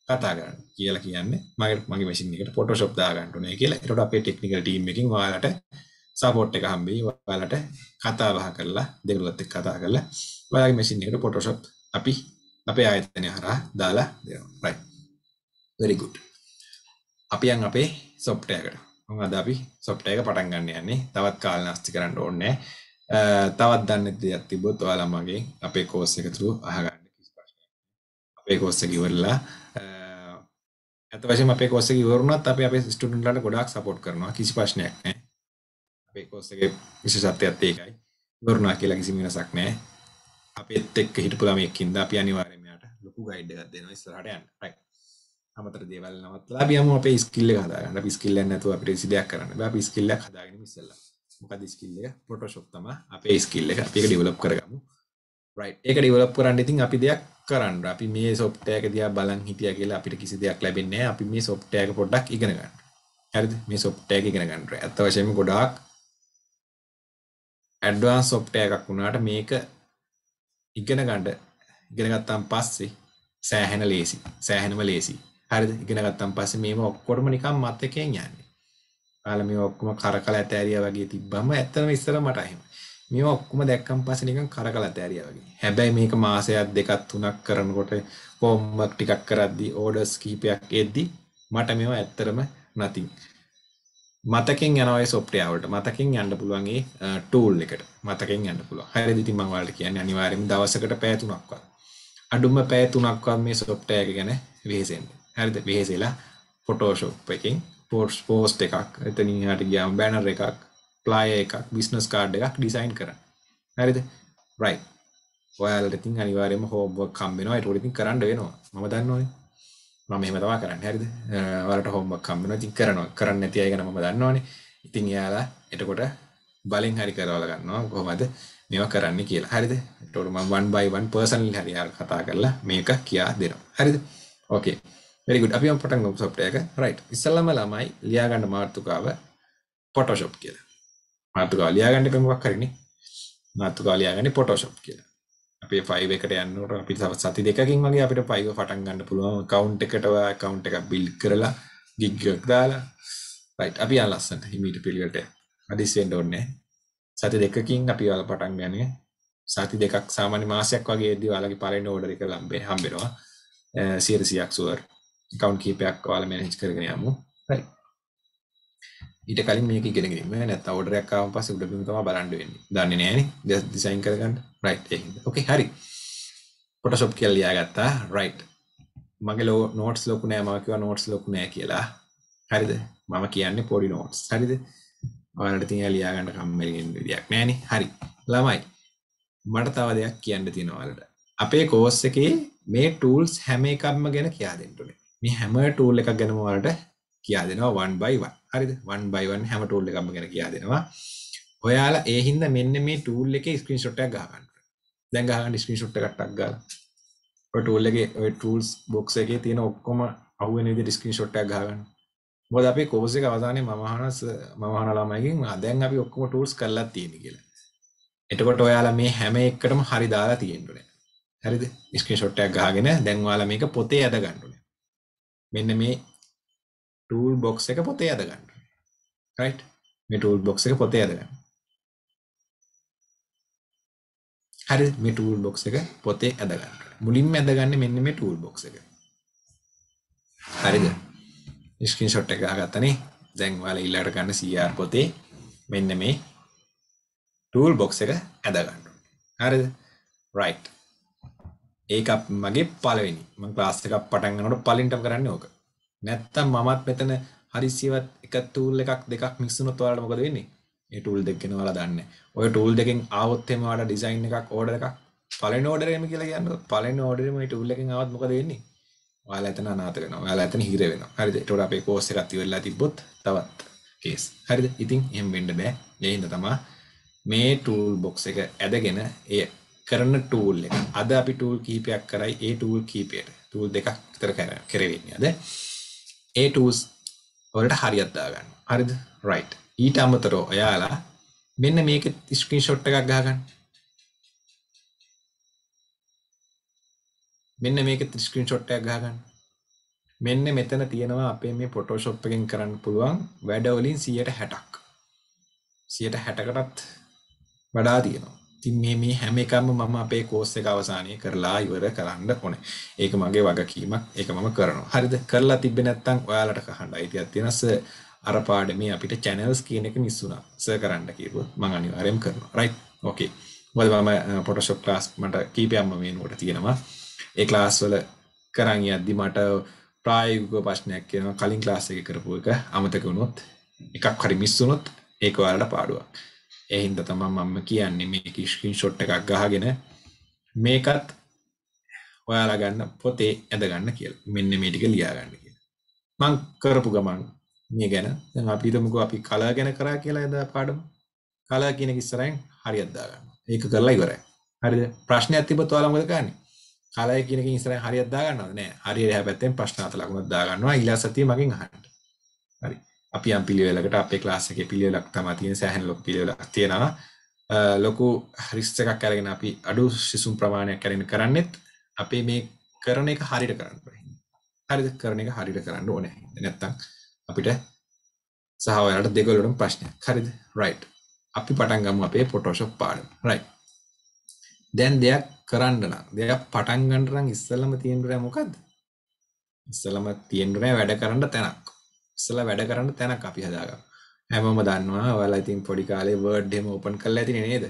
කතා කරන්න කියලා කියන්නේ මගේ මගේ මැෂින් එකට ෆොටෝෂොප් දාගන්න ඕනේ කියලා. ඒකට අපේ ටෙක්නිකල් ටීම් එකෙන් ඔයාලට සපෝට් එක හම්බෙයි. ඔයාලට කතා බහ කරලා දෙගොල්ලොත් එක්ක කතා කරලා ඔයාලගේ මැෂින් එකට ෆොටෝෂොප් අපි අපේ ආයතනය හරහා දාලා දෙනවා. right. very good. අපි යන් අපේ software එකට. මම අද අපි software එක පටන් ගන්න යන්නේ. තවත් කාලනාස්ති කරන්න ඕනේ නැහැ. තවත් දන්න දෙයක් තිබොත් ඔයාලා මගේ අපේ කෝස් එක තුරු අහගන්න කිසි ප්‍රශ්නයක් අපේ කෝස් එක ඉවරලා ඇත්ත වශයෙන්ම අපේ කෝස් එක ඉවරුණත් අපි අපේ ස්ටුඩන්ට්ලාට ගොඩාක් සපෝට් කරනවා කිසි ප්‍රශ්නයක් නැහැ අපේ කෝස් එකේ විශේෂත්වයත් ඒකයි ඉවරුණා කියලා කිසිම වෙනසක් නැහැ අපිත් එක්ක හිටපු ළමයෙක්ින්ද අපි අනිවාර්යයෙන් මෙයාට ලොකු ගයිඩ් එකක් දෙනවා ඉස්සරහට යන්න right අමතර දේවල් නවත්තලා අපි යමු අපේ ස්කිල් එක හදාගන්න අපි ස්කිල් එක නැතුව අපිට සිදයක් කරන්න බෑ අපි ස්කිල් එක හදාගෙන ඉස්සෙල්ලා මොකද ස්කිල්ල පොටශොප් තම අපේ ස්කිල්ල අපික ඩිවලප් කරගමු ඒක ඩිවලප් කරන්න ඉතින් අපි දෙයක් කරන්න අපි මේ සොප්ටයක දයා බලන් හිටිය කියලා අපිට කිසි දෙයක් ලැබෙන්නේ අපි මේ සොප්ටයක පොඩක් ඉගෙනගන්න ඇරි මේ සොප්ටයක ඉගෙනගන්නට ඇත්ත වශයම ගොඩාක් ඇඩ්වාන් සොප්ටය එකක් වුණාට මේක ඉගෙනගඩ ඉගෙනගත්තම් පස්සේ සෑහැන ලේසි සෑහැනම ලේසි හරි ඉගෙනගත්තම් පස්සේ මේම ඔක්කොටම නිකම් මත්තකෙන් යන්නේ කාලා මේ ඔක්කොම කරකලා ඇතෑරියා වගේ තිබ්බම ඇත්තම ඉස්සර මට එහෙම. මේ ඔක්කොම දැක්කන් පස්සේ නිකන් කරකලා ඇතෑරියා වගේ. හැබැයි මේක මාසයක් දෙකක් තුනක් කරනකොට ෆෝම් වර්ක් ටිකක් කරද්දී ඕඩර්ස් කීපයක් එද්දී මට මේවා ඇත්තරම නැතිං. මතකින් යනවා ඒ software වලට මතකින් යන්න පුළුවන් ඒ tool එකට මතකින් යන්න පුළුවන්. හරිද ඉතින් මම ඔයාලට කියන්නේ අනිවාර්යයෙන්ම දවසකට පැය තුනක්වත් අඩුම පැය තුනක්වත් මේ software එක ගැන වෙහෙසෙන්න. හරිද? වෙහෙසෙලා Photoshop එකෙන් පෝස්් පෝස්් එකක් එතනින් හට ගියාම බැනර් එකක් ප්ලාය එකක් බිස්නස් කාඩ් එකක් ඩිසයින් කරන්න හරිද රයි ඔයාලටින් අනිවාරයම හෝබ කම්බෙනවා ටටින් කරන්න වෙනවා ම දන්නවයි මම මෙමතවා කරන්න හරිද වලට හොම්බක් කම්බෙන ති කරනවා කරන්න ඇති අයගෙන ම දන්නවානේ ඉතින් යාලා එටකොට බලින් හරි කරවල ගන්නවා කොහොමද මෙවා කරන්න කියලා හරිද ටොටම වන් බයිවන් පර්සනල් හරියාල් කතා කරලා මේක කියා දෙනවා හරිද ඕකේ වෙරිගුඩ් අපි පටන් ගමු සොෆ්ට්වෙයාර් එක රයිට් ඉස්සල්ලාම ළමයි ලියා ගන්න මාතෘකාව Photoshop කියලා මාතෘකාව ලියා ගන්න එක මොකක් හරිනේ මාතෘකාව ලියා ගන්නේ Photoshop කියලා අපේ ෆයිල් එකට යනකොට අපිට තවත් සති දෙකකින් වගේ අපිට ෆයිල් පටන් ගන්න පුළුවන් account එකට account එකක් build කරලා gig එකක් දාලා රයිට් අපි යන ලස්සනට හිමීට පිළිවෙලට හදිස්සි වෙන්න ඕනේ සති දෙකකින් අපි ඔයාලා පටන් ගන්නේ සති දෙකක් සාමාන්‍ය මාසයක් වගේදී ඔයාලගේ පළවෙනි ඕඩර් එක ලම්බේ හම්බෙනවා 100ක් සුවර් කවන්් කීපයක් වාල මනහිච් කරගෙන යමු ඊට කලින් මේක ගෙනගීම නැත ෝඩරයක්කාව පස උඩපිම තම බලන්ඩ වෙන්න දන්න නෑන දෙ දිසයින් කරගන්න රයි් ඕකේ හරි පොටසොප් කියල් ලියාගත්තා රයිට් මගේ ලෝ නෝටස් ලොකු නෑ මකිව නෝටස් ලොකු නෑ කියලා හරිද මම කියන්න පොඩි නෝටස් හරිද ඔලට තිය ලියාගන්න කම්මලෙන් විදියක් නෑන හරි ළමයි මට තව දෙයක් කියන්න තියෙනවාලට අපේ කෝස්ස එකේ මේ ටූල්ස් හැම එකක්ම ගැන කියා දෙෙන්ටුනේ මේ හැම ටූල් එකක් ගැනම වලට කියා දෙනවා 1 by 1 හරිද 1 by 1 හැම ටූල් එකක්ම ගැන කියා දෙනවා ඔයාලා ඒ හින්දා මෙන්න මේ ටූල් එකේ ස්ක්‍රීන්ෂොට් එකක් ගහ ගන්න දැන් ගහ ගන්න ස්ක්‍රීන්ෂොට් එකක් ටක් ගාලා ඔය ටූල් එකේ ඔය ටූල්ස් බොක්ස් එකේ තියෙන ඔක්කොම අහුවෙන විදිහට ස්ක්‍රීන්ෂොට් එකක් ගහ ගන්න මොකද අපි කෝස් එක අවසානයේ මම අහන මම අහන ළමයිගෙන් දැන් අපි ඔක්කොම ටූල්ස් කරලා තියෙන කියලා එතකොට ඔයාලා මේ හැම එකටම හරි දාලා තියෙන්න ඕනේ හරිද ස්ක්‍රීන්ෂොට් එකක් ගහගෙන දැන් ඔයාලා මේක පොතේ අද ගන්න ඕනේ මෙන්න මේ ටූල් බොක්ස් එක පොතේ අද ගන්න. රයිට්? මේ ටූල් බොක්ස් එක පොතේ අද ගන්න. හරි මේ ටූල් බොක්ස් එක පොතේ අද ගන්න. මුලින්ම අද ගන්න මෙන්න මේ ටූල් බොක්ස් එක. හරිද? ස්ක්‍රීන්ෂොට් එක ගහගත්තනේ. දැන් ඔයාලා ඊළඟට ගන්න CR පොතේ මෙන්න මේ ටූල් බොක්ස් එක අද ගන්න. හරිද? right ඒක මගේ පළවෙනි මං ක්ලාස් එකක් පටන් ගන්නකොට පළවෙනිටම කරන්නේ ඕක. නැත්තම් මමත් මෙතන හරිසියවත් එක ටූල් එකක් දෙකක් මික්ස් වුණොත් ඔයාලට මොකද වෙන්නේ? මේ ටූල් දෙක ගැන ඔයාලා දන්නේ. ඔය ටූල් දෙකෙන් ආවොත් එම ඔයාලා ඩිසයින් එකක් ඕඩර් එකක් පළවෙනි ඕඩර් එකම කියලා කියන්නේ පළවෙනි ඕඩර් එකම මේ ටූල් එකෙන් ආවත් මොකද වෙන්නේ? ඔයාලා එතන අනාථ වෙනවා. ඔයාලා එතන හිර වෙනවා. හරිද? ඒකට අපේ කෝස් එකක් ඉවරලා තිබ්බොත් තවත් කේස්. හරිද? ඉතින් එහෙම වෙන්න බෑ. ඒ හින්දා තමයි මේ ටූල් බොක්ස් එක ඇදගෙන එය කරන ටූල් එක. අද අපි ටූල් කීපයක් කරයි ඒ ටූල් කීපයට. ටූල් දෙකක් විතර කරෙවෙන්නේ අද. ඒ ටූල්ස් වලට හරියක් දාගන්න. හරිද? right. ඊට අමතරව ඔයාලා මෙන්න මේක ස්ක්‍රීන්ෂොට් එකක් ගහගන්න. මෙන්න මේක ස්ක්‍රීන්ෂොට් එකක් ගහගන්න. මෙන්න මෙතන තියෙනවා අපේ මේ Photoshop එකෙන් කරන්න පුළුවන් වැඩ වලින් 160ක්. 160කටත් වඩා තියෙනවා. ඉතින් මේ මේ හැම එකම මම අපේ කෝස් එක අවසානයේ කරලා ඉවර කරන්න ඕනේ. ඒක මගේ වගකීමක්. ඒක මම කරනවා. හරිද? කරලා තිබ්බේ නැත්නම් ඔයාලට කහන්න අයිතියක් තියෙනවා. සර් අර පාඩමේ අපිට channels කියන එක මිස් වුණා. සර් කරන්න කිව්වා. මම අනිවාර්යයෙන් කරනවා. right. okay. මොකද මම Photoshop class මට කීපයක්ම මේනුවට තියෙනවා. ඒ class වල කරන් යද්දි මට ප්‍රායෝගික ප්‍රශ්නයක් කියනවා කලින් class එකේ කරපු එක අමතක වුණොත් එකක් හරි මිස් වුණොත් ඒක ඔයාලට පාඩුවක්. එහින්ද තමා මම කියන්නේ මේ කිස්කින් ෂොට් එකක් ගහගෙන මේකත් ඔයාලා ගන්න පොතේ ඇදගන්න කියල මෙන්න මේටික ලියාගන්න කිය මං කරපු ගමන් මේ ගැන දැන් අපි හිතමුකෝ අපි කලා ගැන කරා කියලා එදා පාඩම කලා කියන කිස්සරෙන් හරියක් දාගන්න ඒක කරලා ඉවරයි හරිද ප්‍රශ්නයක් තිබ්බොත් ඔයාලා මොකද කරන්නේ කලය කියනකින් ඉස්සරහින් හරියක් දාගන්නවද නෑ හරිය එහා පැත්තෙන් ප්‍රශ්න අත ලකුණක් දාගන්නවා ඊළඟ සතියේ මගෙන් අහන්න හරි අපි යම් පිළිවෙලකට අපේ ක්ලාස් එකේ පිළිවෙලක් තමයි තියෙන සෑහෙන ලොකු පිළිවෙලක් තියෙනවා. ලොකු රිස්ක් එකක් අරගෙන අපි අඩු සිසුන් ප්‍රමාණයක් අරගෙන කරන්නේත් අපේ මේ කරන එක හරියට කරන්න ඕනේ. හරියට කරන එක හරියට කරන්න ඕනේ. නැත්තම් අපිට සහ ඔයාලට දෙගොල්ලොටම ප්‍රශ්නයක්. හරිද? right. අපි පටන් ගමු අපේ Photoshop පාඩම. right. දැන් දෙයක් කරන්න නම් දෙයක් පටන් ගන්න නම් ඉස්සෙල්ලම තියෙන්න ඕනේ මොකද්ද? ඉස්සෙල්ලම තියෙන්න ඕනේ වැඩ කරන්න තැනක්. ඉස්සල වැඩ කරන්න තැනක් අපි හදාගම් හැමම දන්නවා ඔයාලා ඉතින් පොඩි කාලේ වර්ඩ් එහෙම ඕපන් කරලා ඇති නේද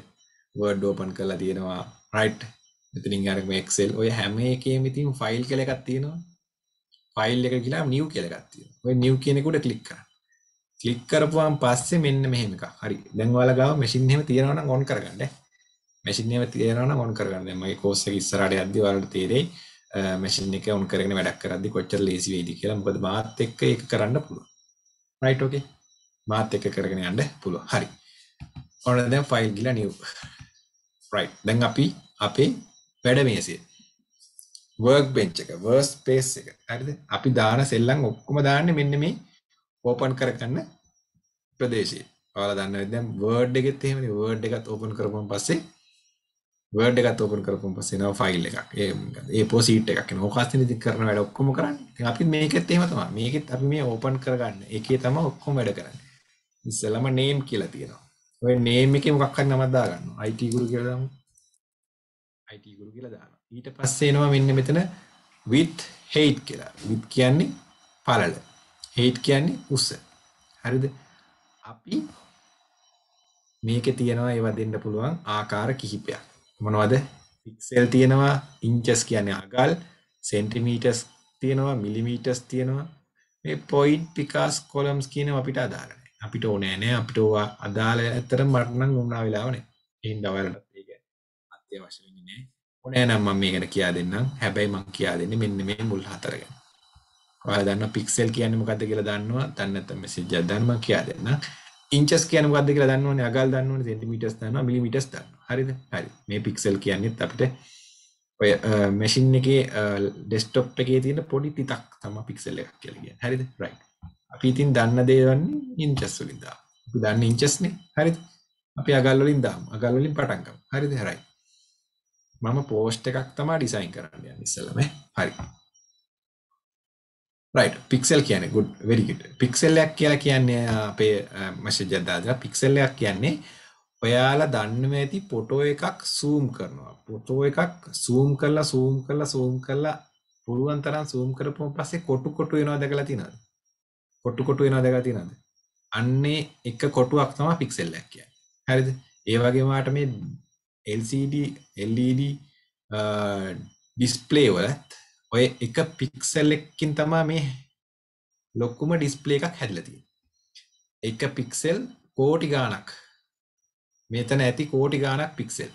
වර්ඩ් ඕපන් කරලා තියෙනවා රයිට් මෙතනින් අර මේ එක්සෙල් ඔය හැම එකේම ඉතින් ෆයිල් කියලා එකක් තියෙනවා ෆයිල් එක කියලා නිව් කියලා එකක් තියෙනවා ඔය නිව් කියන එකට ක්ලික් කරන්න ක්ලික් කරපුවාන් පස්සේ මෙන්න මෙහෙම එකක් හරි දැන් ඔයාලා ගාව මැෂින් එහෙම තියෙනවා නම් ඔන් කරගන්න මැෂින් එහෙම තියෙනවා නම් ඔන් කරගන්න මගේ කෝස් එක ඉස්සරහට යද්දි ඔයාලට තේරෙයි මැසින් එක ඔන් කරගෙන වැඩක් කරද්දි කොච්චර ලේසි වෙයිද කියලා. මොකද මාත් එක්ක ඒක කරන්න පුළුවන්. Right okay. මාත් එක්ක කරගෙන යන්න පුළුවන්. හරි. ඔන්න දැන් ෆයිල් ගිලා නිව්. රයිට්. දැන් අපි අපේ වැඩ මේසය. වර්ක් බෙන්ච් එක, වර්ස් ස්පේස් එක. හරිද? අපි දාන සෙල්ලම් ඔක්කොම දාන්නේ මෙන්න මේ ඕපන් කරගන්න ප්‍රදේශය. ඔයාලා දන්නවා දැන් Word එකෙත් එහෙමනේ Word එකත් ඕපන් කරපුවම පස්සේ වඩ එකත් ඔපන් කරපු පස්සෙන ෆයිල් එකක් ඒ පෝසිීට් එකක් නෝකාස්තන ති කරන වැඩ ඔක්කොම කරන්න අපි මේකෙත් එහෙමතම මේකෙත් අපි මේ ඕපන් කරගන්න එකේ තම ඔක්කොම වැඩ කරන්න ඉස්සලම නේම් කියලා තියෙනවා ඔය නේම් එක මොකක්කත් නමත්දා ගන්න අයිටගුරු කියලදම අයිටගුරු කියලා දාන ඊට පස්සේනවා මෙන්න මෙතන විත් හෙයිට් කියලා විත් කියන්නේ පලල හෙයිට් කියන්නේ උස්ස හරිද අපි මේක තියෙනවා ඒවා දෙන්න පුළුවන් ආකාර කිහිපයක් මොනවද පික්සෙල් තියෙනවා ඉංචස් කියන්නේ අගල් සෙන්ටිමීටස් තියෙනවා මිලිමීටස් තියෙනවා මේ පොයින්ට් පිකාස් කොලම්ස් කියනවා අපිට අදාළ නැහැ. අපිට ඕනේ නැහැ. අපිට ඕවා අදාළ ඇත්තටම මට නම් වුණා වෙලාව නැහැ. එහෙනම් ඔයාලට ඒක අත්‍යවශ්‍ය වෙන්නේ නැහැ. ඕනේ නම් මම මේකට කියා දෙන්නම්. හැබැයි මම කියා දෙන්නේ මෙන්න මේ මුල් හතර ගැන. ඔයාලා දන්නවා පික්සෙල් කියන්නේ මොකද්ද කියලා දන්නවා. දන්නේ නැත්නම් මෙසේජ් එකක් දාන්න මම කියා දෙන්නම්. ඉංචස් කියන මොකද්ද කියලා දන්න ඕනේ අගල් දන්න ඕනේ සෙන්ටිමීටර්ස් දන්නවා මිලිමීටර්ස් දන්නවා හරිද හරි මේ පික්සල් කියන්නේත් අපිට ඔය මැෂින් එකේ ඩෙස්ක්ටොප් එකේ තියෙන පොඩි තිතක් තමයි පික්සල් එකක් කියලා කියන්නේ හරිද රයිට් අපි ඉතින් දන්න දේ වන්නේ ඉන්චස් වලින් දාමු අපි දන්නේ ඉන්චස් නේ හරිද අපි අගල් වලින් දාමු අගල් වලින් පටන් ගමු හරිද රයිට් මම පෝස්ට් එකක් තමයි ඩිසයින් කරන්න යන්නේ ඉස්සෙල්ලාම හරි රයිට් පික්සෙල් කියන ගුඩ් වෙරිගිට පික්සෙල්ලයක් කියලා කියන්නේ uh, අපේ මශජදදාද uh, පික්සෙල්ලයක් කියන්නේ ඔයාලා දන්නම ඇති පොටෝ එකක් සූම් කරනවා පොටෝ එකක් සූම් කරලා සූම් කරලා සූම් කරලා පුළුවන් තරම් සූම් කරපුම පස්සේ කොටු කොටු වෙනවා දැකලා තියෙනවද කොටු කොටු වෙනවා දැකලා තියෙනවද අන්නේ එක කොටුවක් තමයි පික්සෙල්ලයක් කියන්නේ හරිද ඒ වගේම ආට මේ LCD LED ඩිස්ප්ලේ uh, වලත් ඔය එක පික්සල් එකකින් තමා මේ ලොක්කුම ඩිස්පලේ එකක් හැදලති එක පික්සෙල් කෝටි ගානක් මෙතන ඇති කෝටි ගානක් පික්සෙල්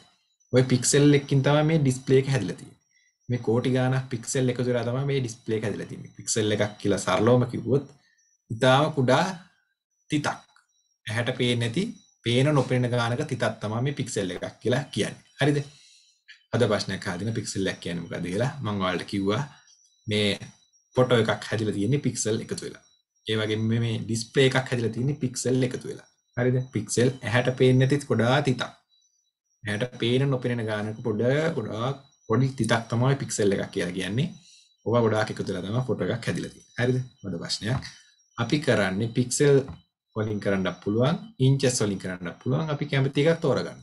ඔය පික්සෙල් එකින් තම මේ ඩිස්පලේක හැදලති මේ කෝටි ගාන පික්සෙල් එක තුර තම මේ ඩිස්පලේ හැදලති පික්සෙල් එකක් කියලා සරලෝම කිවොත් ඉතාම කුඩා තිතක් ඇහැට පේ නැති පේන නොපෙන ගානක තිතත් තමා මේ පික්සෙල් එකක් කියලා කියන්නේ හරිද අද ප්‍රශ්නයක් හදින පික්සල් එකක් කියන්නේ මොකද කියලා මම ඔයාලට කිව්වා මේ ෆොටෝ එකක් හැදිලා තියෙන්නේ පික්සල් එකතු වෙලා. ඒ වගේම මේ ඩිස්ප්ලේ එකක් හැදිලා තියෙන්නේ පික්සල් එකතු වෙලා. හරිද? පික්සල් ඇහැට පේන්නේ නැති ගොඩාක් තිතක්. ඇහැට පේන නොපෙනෙන ගානක පොඩ ගොඩාක් පොඩි තිතක් තමයි පික්සල් එකක් කියලා කියන්නේ. ඔබ ගොඩාක් එකතු වෙලා තමයි ෆොටෝ එකක් හැදිලා තියෙන්නේ. හරිද? මොකද ප්‍රශ්නයක්. අපි කරන්නේ පික්සල් වලින් කරන්න පුළුවන්, ඉන්චස් වලින් කරන්න පුළුවන්. අපි කැමති එකක් තෝරගන්න.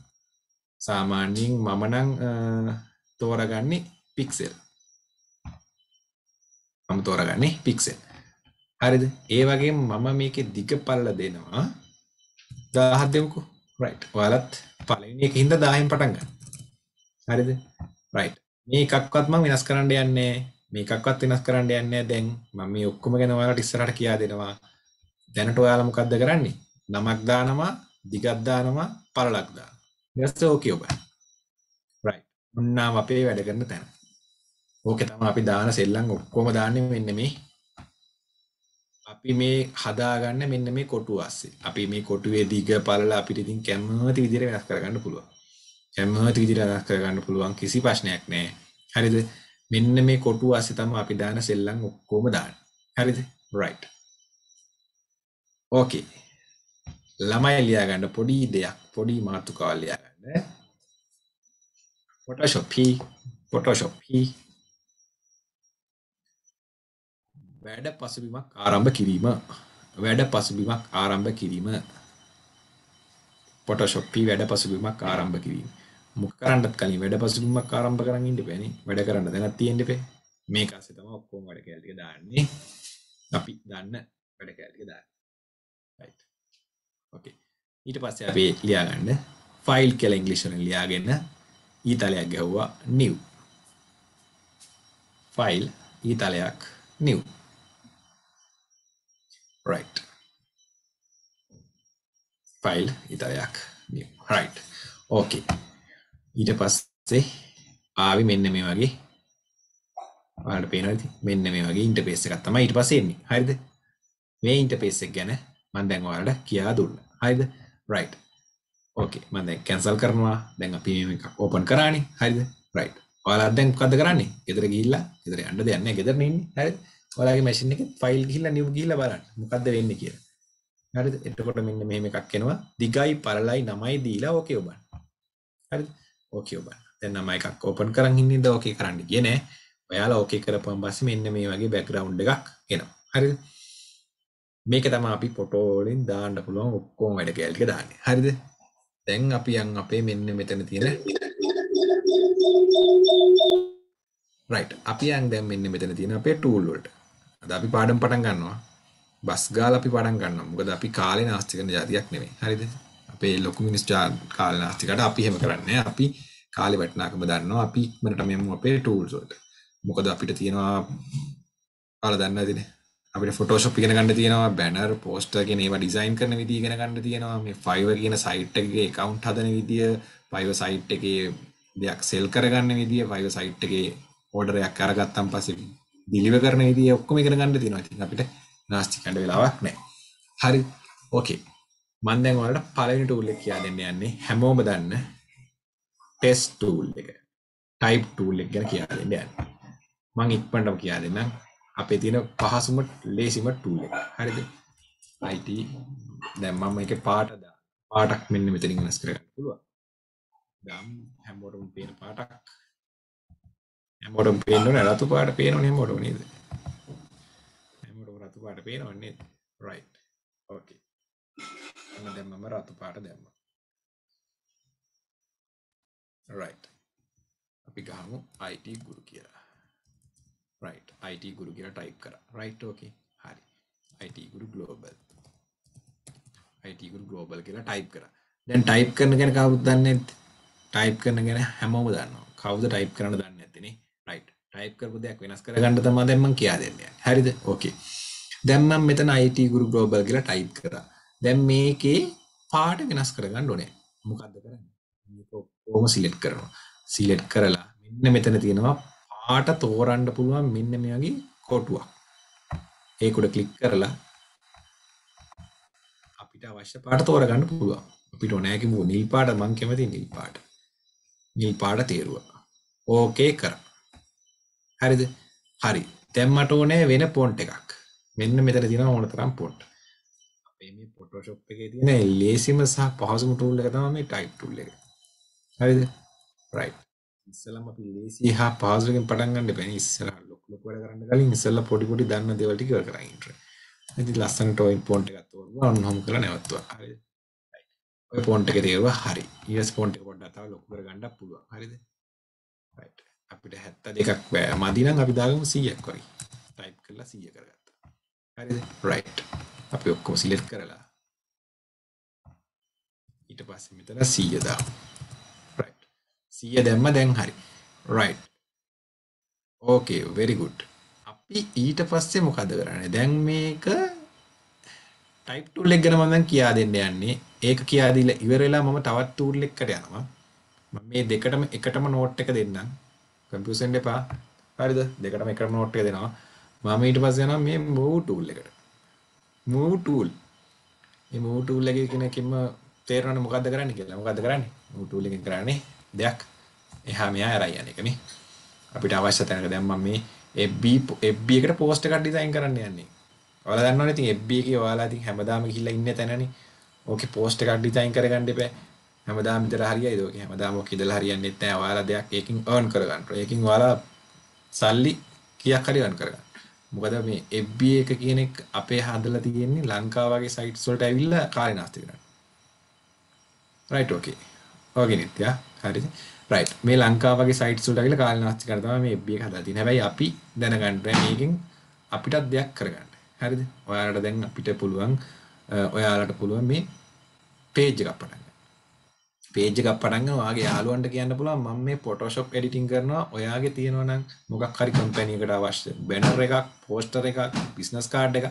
සාමාන්‍යයෙන් මමනං තෝරගන්නේ පික්සෙල් මම තෝරගන්නේ පික්සෙල් හරිද ඒ වගේ මම මේක දිග පල්ල දෙනවා දාහත් දෙවකු රයිට් ඔයාලත් පලනි එක හින්ද දාහෙන් පටන්ගන්න හරිද රයි් මේ එකක්වත්ම වෙනස් කරන්න යන්නේ මේකක්වත් වෙනස් කරන්න යන්නේ දැන් මම මේ ඔක්කොම ගැන ඔයාලට ඉස්සරහට කියා දෙනවා දැනට ඔයාලා මොකද්ද කරන්නේ නමක් දානවා දිගක් දානවා පළලක් දානවා ඊට ඕකේ ඔබ. right. ඔන්නාම අපේ වැඩ කරන තැන. ඕකේ තමයි අපි දාන සෙල්ලම් ඔක්කොම දාන්නේ මෙන්න මේ අපි මේ හදාගන්න මෙන්න මේ කොටුව අස්සේ. අපි මේ කොටුවේ දිග පළල අපිට ඉතින් කැමති විදිහට වෙනස් කරගන්න පුළුවන්. කැමති විදිහට වෙනස් කරගන්න පුළුවන් කිසි ප්‍රශ්නයක් නැහැ. හරිද? මෙන්න මේ කොටුව අස්සේ තමයි අපි දාන සෙල්ලම් ඔක්කොම දාන්නේ. හරිද? right. okay. ළමයි ලියා ගන්න පොඩි දෙයක් පොඩි මාතෘකාවක් ලියා né? Photoshop Photoshop වැඩ පසුබිමක් ආරම්භ කිරීම වැඩ පසුබිමක් ආරම්භ කිරීම Photoshop වැඩ පසුබිමක් ආරම්භ කිරීම මොක කරන්නත් කලින් වැඩ පසුබිමක් ආරම්භ කරන් ඉන්න බෑනේ වැඩ කරන්න දැනක් තියෙන්න එපේ මේක අස්සේ තමයි ඔක්කොම වැඩ කැල ටික දාන්නේ අපි දන්න වැඩ කැල ටික දාන්න right okay ඊට පස්සේ අපි ලියා ගන්න ෆයිල් කියලා ඉංග්‍රීසියෙන් ලියාගෙන ඊතලයක් ගැහුවා new ෆයිල් ඊතලයක් new right ෆයිල් ඊතලයක් new right okay ඊට පස්සේ ආවි මෙන්න මේ වගේ ඔයාලට පේනවා ඉතින් මෙන්න මේ වගේ ඉන්ටර්ෆේස් එකක් තමයි ඊට පස්සේ එන්නේ හරිද මේ ඉන්ටර්ෆේස් එක ගැන මම දැන් ඔයාලට කියා දුන්නා හරිද right ඕකේ මද කැන්සල් කරනවා දැන් අපි ඕපන් කරානි හරිද රයි් ඔයාලා දැන් කද කරන්නේ ගෙදර ගිල්ලා ෙදර අන්න දෙයන්න ගෙදරන හරි ඔයාගේ මැසින් එක ෆයිල් ගිල්ල නිව ගිල බලන්න මොකක්ද වෙන්න කියලා හරි එතකොට මෙන්න මෙහම එකක් කෙනවා දිගයි පරලයි නමයි දීලා ඕකේ ඔබන් හරි ඕකේ ඔබන් දැන් නම එකක් ඕපන් කරන් ඉන්නද ඕකේ කරන්න කියන ඔයාලා ඕකේ කරපුවම පස්සේ මෙන්න මේ වගේ බෑග්ග්‍රවුන්ඩ් එකක් එනවා හරිද මේක තමයි අපි ෆොටෝ වලින් දාන්න පුළුවන් ඔක්කොම වැඩ කෑල් ටික දාන්නේ හරිද දැන් අපි යන් අපේ මෙන්න මෙතන තියෙන රයිට් අපි යන් දැන් මෙන්න මෙතන තියෙන අපේ ටූල් වලට අද අපි පාඩම් පටන් ගන්නවා බස් ගාලා අපි පටන් ගන්නවා මොකද අපි කාලේ නාස්ති කරන જાතියක් නෙමෙයි හරිද අපේ ලොකු මිනිස් කාලේ නාස්තිකට අපි එහෙම කරන්නේ අපි කාලේ වටිනාකම දන්නවා අපි ඉක්මනට මෙමු අපේ ටූල්ස් වලට මොකද අපිට තියෙනවා කාලා දන්නවා ඉතින් අපිට ෆොටෝශප් ඉගෙන ගන්න තියෙනවා බැනර් පෝස්ටර් කියන ඒවා ඩිසයින් කරන විදිහ ඉගෙන ගන්න තියෙනවා මේ ෆයිව කියන සයිට් එකේ account හදන විදිය ෆයිව සයිට් එකේ දෙයක් සෙල් කරගන්න විදිය ෆයිව සයිට් එකේ order එකක් අරගත්තන් පස්සේ deliver කරන විදිය ඔක්කොම ඉගෙන ගන්න තියෙනවා ඉතින් අපිට නාස්ති කන්න වෙලාවක් නැහැ හරි ඕකේ මම දැන් ඔයාලට පළවෙනි tool එක කියලා දෙන්න යන්නේ හැමෝම දන්න test tool එක type tool එක ගැන කියලා දෙන්න යන්නේ මම ඉක්මනටම කියලා දෙන්නම් අපේ තියෙන පහසුම ලේසිම ටූල් එක. හරිද? IT දැන් මම එකේ පාට දා. පාටක් මෙන්න මෙතනින් වෙනස් කරගන්න පුළුවන්. දැන් හැමෝටම පේන පාටක්. හැමෝටම පේන්නේ රතු පාට පේනවනේ හැමෝටම නේද? හැමෝටම රතු පාට පේනවනේ නේද? right. okay. එන්න දැන් මම රතු පාට දැම්මා. right. අපි ගහමු IT ගුරු කියලා. රයිට් අයිට ගුරු කියලා ටයිප් කර රයිට් ෝකේ හරි අයිට ගුරු ගලෝබල් අයිට ගුරු ගලෝබල් කියලා ටයිප් කර දැන් ටයිප් කරන ගැන කවුත් දන්නේ ටයිප් කරන ගැන හැමෝම දන්නවා කවුද ටයිප් කරන දන්න ඇතිනේ රයිට් ටයිප් කරපු දෙයක් වෙනස් කරගන්න තමා දැම්ම කියා දෙන්න හරිද ඕකේ දැම්මම් මෙතන අයිට ගුරු ගලෝබල් කියලා ටයිප් කර දැම් මේකේ පාට වෙනස් කරගන්න ඕනේ මොකක්ද කරන්න ඔක්කෝම සිලෙට් කරනවා සිලෙට් කරලා මෙන්න මෙතන තියෙනවා ආට තෝරන්න පුළුවන් මෙන්න මෙයාගේ කොටුවක් ඒකුඩ කලික් කරලා අපිට අවශ්‍ය පාට තෝරගන්න පුළුවන් අපිට ඕනෑකි වූ නිල් පාට මං කැමති නිල් පාට නිල් පාට තේරුවා ඕකේ කර හරිද හරි තැම්මට ඕනෑ වෙන පොන්ට් එකක් මෙන්න මෙතර දින ඕන තරම් පොන්ට් අපේ මේ පොටෝශොප් එකේ තියෙන ලේසිම සහ පහසුම ටූල් එක තමයි මේ ටයිප් ටූල් එක හරිද රයිට් ඉස්සලම අපි ලේසි හා පාසු එකෙන් පටන් ගන්න එපා. ඉස්සලා ලොකු ලොකු වැඩ කරන්න කලින් ඉස්සලා පොඩි පොඩි දන්න දේවල් ටික ඉවර කරා ඉන්ට්‍රෝ. ඉතින් ලස්සනට ඔය පොන්ට් එකක් තෝරුවා. ඔන්න ඔහොම කරලා නැවතුවා. හරිද? ඔය පොන්ට් එක තේරුවා. හරි. ඊස් පොන්ට් එක පොඩ්ඩක් තව ලොකු කර ගන්නත් පුළුවන්. හරිද? රයිට්. අපිට 72ක් බෑ. මදි නම් අපි දාගමු 100ක් වගේ. ටයිප් කරලා 100 කරගත්තා. හරිද? රයිට්. අපි ඔක්කොම සිලෙක්ට් කරලා ඊට පස්සේ මෙතන 100 දාමු. සිය දැම්ම දැන් හරි රයි් ඕකේ වෙරිගුඩ් අපි ඊට පස්සේ මොකද කරන්න දැන් මේක ටයිප් ටූල් එක ගැන මම දැන් කියා දෙන්න යන්නේ ඒක කියා දීලා ඉවරලා මම තවත් ටූල් එකකට යනවා මම මේ දෙකටම එකටම නෝට් එක දෙන්නම් කම්පියුසෙන් එපා හරිද දෙකටම එකටම නෝට් එක දෙනවා මම ඊට පස්සේ යනවා මේ move tool එකට move tool මේ move tool එකේ කෙනකින්ම තේරෙන්නේ මොකද්ද කරන්නේ කියලා මොකද්ද කරන්නේ move tool එකෙන් කරන්නේ දෙයක් එහා මෙයා ඇරයි යන එකනේ අපිට අවශ්‍ය තැනක දැන් මම මේ FB FB එකට post එකක් design කරන්න යන්නේ ඔයාලා දන්නවනේ ඉතින් FB එකේ ඔයාලා ඉතින් හැමදාම ගිහිල්ලා ඉන්න තැනනේ ඕකේ post එකක් design කරගන්න එපා හැමදාම විතර හරියයිද ඕකේ හැමදාම ඔක ඉඳලා හරියන්නේ නැහැ ඔයාලා දෙයක් ඒකින් earn කරගන්න ඒකින් ඔයාලා සල්ලි කීයක් හරි earn කරගන්න මොකද මේ FB එක කියන එක අපේ හදලා තියෙන්නේ ලංකාවගේ සයිට්ස් වලට ඇවිල්ලා කාලේ නාස්ති කරන්න. right okay. ඔයගෙනිත් යා. හරි රයිට් මේ ලංකාවගේ සයිට්ස් වලට ගිහලා කාලනාස්ති කරන තමයි මේ FB එක හදලා තියෙන්නේ. හැබැයි අපි දැනගන්න මේකෙන් අපිටත් දෙයක් කරගන්න. හරිද? ඔයාලට දැන් අපිට පුළුවන් ඔයාලට පුළුවන් මේ පේජ් එකක් පටන් ගන්න. පේජ් එකක් පටන් ගන්න ඔයාගේ යාළුවන්ට කියන්න පුළුවන් මම මේ Photoshop editing කරනවා. ඔයාගේ තියෙනවා නම් මොකක් හරි කම්පැනි එකට අවශ්‍ය බැනර් එකක්, පෝස්ටර් එකක්, බිස්නස් කාඩ් එකක්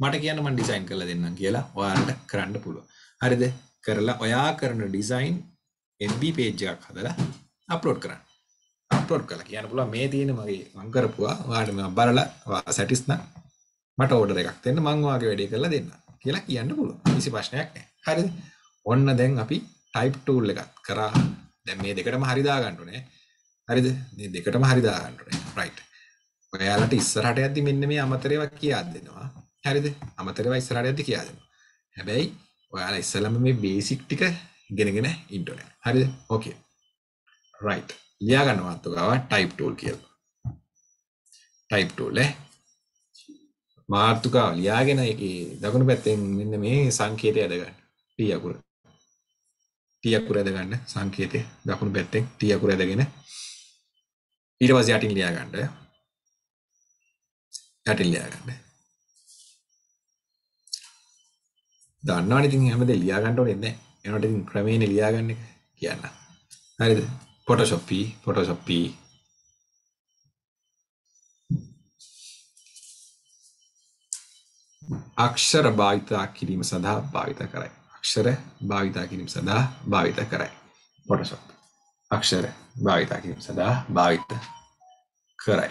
මට කියන්න මම ඩිසයින් කරලා දෙන්නම් කියලා ඔයාලට කරන්න පුළුවන්. හරිද? කරලා ඔයා කරන ඩිසයින් FB page එකක් හදලා අප්ලෝඩ් කරන්න. අප්ලෝඩ් කළා කියන්න පුළුවන් මේ තියෙන මගේ මං කරපුවා. ඔයාලට මම බලලා ඔයා සැටිස් නම් මට ඕඩර් එකක් දෙන්න මං ඔයාගේ වැඩේ කරලා දෙන්න කියලා කියන්න පුළුවන්. කිසි ප්‍රශ්නයක් නැහැ. හරිද? ඔන්න දැන් අපි type tool එකක් කරා. දැන් මේ දෙකටම හරි දාගන්න ඕනේ. හරිද? මේ දෙකටම හරි දාගන්න ඕනේ. right. ඔයාලට ඉස්සරහට යද්දි මෙන්න මේ අමතරේවා කියා දෙනවා. හරිද? අමතරේවා ඉස්සරහට යද්දි කියා දෙනවා. හැබැයි ඔයාලා ඉස්සලම මේ බේසික් ටික ඉගෙනගෙන ඉන්ටන හරි ඕකේ රයි් ලියා ගන්නවත්තුගාව ටයිප් ටෝල් කියල් ටයිප් ටෝල් මාර්තුකාව ලියාගෙන එක දකුණු පැත්තෙන් මෙන්න මේ සංකේතය ඇදගන්න ටියකුර ටියකුර ඇදගන්න සංකේතය දකුණු පැත්තෙක් ටියකුර ඇදගෙන ඊට පස්සේ යටින් ලියාගන්න යටින් ලියාගන්න දන්නවනේ ඉතින් හැමදේ ලියා ගන්න ඕනේ නැහැ එනට ක්‍රමේණ ලියාගන්න කියන්න හරිද පොටශොප්පී පොටශොප්පී e, e. අක්ෂර භාවිතා කිරීම සඳහා භාවිත කරයි අක්ෂර භාවිතා කිරීම සඳහා භාවිත කරයි පොටශොප් අක්ෂර භාවිතා කිරීම සඳහා භාවිත කරයි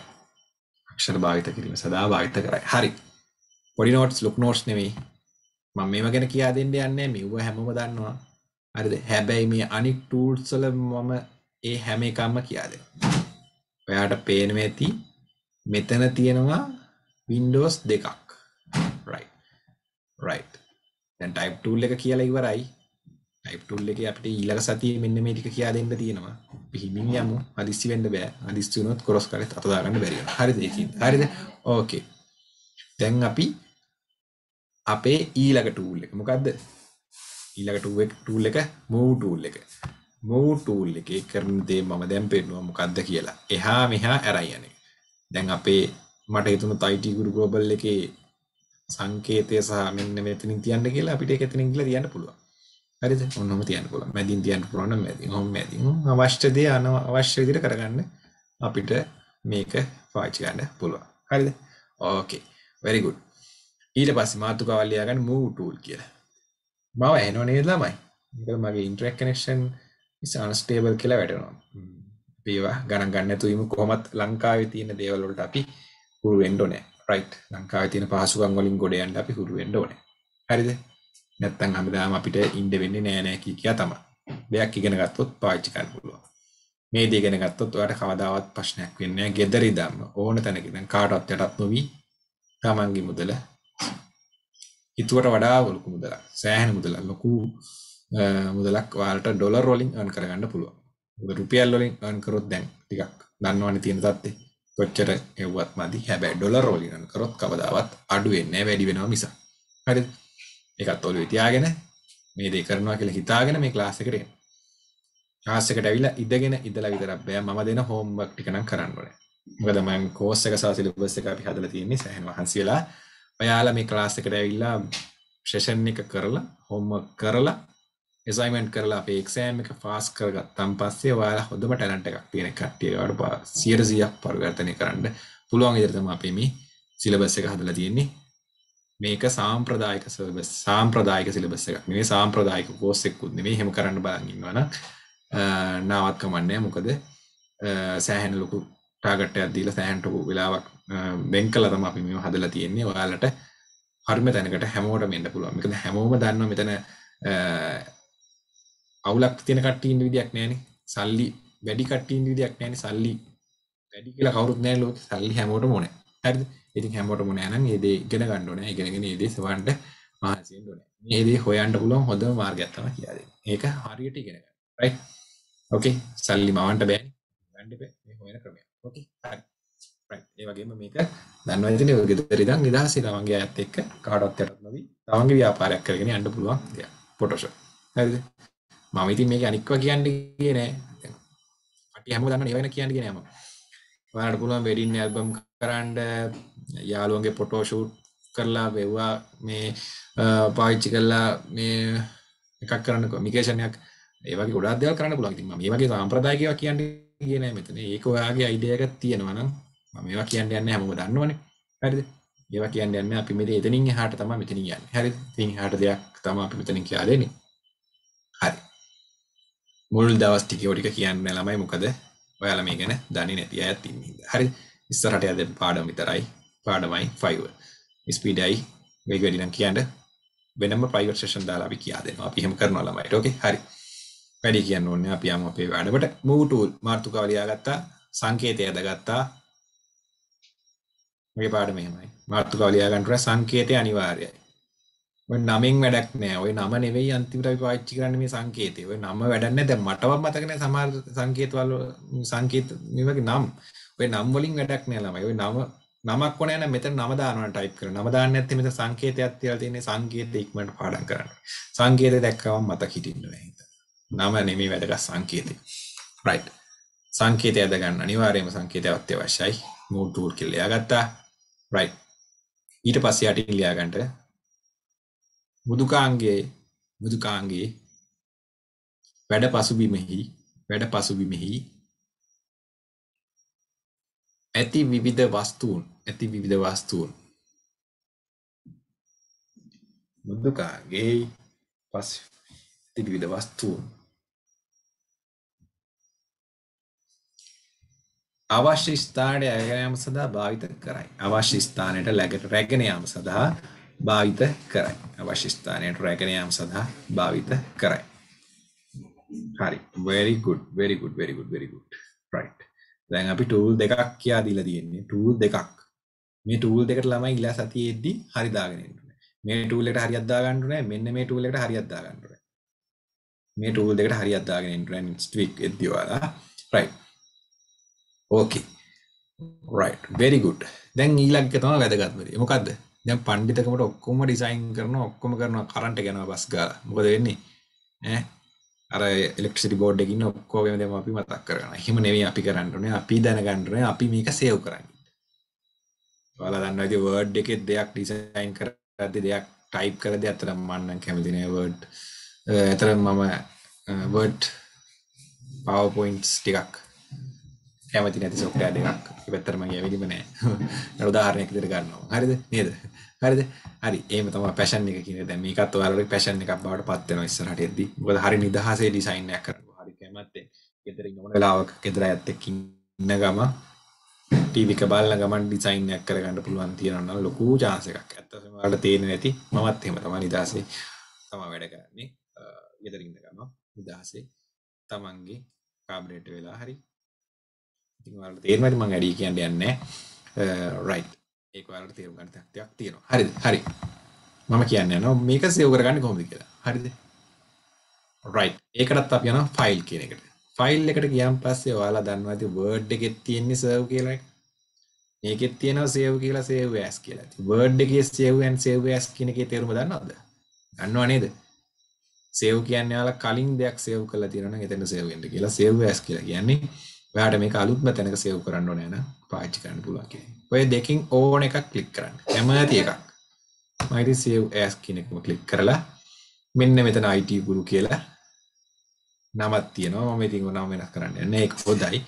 අක්ෂර භාවිත කිරීම සඳහා භාවිත කරයි හරි පොඩි නෝට්ස් ලොක් නෝට්ස් නෙවෙයි මම මේව ගැන කියා දෙන්න යන්නේ මෙව්ව හැමම දන්නවා හරිද හැබැයි මේ අනික් ටූල්ස් වල මම ඒ හැම එකක්ම කියා දෙනවා ඔයාට පේනවා ඇති මෙතන තියෙනවා Windows දෙකක් right right දැන් type tool එක කියලා ඉවරයි type tool එකේ අපිට ඊළඟ සතියේ මෙන්න මේ ටික කියා දෙන්න තියෙනවා අපි හිමින් යමු හදිස්සි වෙන්න බෑ හදිස්සි වුණොත් cross කරලා අත දාගන්න බැරි වෙනවා හරිද ඒකින් හරිද ඕකේ දැන් අපි අපේ ඊළඟ ටූල් එක මොකක්ද ඊළඟ ටූල් එක මූ ටූල් එක මූ ටූල් එකේ කරන දේ මම දැන් පෙන්නවා මොකද්ද කියලා. එහා මෙහා ඇරයි යන්නේ. දැන් අපේ මට හිතුණා IT ගුරු ග්ලෝබල් එකේ සංකේතය සහ මෙන්න මෙතනින් තියන්න කියලා අපිට ඒක එතනින් ගිහලා තියන්න පුළුවන්. හරිද? ඔන්නම තියන්න පුළුවන්. මැදින් තියන්න පුළුවන් නම් මැදින්. ඔහොම මැදින්. අවශ්‍ය දේ අනව අවශ්‍ය විදිහට කරගන්න අපිට මේක පාවිච්චි කරන්න පුළුවන්. හරිද? ඕකේ. very good. ඊට පස්ස මාතුකවල්ලයාගන්න මූටූල් කියලා මව එනෝ නේද ළමයි මගේ ඉන්ට්‍රක් කනෙක්ෂන් ස්ටේබල් කියලා වැටනවා පේවා ගණ ගන්නතුීම කොහොමත් ලංකාව තියෙන දේවල්ලට අපි හුරු වෙන්ඩෝනෑ රයිට් ලංකාව තින පහසුකන් වලින් ගොඩයන්ට අපි හුරු වෙන්ඩෝන හරිද නැත්තන් හමදාම අපිට ඉන්ඩ වෙන්නේ නෑනෑ කිය කියා තම දෙයක් ඉගෙන ගත්තොත් පාච්චිකන් පුළුව මේ දේගෙන ගත්තොත් ඔයාට කවදාවත් ප්‍රශ්නයක් වෙන්න ගෙදරි දම්ම ඕන තැනකිෙන කාටත් යටත් නොවී තමන්ගේ මුදල හිතුවට වඩා ලොකු මුදලක් සෑහන මුදලක් ලොකු මුදලක් වාලට ඩොලර් වලින් අන් කරගන්න පුළුවන් රුපියල් වලින් අන් කරොත් දැන් ටිකක් දන්නවනේ තියෙන තත්ත්වේ කොච්චර එව්වත් මදි හැබැයි ඩොලර් වලින් අන් කරොත් කවදාවත් අඩු වෙන්නේ නැහැ වැඩි වෙනවා මිස හරිද ඒකත් ඔළුවේ තියාගෙන මේ දේ කරනවා කියලා හිතාගෙන මේ ක්ලාස් එකට එන්න ක්ලාස් එකට ඇවිල්ලා ඉඳගෙන ඉඳලා විතරක් බෑ මම දෙන හෝම්වර්ක් ටික නම් කරන්න ඕනේ මොකද මම කෝස් එක සහ සිලබස් එක අපි හදලා තියෙන්නේ සෑහෙන වහන්සියලා ඔයාලා මේ ක්ලාස් එකට ඇවිල්ලා සෙෂන් එක කරලා හොම්වර්ක් කරලා එසයින්මන්ට් කරලා අපේ එක්සෑම් එක පාස් කරගත්තන් පස්සේ ඔයාලා හොඳම ටැලන්ට් එකක් තියෙන කට්ටියට 100%ක් පරිවර්තනය කරන්න පුළුවන් විදිහට තමයි අපි මේ සිලබස් එක හදලා තියෙන්නේ මේක සාම්ප්‍රදායික සිලබස් සාම්ප්‍රදායික සිලබස් එකක් නෙවෙයි සාම්ප්‍රදායික කෝස් එකකුත් නෙවෙයි එහෙම කරන්න බලන් ඉන්නවා නම් නාවත් කමන්නේ මොකද සෑහෙන ලොකු ටාගට්ටයක් දීල සෑහන්ටපු වෙලාවක් බැංකල තම අපි මෙම හදලා තියෙන්නේ ඔයාලට හර්ම තැනකට හැමෝට මෙන්න පුළුවන් එකද හැමෝම දන්න මෙතන අවුලක් තියෙන කට්ටීන් විදියක් නෑන සල්ලි වැඩි කට්ටීන් විදියක් නෑන සල්ලි වැඩි කියලා කවරුත් නෑ ලෝක සල්ලි හැමෝට මොන හරි ඉතින් හැමෝට මොන ෑනම් ඒදේ ඉගෙන ගණ්ඩුවන ඉගෙනගෙන ඒදේ සවන්ට මාසෙන්ඩුවන ඒදේ හොයන්ට පුළුවන් හොඳ මාර්ගත්තම කියාද ඒක හරියට ඉගෙනගන්න රයි ඕකේ සල්ලි මවන්ට බෑන් ගඩ හොයන ක්‍රමය ඕකේ හරි ඒ වගේම මේක දන්නවා ඉතින් ඔය ගෙදර ඉඳන් නිදහසෙලා වගේ අයත් එක්ක කාටවත් යටත් නොවි තමන්ගේ ව්‍යාපාරයක් කරගෙන යන්න පුළුවන් දෙයක් ෆොටෝෂොප් හරිද මම ඉතින් මේක අනික්ව කියන්නේ කියේ නෑ දැන් අපි හැමෝම දන්නවනේ ඒ වෙන කියන්නේ කියේ නෑ මම ඔයාලට පුළුවන් වෙඩින් ඇල්බම් කරන්න යාළුවන්ගේ ෆොටෝ ෂූට් කරලා වෙව්වා මේ පාවිච්චි කරලා මේ එකක් කරන්න කොමිකේෂන් එකක් ඒ වගේ ගොඩාක් දේවල් කරන්න පුළුවන් ඉතින් මම මේ වගේ සාම්ප්‍රදායික ඒවා කියන්නේ කියන මෙතන ඒක ඔයාගේ අයිඩයකත් තියෙනවා නම් මම මේවා කියන්න යන්න හැමෝම දන්නවනේ හරිද ඒවා කියන්න යන්න අපි මෙතන එතනින් එහාට තමයි මෙතනින් යන්නේ හරිද ඉතින් එහාට දෙයක් තමයි අපි මෙතනින් කියලා දෙන්නේ හරි මුල් දවස් ටික ඔය ටික කියන්න ළමයි මොකද ඔයාලා මේ ගැන දන්නේ නැති අයත් ඉන්නේ හරිද ඉස්සරහට යද පාඩම විතරයි පාඩමයි 5 ස්පීඩයි වේග වැඩි නම් කියන්න වෙනම ප්‍රයිවට් සෙෂන් දාලා අපි කියා දෙනවා අපි එහෙම කරනවා ළමයිට ඕකේ හරි වැඩි කියන්න ඕන්න අපියම අපේ වැඩට මූටූල් මාර්තුකවලයා ගත්තා සංකේතය ඇදගත්තා මේ පාට මෙමයි මාර්තුකවලයාගන්ටර සංකේතය අනිවාර්යයි නමින් වැඩක් නෑ ඔය නම නෙවෙයි අන්තිමට පාච්චි කරන්න මේ සංකේතය ඔය නම වැඩන්න දැ මටව මතකන සමාර් සංකේතවල සංකේත මේ වගේ නම් ඔය නම්වලින් වැඩක් නෑ ළමයි ඔය නම නමක් කොනෑන මෙත නමදානට ටයිප් කර නමදාන්න ඇති මෙත සංකේතයක් තියල තියන්නේ සංකේත ඉක්මට පාඩන් කරන්න සංකේත දැක්කවම් මත හිටින්න හිත නම නෙමේ වැදගත් සංකේතය. right. සංකේතය අද ගන්න අනිවාර්යයෙන්ම සංකේතය අත්‍යවශ්‍යයි. move tool කියලා ලියාගත්තා. right. ඊට පස්සේ යටින් ලියා ගන්නට මුදුකාංගයේ මුදුකාංගයේ වැඩ පසුබිමෙහි වැඩ පසුබිමෙහි ඇති විවිධ වස්තුූන් ඇති විවිධ වස්තුූන් බුද්ධකාගේ පස් ඇති විවිධ වස්තුූන් අවශ්‍ය ස්ථානයට ඇගෙන යාම සඳහා භාවිත කරයි. අවශ්‍ය ස්ථානයට läගට රැගෙන යාම සඳහා භාවිත කරයි. අවශ්‍ය ස්ථානයට රැගෙන යාම සඳහා භාවිත කරයි. හරි. very good very good very good very good. right. දැන් අපි tool දෙකක් කියා දීලා තියෙන්නේ. tool දෙකක්. මේ tool දෙකට ළමයි ගිලා සතියේදී හරි දාගෙන ඉන්න ඕනේ. මේ tool එකට හරියක් දාගන්න ඕනේ. මෙන්න මේ tool එකට හරියක් දාගන්න ඕනේ. මේ tool දෙකට හරියක් දාගෙන ඉන්න ඕනේ next week එද්දී ඔයාලා. right. ඕකේ රයි් බෙරිගුඩ් දැන් ඊලක්ක තම වැදගත්මරේ මොකක්ද දැන් පණ්ඩිතකට ඔක්කොම ඩිසයින් කරන ඔක්කොම කරන කරට ගැන බස්ගා මොකද වෙන්නේ අර එලෙක්ටි බෝඩ් එකකින්න ඔක්කෝගම දෙම අපි මතක් කරන හෙම නෙව අපි කරන්නන අපි දැනගන්නන අපි මේක සයව් කරන්න වල දන්න ඇති වර්ඩ් එකෙත් දෙයක් ඩිසයින් කර ඇති දෙයක් ටයිප් කරද ඇතරම් මන්න කැමතින වර්ඩ් ඇතර මම වර්ඩ් පවපොයින්ස් ටිකක් කැමති නැති සොෆ්ට්වෙයාර් එකක් ඒ පැත්තට මම යවිලිම නැහැ. ඒක උදාහරණයක් විදිහට ගන්නවා. හරිද? නේද? හරිද? හරි. එහෙම තමයි පැෂන් එක කියන්නේ. දැන් මේකත් ඔයාලගේ පැෂන් එකක් බවට පත් වෙනවා ඉස්සරහට යද්දී. මොකද හරි නිදහසේ ඩිසයින් එකක් කරනවා. හරි කැමැත්තෙන්. ගෙදරින් ඕන වෙලාවක ගෙදර ඇත් එක්ක ඉන්න ගම ටීවි එක බලන ගමන් ඩිසයින් එකක් කරගන්න පුළුවන් තියෙනවා නම් ලොකු chance එකක්. ඇත්තටම ඔයාලට තේරෙන්නේ නැති. මමත් එහෙම තමයි නිදහසේ තමයි වැඩ කරන්නේ. ගෙදරින් ඉන්න ගම නිදහසේ තමන්ගේ කාබරේට් වෙලා හරි ඉතින්ට තේරමට මං වැඩි කියන්න යන්න රයි් ඒවලට තේරුම් ගනතයක් තියෙනවා හරි හරි මම කියන්න න මේක සයෝකරගන්න කොමි කියලා හරිද රයි් ඒකටත් අප යන ෆයිල් කියනෙකට ෆයිල් එකට ගියම් පස්සේ වාලා දන්නවති වර්ඩ් එකෙත් තියෙන්නේ සව් කියලා ඒකෙත් තියෙනවා සේව් කියලා සේව් ඇස් කියලා වර්ඩ් එකේ සේව් ඇන් සේව් ඇස් කියන එකේ තේරුම දන්නවද දන්නව නේද සේව් කියන්නේ යාලා කලින් දෙයක් සේව් කරලා තියෙනවා නම් එතන සේව් වෙන්න කියලා සේව් ඇස් කියලා කියන්නේ වැට මේ අලුත්ම තැනක සයව් කරන්න නෑන පාච්චි කරන්න පුළුවන් කිය ඔය දෙකින් ඕන එකක් කලික් කරන්න ඇමති එකක් මයිරි සව් ඇස් කෙනෙක්ම කලික් කරලා මෙන්න මෙතන අයිට ගුරු කියලා නමත් තියනවා මම ඉතින් නම වෙනස් කරන්න එන්න එක හොදයි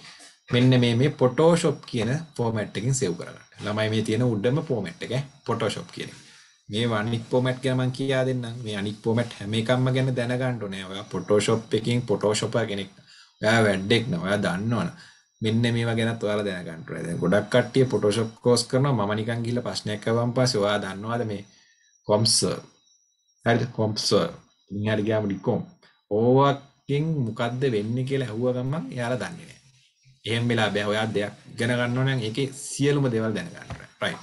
මෙන්න මේ මේ පොටෝෂොප් කියන ෆෝමට් එකකින් සෙව් කරන්න ළමයි මේ තියෙන උඩම ෆෝමට් එක පොටෝෂොප් කියන මේ අනික් පෝමට් ගැන මං කියා දෙන්නම් මේ අනික් පෝමට් හැම එකක්ම ගැන දැනගන්න ඕනේ ඔයා පොටෝෂොප් එකකින් පොටෝෂොප් කෙනෙක් ඔයා වැඩෙක් නෑ ඔයා දන්නවනේ මෙන්න මේවා ගැනත් ඔයාලා දැනගන්න ඕනේ. දැන් ගොඩක් කට්ටිය Photoshop කෝස් කරනවා මම නිකන් ගිහිල්ලා ප්‍රශ්නයක් අහුවම් පස්සේ ඔයා දන්නවද මේ comps හරිද comps ඉංග්‍රීසි ගාම ලිකොම් ඕවකින් මොකද්ද වෙන්නේ කියලා අහුව ගමන් එයාලා දන්නේ නැහැ. එහෙම වෙලා බෑ ඔයා දෙයක් ඉගෙන ගන්න ඕන නම් ඒකේ සියලුම දේවල් දැනගන්න ඕනේ. right.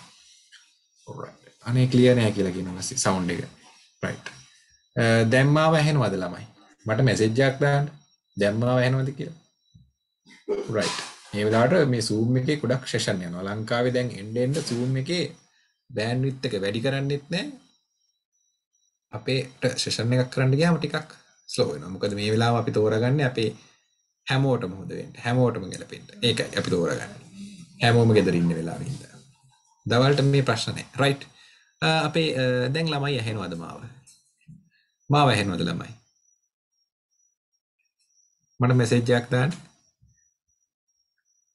alright. අනේ clear නෑ කියලා කියනවා sound එක. right. දැන් මාව ඇහෙනවද ළමයි? මට message එකක් දාන්න. දැම්මාව ඇහෙනවද කියලා රයිට් මේ වෙලාවට මේ zoom එකේ ගොඩක් session යනවා ලංකාවේ දැන් එන්න එන්න zoom එකේ bandwidth එක වැඩි කරන්නෙත් නැහැ අපේ session එකක් කරන්න ගියාම ටිකක් slow වෙනවා මොකද මේ වෙලාව අපි තෝරගන්නේ අපේ හැමෝටම හොඳ වෙන්න හැමෝටම ගැලපෙන්න ඒකයි අපි තෝරගන්නේ හැමෝම ගෙදර ඉන්න වෙලාවෙ ඉඳලා දවල්ට මේ ප්‍රශ්න නැහැ රයිට් අපේ දැන් ළමයි ඇහෙනවද මාව මාව ඇහෙනවද ළමයි මට මෙසේජ් එකක් දාන්න.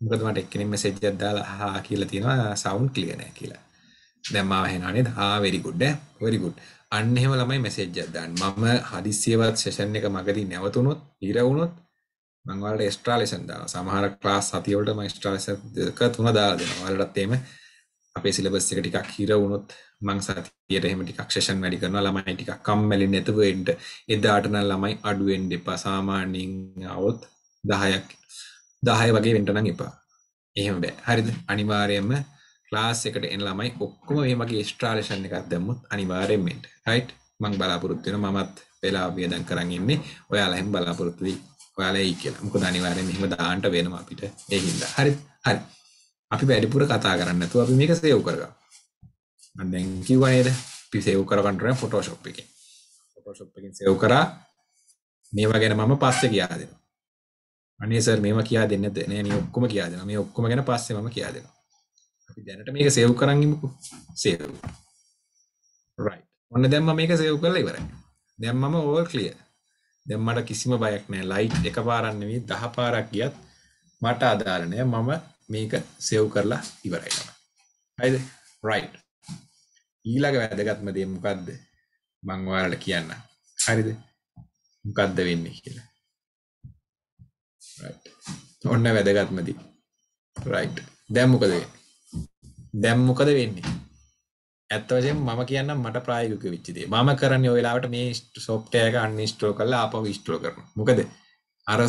මොකද මට එක්කෙනෙක් මෙසේජ් එකක් දාලා හා කියලා තියෙනවා සවුන්ඩ් ක්ලියර් නැහැ කියලා. දැන් මාව ඇහෙනවා නේද? ආ very good ඈ. very good. අන්න එහෙම ළමයි මෙසේජ් එකක් දාන්න. මම හදිස්සියවත් සෙෂන් එක මගදී නැවතුනොත්, ඉර වුණොත් මම ඔයාලට එක්ස්ට්‍රා ලෙසන් දානවා. සමහර ක්ලාස් 7 වලට මම එක්ස්ට්‍රා ලෙසන් දෙක තුන දාලා දෙනවා. ඔයාලටත් එහෙම අපේ සිලබස් එක ටිකක් හිර වුණොත් මං සතියට එහෙම ටිකක් සෙෂන් වැඩි කරනවා ළමයි ටිකක් කම්මැලි නැතුව එන්න එදාට නම් ළමයි අඩු වෙන්න එපා සාමාන්‍යයෙන් આવොත් 10ක් 10 වගේ වෙන්න නම් එපා එහෙම බෑ හරිද අනිවාර්යයෙන්ම ක්ලාස් එකට එන ළමයි ඔක්කොම මේ මගේ එක්ස්ට්‍රා ලෙසන් එකක් දැම්මොත් අනිවාර්යයෙන්ම එන්න රයිට් මං බලාපොරොත්තු වෙනවා මමත් වෙලා වියදම් කරන් ඉන්නේ ඔයාලා හැම බලාපොරොත්තු වෙයි ඔයාලා එයි කියලා මොකද අනිවාර්යයෙන්ම එහෙම දාන්න වෙනවා අපිට ඒ හින්දා හරිද හරි අපි වැඩිපුර කතා කරන්න නැතුව අපි මේක සේව් කරගමු. මම දැන් කිව්වා නේද? අපි සේව් කරගන්න ඕනේ Photoshop එකෙන්. Photoshop එකෙන් සේව් කරා මේවා ගැන මම පස්සේ කියා දෙනවා. අනේ සර් මේවා කියා දෙන්නේ නැද්ද? නෑ මේ ඔක්කොම කියා දෙනවා. මේ ඔක්කොම ගැන පස්සේ මම කියා දෙනවා. අපි දැනට මේක සේව් කරන් ඉමුකෝ. සේව්. right. ඔන්න දැන් මම මේක සේව් කරලා ඉවරයි. දැන් මම all clear. දැන් මට කිසිම බයක් නෑ. light එකපාරක් නෙවෙයි 10 පාරක් ගියත් මට අදාළ නෑ. මම මේක සෙව් කරලා ඉවරයි තමයි හයිද රයිට් ඊළඟ වැදගත්ම දේ මොකද්ද මං ඔයාලට කියන්න හරිද මොකද්ද වෙන්නේ කියලා රයිට් ඔන්න වැදගත්ම දේ රයිට් දැන් මොකද වෙන්නේ දැන් මොකද වෙන්නේ ඇත්ත වශයෙන් මම කියන්න මට ප්‍රායෝගික වෙච්ච දේ. මම කරන්නේ ඔය වෙලාවට මේ සොෆ්ට්වෙයාර් එක අන්ඉන්ස්ටෝල් කරලා ආපහු ඉන්ස්ටෝල් කරනවා. මොකද අර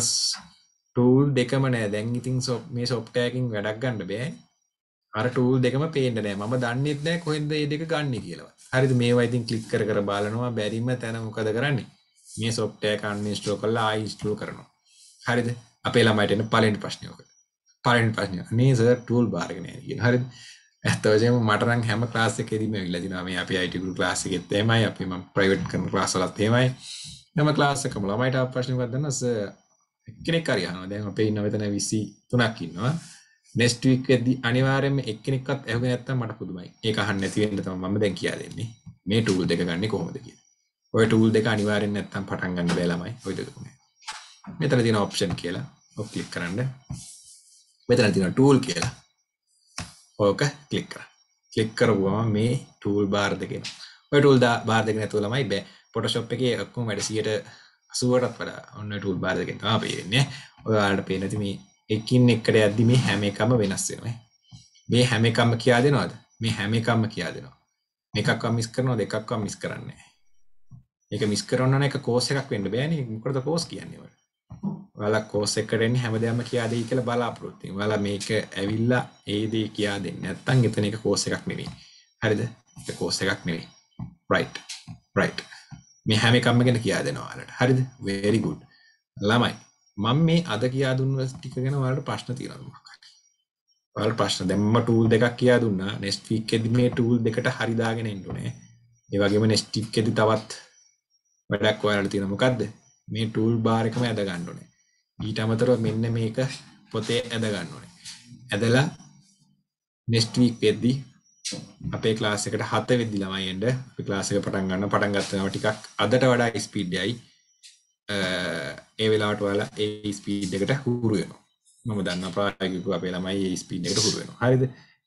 ටූල් දෙකම නෑ දැන් ඉතින් සොප් මේ සොප්ටෑකින් වැඩක් ගන්න බෑ අර ටූල් දෙකම පේන්න නෑ ම දන්නෙත් නෑ කොහෙද ඒ දෙක ගන්න කියලා හරිද මේවා ඉතින් කලික් කර කර බාලනවා බැරිම තැන මොකද කරන්නේ මේ සොප්ටෑ කන්ස්ටෝ කල්ලා ආයිස්ටෝ කරනවා හරිද අපේ ළමයිටන පලෙන්ට ප්‍රශ්නයෝක පලෙන් ප්‍රශ්නය නේස ටූල් බාර්ගෙන හරි ඇතවජම මටරන් හැම ලාසක දීම ලදිනම අප අයිටිකු ලාසික තේමයි අපම ප්‍රයිවට් කන ලාසලත් තේමයි නම ලාසකම ළමයිට ප්‍රශ්න වදන්නස එක්කෙනෙක් හරි අහනවා. දැන් අපේ ඉන්න මෙතන 23ක් ඉන්නවා. next week එකදී අනිවාර්යයෙන්ම එක්කෙනෙක්වත් ඇහුවේ නැත්තම් මට පුදුමයි. ඒක අහන්න නැති වෙන්න තමයි මම දැන් කියලා දෙන්නේ. මේ tool දෙක ගන්නේ කොහොමද කියලා. ඔය tool දෙක අනිවාර්යෙන් නැත්තම් පටන් ගන්න බෑ ළමයි. ඔය දෙකම. මෙතන තියෙන option කියලා ඔක් ක්ලික් කරන්න. මෙතන තියෙන tool කියලා. ඕක ක්ලික් කරන්න. ක්ලික් කරපුවම මේ tool bar දෙකේ. ඔය tool bar දෙක නැතුව ළමයි බෑ. Photoshop එකේ ඔක්කොම වැඩ 100ට අසුවටත් වඩ ඔන්න ටූල් බාරදකෙනවා පේන්නේ ඔයාට පේනතිම එකින් එක්කට ඇද්දි මේ හැම එකම වෙනස්සෙනයි මේ හැම එකම්ම කියා දෙනවාද මේ හැම එකම්ම කියා දෙනවා එකක් මිස් කරනවා දෙකක් මිස් කරන්නේ එක මිස් කරන්න එක කෝස එකක් වෙන්න බෑන මොකද කෝස් කියන්නේවට වල කෝස එකටෙන් හැමදෑම කියා දෙයි කියලා බලාපොරොත්තු වෙනවා. වල මේක ඇවිල්ලා ඒ දේ කියා දෙන්නේ නැත්නම් එතන එක කෝස් එකක් නෙවෙයි. හරිද? ඒක කෝස් එකක් නෙවෙයි. right right මේ හැම එකම ගැන කියා දෙනවා අරට හරිද වෙරි ගුඩ් ළමයි මම මේ අද කියා දුන්න ටික ගැන ඔයාලට ප්‍රශ්න තියෙනවා ඔයාලට ප්‍රශ්න දැම්ම ටූල් දෙකක් කියා දුන්නා නෙක්ස්ට් වීක් එකදී මේ ටූල් දෙකට හරි දාගෙන එන්න ඕනේ ඒ වගේම නෙක්ස්ට් වීක් එකදී තවත් වැඩක් ඔයාලට තියෙන මොකක්ද මේ ටූල් බාර් එකම ඇද ගන්න ඕනේ ඊට අමතරව මෙන්න මේක පොතේ ඇද ගන්න ඕනේ ඇදලා නෙක්ස්ට් වීක් එකදී අපේ ක්ලාස් එකට හත වෙද්දි ළමයි එන්න අපි ක්ලාස් එක පටන් ගන්න පටන් ගත්තම ටිකක් අදට වඩා ස්පීඩ්යයි ඒ වෙලාවට ඔයාලා ඒ ස්පීඩ් එකට හුරු වෙනවා මම දන්න ප්‍රායෝගිකව අපේ ළමයි ඒ ස්පීඩ් එකට හුරු වෙනවා හරිද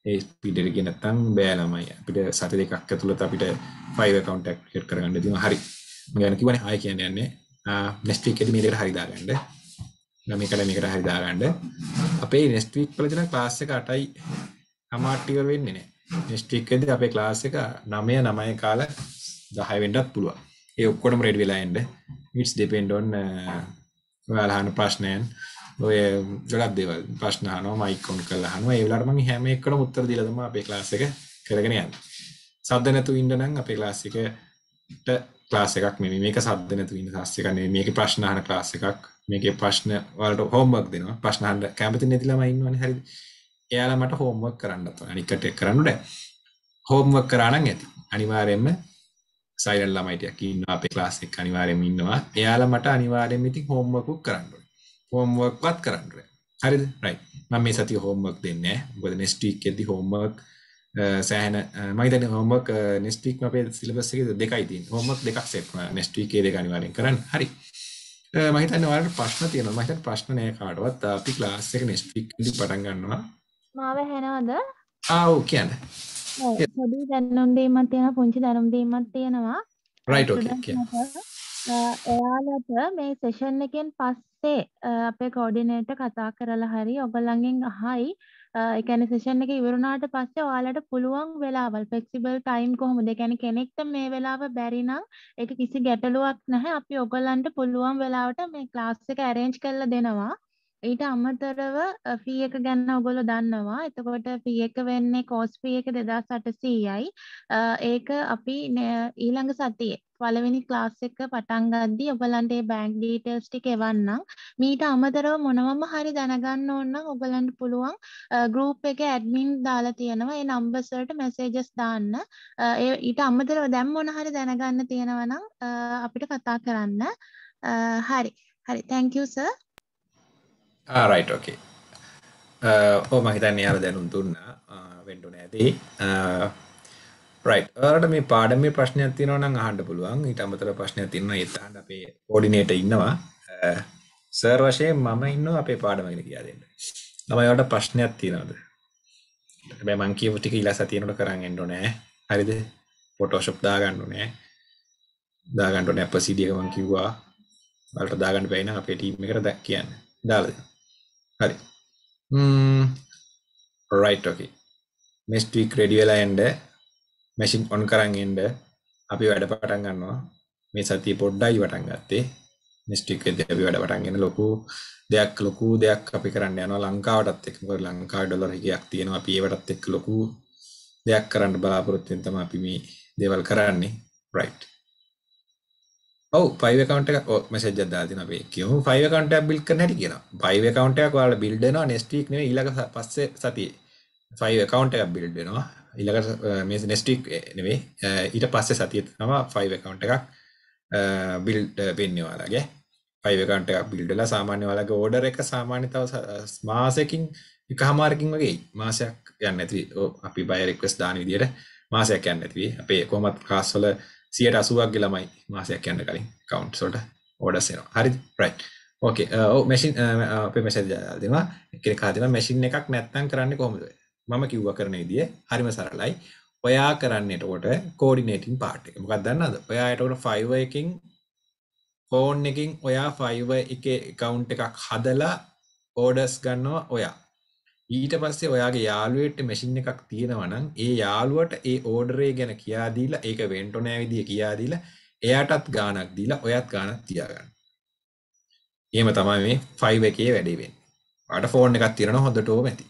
ඒ ස්පීඩ් එක නැත්තම් බෑ ළමයි අපිට සති දෙකක් ඇතුළත අපිට 5 account activate කරගන්න තියෙනවා හරි ගැන කිවන ආය කියන්න යන්නේ නෙස්ටික් ඇති මේකට හරිදාගන්න නමිකට මේකට හරිදාගන්න අපේ නෙස්ටික් පලජන ලාස්ස කටයි අමාට්ටිකල් වෙන්නේ නෑ ස්ටික්කද අපේ ලාස් එක නමය නමය කාල දහයිවෙන්ටත් පුළුවන් ඒ ඔක්කොටම රෙඩ් වෙලායින්ඩ මිස් දෙපෙන්ඩොන් වැලහන ප්‍රශ්නයන් ඔය ගොඩක් දෙව ප්‍රශ්නහන මයිකොන් කලහන ඒවලටම හැම එකට මුත්තර දිලදම අපේ ලාසක කරගෙන යන්න සද්ධ නැතු ඉන්ඩනං අපේ ලාසිකට ලාස එකක් මෙ මේක සද්ධ නැතු ඉන්න සස්සකන මේක ප්‍රශ්නහන ලාස එකක් මේක ප්‍රශ්න වලට හෝම්බක් දෙනවා ප්‍රශ්නහන්ට කැමති නැතිලමයින්වන හැරිදි එයාල මට හෝම්වක් කරන්නත් අනිකට කරන්නට හෝම්වක් කරන්න ඇති අනිවාරයෙන්ම සයිල් ළමයිටයක් ඉන්න අප ලාසෙක් අනිවාරයම ඉන්නවා එයාල මට අනිවාරයෙන් ඉති හෝම්වකු කරන්න හෝම්වක්වත් කරන්න හරි රයි මම මේ සති හෝම්වක් දෙන්න බොද නෙස්ටික් ඇති හෝම්වක් සෑහන මයිතන හොමක් නෙස්ටික් අපේ සිලබස්සක දෙකයි තින් හොමක් දෙකක් සෙට් නෙස්ටිකේ දෙක අනිවාරයෙන් කරන්න හරි මහිතන්න වලට ප්‍රශ්න තියෙනවා මහිතත් ප්‍රශ්න නෑ කාටවත් අපි ක්ලාස් එක නෙස්ටික් පටන් ගන්නවා මාව ඇහෙනවද? ආ ඔව් කියන්න. පොඩි දැනුම් දීමක් තියෙනවා පුංචි දැනුම් දීමක් තියෙනවා. රයිට් ඔකේ කියන්න. එයාලට මේ සෙෂන් එකෙන් පස්සේ අපේ කෝඩිනේටර් කතා කරලා හරි ඔයගොල්ලන්ගෙන් අහයි ඒ කියන්නේ සෙෂන් එක ඉවර වුණාට පස්සේ ඔයාලට පුළුවන් වෙලාවල් ෆ්ලෙක්සිබල් ටයිම් කොහොමද? ඒ කියන්නේ කෙනෙක්ට මේ වෙලාව බැරි නම් ඒක කිසි ගැටලුවක් නැහැ. අපි ඔයගොල්ලන්ට පුළුවන් වෙලාවට මේ ක්ලාස් එක arrange කරලා දෙනවා. ඊට අමතරව ෆී එක ගැන ඔයගොල්ලෝ දන්නවා. එතකොට ෆී එක වෙන්නේ කෝස් ෆී එක 2800යි. ඒක අපි ඊළඟ සතියේ පළවෙනි ක්ලාස් එක පටන් ගද්දී ඔයගලන්ට ඒ බැංක් ඩීටේල්ස් ටික එවන්නම්. මීට අමතරව මොනවම හරි දැනගන්න ඕන නම් ඔයගලන්ට පුළුවන් ගෲප් එකේ ඇඩ්මින් දාලා තියෙනවා. ඒ නම්බර්ස් වලට මැසේජස් දාන්න. ඒ ඊට අමතරව දැන් මොන හරි දැනගන්න තියෙනවා නම් අපිට කතා කරන්න. හරි. හරි. thank you sir. ආරයිට ඕකේ ඕ මහිතන් යාර දැනුම් දුන්නා වෙන්ඩු නෑති රයිට මේ පාඩම ප්‍රශ්නයක් තිනවන අහන්ඩ පුළුවන් ඉට අමතර ප්‍රශ්නයක් තින්න ඒතහන් අපේ පෝඩිනේට ඉන්නවා සර් uh, වශයෙන් මම ඉන්න අපේ පාඩමගෙන කියා දෙන්න නමයට ප්‍රශ්නයක් තියනවද මංකීව ටික ඉලා සතියනට කරන්න එඩු නෑ හරිද පොටෝශප් දාගන්නු නෑ දාගන්නට නැප සිඩියකමං කිව්වා බලට දාගන්න පැයින අපේ ටීම් එකට දැක් කියන්න දාලද හරි රයිටෝකි මෙස්ටීක් රෙඩියලා එන්ඩ මැසින් ඔන් කරන්ෙන්ඩ අපි වැඩ පටන් ගන්නවා මේ සති පොඩ්ඩයි වටන් ගත්තේ මිස්ටික් ඇති අපි වැඩ පටන්ගෙන ලොකු දෙයක් ලොකු දෙයක් අපි කරන්න යන ලංකාවටත් එක්ම ලංකා ඩොලර හිකයක් තියෙනවා පියවටත් එක් ලොකු දෙයක් කරන්න බලාපොරොත්තුෙන් තම අපි මේ දේවල් කරන්නේ රයිට් ඔව පයිව කවට මසජ දාතින අපේ කියම ෆයිව කවට බිල් කන හැට කියෙන පයිව කවටක් වාල බිල්ඩන නෙස්ටික් නේ ඉලක පස්ස සතිය ෆයිව කවන්ට බිල්ඩෙනවා ඉලක මේ නෙස්ටික් නෙවේ ඊට පස්ස සතිය නවා ෆයිව කවන්ට එකක් බිල්ඩ පෙන්න්නවාලගේ පයිව කවට එකක් බිල්ඩල සාමාන්‍ය වලගේ ඕඩර එක සාමාන්‍ය තව මාසයකින් එක හමාරකින් වගේ මාසයක් යන්න ඇති අපි බයරෙක්වස් දාන විදියට මාසයක් යන්න ඇතිවී අපේ කොමත් කාස්වල සියට අසුවක්ගේ ළමයි මාසයක් යන්න කලින් කවන්් සොට ඕඩස්සෙන හරි ප්‍රයි් ඕකේ ඕ මැසින් අපේ මැසද දෙවා එකෙන කාතින මැසින් එකක් නැත්තන් කරන්න කොමද මම කිව්ව කරන දිය හරිම සරලයි ඔයා කරන්නටකොට කෝඩිනේටින් පාට් එකක් දන්නද ඔයායටට ෆයිව එකින් ෆෝන් එකින් ඔයා ෆයිව එක කවුන්් එකක් හදලා ඕඩස් ගන්නවා ඔයා ඊට පස්සේ ඔයාගේ යාළුවෙට මැෂින් එකක් තියෙනවා නම් ඒ යාළුවට ඒ ඕඩරේ ගැන කියා දීලා ඒක වෙන්න ඕන විදිය කියා දීලා එයාටත් ගාණක් දීලා ඔයත් ගාණක් තියාගන්න. එහෙම තමයි මේ 5 එකේ වැඩේ වෙන්නේ. ඔයාට ෆෝන් එකක් තියෙනවා හොඳට ඕම ඇති.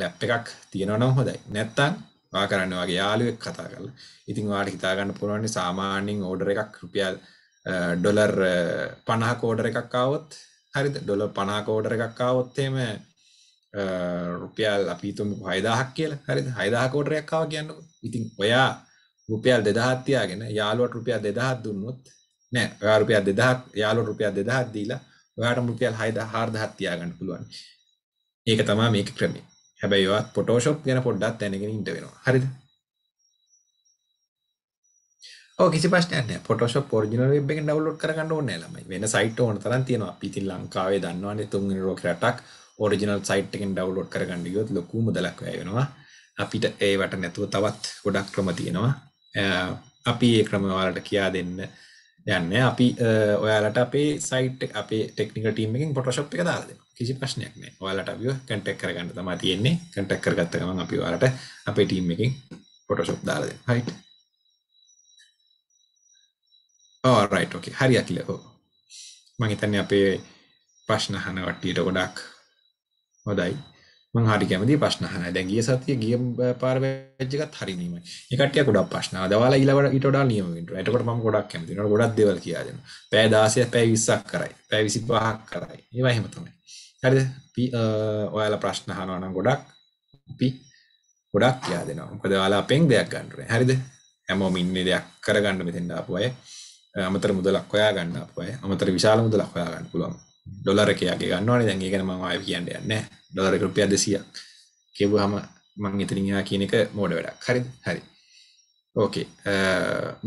ලැප් එකක් තියෙනවා නම් හොඳයි. නැත්තම් වා කරන්න වගේ යාළුවෙක් කතා කරලා ඉතින් වාට හිතාගන්න පුළුවන් සාමාන්‍යයෙන් ඕඩර් එකක් රුපියල් ඩොලර් 50ක ඕඩර් එකක් ආවොත් හරිද ඩොලර් 50ක ඕඩර් එකක් ආවොත් එහෙම රුපියල් අපිතුම හයදාහක් කියල හරි හයදාහකෝටරයක්කාව කියන්නක ඉතින් ඔයා රුපියල් දෙදහත්තියාගෙන යාලුවට රුපියල් දෙදහත් දුන්නොත් නෑ රුපියල් දෙදහත් යාලු රුපියල් දෙදහත් දීලා ඔයාට රුපියල් හයිද හාර්දහත්තියාගන්න පුළුවන් ඒක තමා මේක ක්‍රමේ හැබැයිවත් පොටෝෂොප් ගැන පොඩ්ඩත් තැනගෙන ඉට වෙනවා හරිද කිසි පස්න පොටෝෂ පොරිිනල බෙන් ඩවලෝඩ් කරගන්න ඕන්න ලම වෙන සයිට ඕන තරන් තියෙනවා පිතින් ලංකාවේ දන්නවාන්නේ තුන් රෝකරටක් ඕරිජිනල් සයිට්කෙන් ඩවලෝඩ් කරගන්නඩියොත් ලොකු මුදලක් වැයෙනවා අපිට ඒවට නැතුව තවත් ගොඩක් ක්‍රම තියෙනවා අපි ඒ ක්‍රමවාලට කියා දෙන්න යන්න අපි ඔයාලට අපේ සයිට් අපේ ටෙක්නික ටීමකින් පොටශප් එක දාද කිසි ප්‍රශ්නයක් නෑ ඔයාලට අපිය කැටෙක් කරගන්න තමා තියෙන්නේ කැටක් කරගත්ත ගම අපි වාලට අපේ ටීම් එකින් පොටශප් දාලද හයිට් ඕරයිට් ඕකේ හරි අකිල හෝ මංහිතන්න අපේ ප්‍රශ්නහන වට්ටියට ගොඩක් හොඳයි මං හරි කැමති ප්‍රශ්න අහනයි. දැන් ගිය සතිය ගිය පාර බැච් එකත් හරි නීමයි. මේ කට්ටිය ගොඩක් ප්‍රශ්න ආවා. දවාලා ඊළඟට ඊට වඩා නියම වෙන්න. එතකොට මම ගොඩක් කැමති. ඒකට ගොඩක් දේවල් කියලා දෙනවා. පැය 16ක් පැය 20ක් කරයි. පැය 25ක් කරයි. ඒවා එහෙම තමයි. හරිද? ඔයාලා ප්‍රශ්න අහනවා නම් ගොඩක් අපි ගොඩක් කියලා දෙනවා. මොකද ඔයාලා අපෙන් දෙයක් ගන්න ඕනේ. හරිද? හැමෝම ඉන්නේ දෙයක් කරගන්න මෙතෙන් ආපු අය. අමතර මුදලක් හොයා ගන්න අපය අමතර විශාල මුදලක් හොයා ගන්න පුළුවන් ඩොලර එකයාගේ ගන්නවාන දැන් ගැන ම අය කියන්න යන්න ඩොලර කරුපිය දෙසියක් කිව්ව හම මං ඉතිරියා කියන එක මෝඩ වැඩක් හරි හරි ඕකේ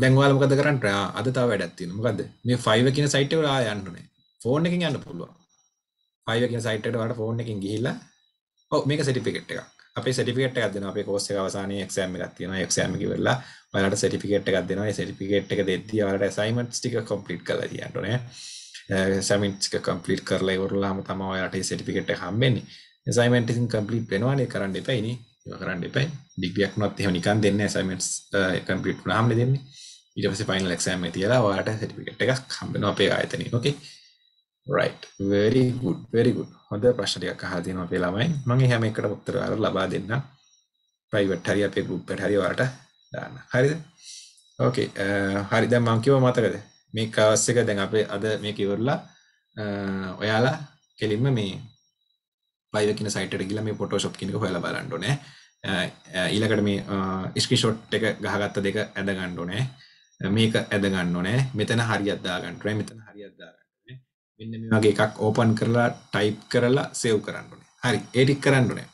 දැන්වාල මොකද කරන්නට අදතා වැඩත්තින මොකද මේ ෆයිව කියන සයිට්ලා යන්නුනේ ෆෝන් එකින් යන්න පුළුවන් පයිව කියන සයිට්ට වට ෆෝන් එකින් ගිහිල්ලා ඔව මේක සටිපිකට් එකක් අප සටිකට ගදන අප කෝස්ස අවසාන එක්ෂෑම ගත්තින එක්ෂෑම වෙල්ලා වලට සටිකට ගදන සටිකට එක දෙද වලට සයිමට ටික කොප්ලිට් කල දන්නන සැමිට්ක කම්පලිට් කරලා වරලා තම ඔයාට සටිකට හම්බෙන්නේ එසයිමෙන්ට කම්පලිට් වෙනවානේ කරන්න එපයිනි කරන්න එපයි ඩිගියක් නොත් එහම නිකන් දෙන්න සයිමෙන්ට් කම්පිට් නාම දෙන්නේ ඊට පස පයින් ලක්ෂෑම තියලා වාට සටිකට එකක් හම්බෙන අපේ ආයතනය ඕකේ රයිවරි ගුඩ් වෙරිගුඩ් හොඳ ප්‍රශ්නයක් හදන අපේ ළමයි මගේ හැම එකට පොත්තරවාර ලබා දෙන්න ප්‍රයිවට් හරි අපේ ගුප්පට හරි වාට දාන්න හරිද ඕකේ හරි දැම් මංකිව මතකද මේ කවස්සක දැන් අපේ අද මේ කිවරලා ඔයාලා කෙලින්ම මේ පයිවකින සයිට ගිල මේ පොටෝශප් කෙනෙක හොල බලන්ඩු නෑ ඊලකට මේ ස්ක්‍රිෂොට් එක ගහගත්ත දෙක ඇද ගණ්ඩු නෑ මේක ඇද ගන්න නෑ මෙතන හරි අද්දා ගන්ටුව මෙතන හරි අද්දාගන්න මෙන්න මේ වගේ එකක් ඕපන් කරලා ටයිප් කරලා සෙව් කරන්නුනේ හරි ඒටික් කරන්නුනේ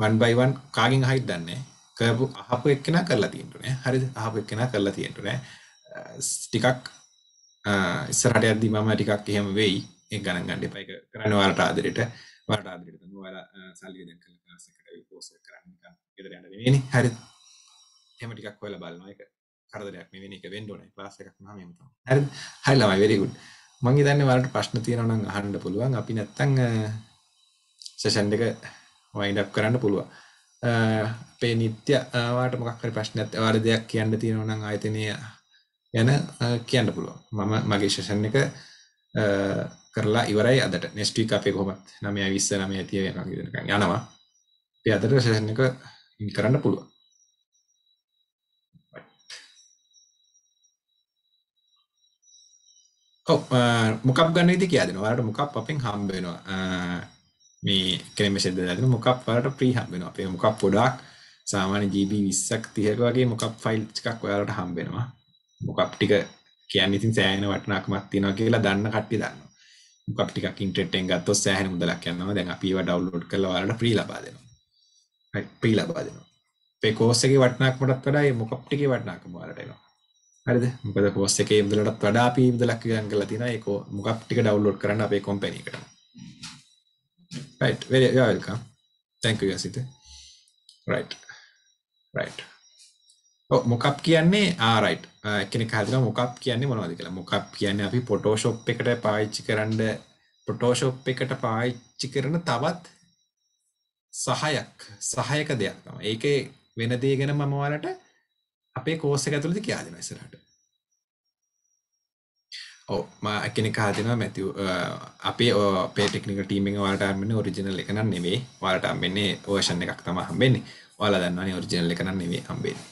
වන් බයිවන් කාගින් හහිත් දන්නේ කරපු අහපු එක්කෙන කරලා තියෙන්ටුනේ හරි අහපු එක්කෙන කරලා තියෙන්ටුනෑ ටිකක් ඉස්සරට ඇදදි මම ටිකක් එහෙම වෙයි ඒ ගණන් ගන්න එපයික කරන්න වලට ආදරයට වලට ආදරයට වල සල්ලි දැන් කළ කාසකට පෝස කරන්න ගෙදර යන්න වෙන හරි එහෙම ටිකක් හොයලා බලනවා ඒක කරදරයක් නෙවෙයි ඒක වෙන්න ඕනේ ක්ලාස් එකක් නම් එහෙම තමයි හරි හරි ළමයි very good මම හිතන්නේ වලට ප්‍රශ්න තියෙනවා නම් අහන්න පුළුවන් අපි නැත්තම් සෙෂන් එක වයින්ඩ් අප් කරන්න පුළුවන් අපේ නිත්‍ය වාට මොකක් හරි ප්‍රශ්නයක් ඔයාලා දෙයක් කියන්න තියෙනවා නම් ආයතනයේ යන කියන්න පුළුවන් මම මගේ ශෂන් එක කරලා ඉවරයි අදට නෙස්ටික් අපේ කොමත් නමය විස්ස නම ඇතිය යනවා ප අදට ශෂන් එක කරන්න පුළුවන් මොකක් ගන්න ති කියදන වලට මොකක් අපෙන් හම්බෙනවා මේ කරම ෙද දන මොකක් වලට ප්‍රීහම්බෙන අපේ මොකක් පොඩක් සාමාන්‍ය ජීබී විස්සක් තියක වගේ මොකක් ෆයිල් එකක් ඔයාලට හම්බෙනවා මොකක් ටික කියන්න ඉතින් සෑහෙන වටනාකමක් තියෙනවා කියලා දන්න කට්ටිය දන්නවා. මොකක් ටිකක් ඉන්ටර්නෙට් එකෙන් ගත්තොත් සෑහෙන මුදලක් යනවා. දැන් අපි ඒවා ඩවුන්ලෝඩ් කරලා ඔයාලට ෆ්‍රී ලබා දෙනවා. හරි ෆ්‍රී ලබා දෙනවා. මේ කෝස් එකේ වටනාකමටත් වඩා මේ මොකක් ටිකේ වටනාකම ඔයාලට එනවා. හරිද? මොකද කෝස් එකේ මුදලටත් වඩා අපි මුදලක් ගණන් කරලා තියෙනවා. ඒක මොකක් ටික ඩවුන්ලෝඩ් කරන්න අපේ කම්පැනි එකට. right very welcome thank you yasita right right මොකක් කියන්නේ ආරයිට් එකන හදල මොකක් කියන්නේ මොනවද කියලා මොකක් කියන්නේ අපි පොටෝෂොප් එකට පාච්චි කරන්න පොටෝෂොප් එකට පාච්චි කරන තවත් සහයක් සහයක දෙයක් තම ඒක වෙන දේ ගැන මමවලට අපේ කෝස ඇතුළද කියාදෙන ඉසරට එකන කාදන මැතිව අපේ ඕපේ ටෙක්නික ටීමෙන් වාටමන්න ඔරිජිනල් එකන නෙවේ වාටම් වෙන්නේ ඕෂන් එකක් තම හම්බෙන්නේ වාලා දන්නන්නේ ඔරිජිනල් එකන නෙවේ හම්බෙන්නේ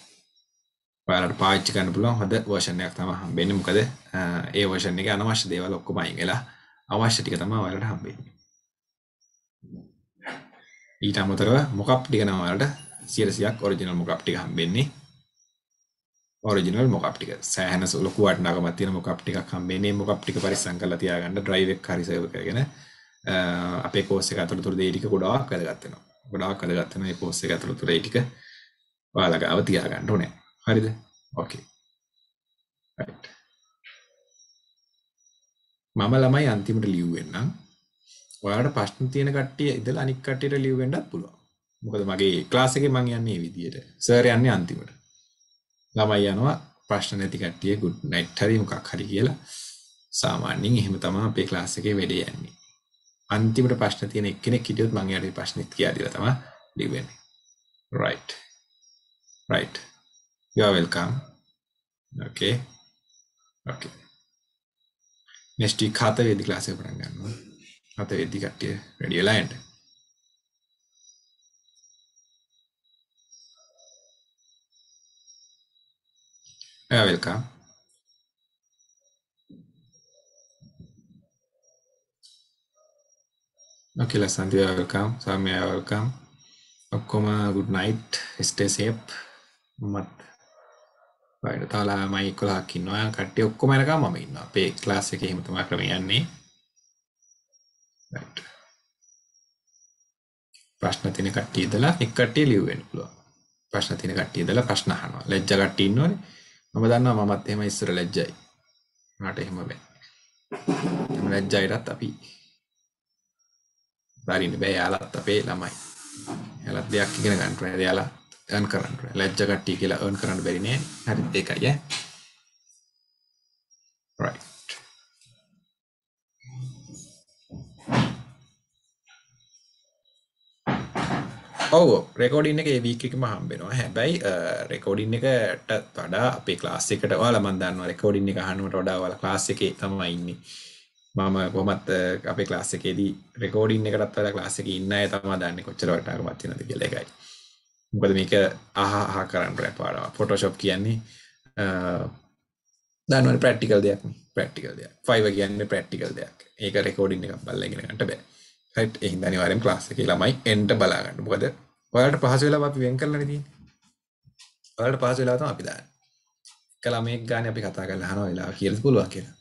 ඔයාලට පාච්චි කන්න පුළුවන් හොඳ වර්ෂණයක් තම හම්බෙන්නේ මොකද ඒ වර්ෂණ එක අනවශ්‍ය දේවල් ඔක්කොම අයින් වෙලා අවශ්‍ය ටික තමයි ඔයාලට හම්බෙන්නේ ඊට අමතරව මොකප් ටික නම් ඔයාලට 100%ක් ඔරිජිනල් මොකප් ටික හම්බෙන්නේ ඔරිජිනල් මොකප් ටික සෑහෙන ලොකු වටිනාකමක් තියෙන මොකප් ටිකක් හම්බෙන්නේ මොකප් ටික පරිස්සම් කරලා තියාගන්න ඩ්‍රයිව් එක හරි සර්ව් කරගෙන අපේ කෝස් එක අතරතුර දේ ටික ගොඩාක් වැදගත් වෙනවා ගොඩාක් වැදගත් වෙන මේ කෝස් එක අතරතුර ඒ ටික ඔයාලා ගාව තියාගන්න ඕනේ හරිද ඕකේ රයිට් මම ළමයි අන්තිමට ලියුවෙන්නම් ඔයාලට ප්‍රශ්න තියෙන කට්ටිය ඉඳලා අනික් කට්ටියට ලියුවෙන්නත් පුළුවන් මොකද මගේ ක්ලාස් එකේ මම යන්නේ මේ විදියට සර් යන්නේ අන්තිමට ළමයි යනවා ප්‍රශ්න නැති කට්ටිය good night හරි මොකක් හරි කියලා සාමාන්‍යයෙන් එහෙම තමයි අපේ ක්ලාස් එකේ වැඩේ යන්නේ අන්තිමට ප්‍රශ්න තියෙන එක්කෙනෙක් හිටියොත් මම එයාට ප්‍රශ්නෙත් කියලා දීලා තමයි ලියවෙන්නේ right right you are welcome okay okay next week khata vedi class e පටන් ගන්නවා khata vedi කට්ටිය ready la end you are welcome okay Lasanti, you are welcome. Swami, good night stay safe मत වැඩ තාලා මයි කොලාකින්න ඔයා කට්ටි ඔක්කොම එනකම් මම ඉන්නවා. අපේ ක්ලාස් එකේ එහෙම තමයි ක්‍රමය යන්නේ. right. ප්‍රශ්න තියෙන කට්ටිය ඉඳලා එක් කට්ටිය ලියු වෙන්න පුළුවන්. ප්‍රශ්න තියෙන කට්ටිය ඉඳලා ප්‍රශ්න අහනවා. ලැජ්ජ කට්ටිය ඉන්නෝනේ. මම දන්නවා මමත් එහෙම ඉස්සර ලැජ්ජයි. මට එහෙම බෑ. මම ලැජ්ජයිටත් අපි බාරින්න බෑ යාලත් අපේ ළමයි. යාලත් දෙයක් ඉගෙන ගන්න ඕනේ. යාලා ඇන් කරන්න ලැජ්ජ කට්ටි කියලා එන් කරන්න බැරිනේ හරි ඒකයි ඈ right ඔව් රෙකෝඩින් එකේ වීක් එකම හම්බෙනවා හැබැයි රෙකෝඩින් එකට වඩා අපේ ක්ලාස් එකට ඔයාලා මම දන්නවා රෙකෝඩින් එක අහනවට වඩා ඔයාලා ක්ලාස් එකේ තමයි ඉන්නේ මම කොමත් අපේ ක්ලාස් එකේදී රෙකෝඩින් එකටත් වඩා ක්ලාස් එකේ ඉන්න අය තමයි දන්නේ කොච්චර වටාවක් තියෙනවද කියලා එකයි මොකද මේක අහහා කරන්න රැපාරව ෆොටෝශප් කියන්නේ දන්නවන ප්‍රට්ටිකල් දෙයක් ප්‍රට්ටිකල් දෙයක් ෆයිව කියන්න ප්‍රට්ටිකල් දෙයක් ඒක රෙකෝඩින් එකක් බල්ලගෙනට බෑ හට් එහි අනිවාරෙන් ලාස්සක ළමයි එන්ට බලාගන්න මොකද ඔයාට පහස වෙලා අපි වෙන් කරලන දී ඔයාට පහස වෙලාතම අපි දාන්න කළම මේ ගාන අපි කතා කරලා හනවා වෙලා කියල පුළුවක් කියලා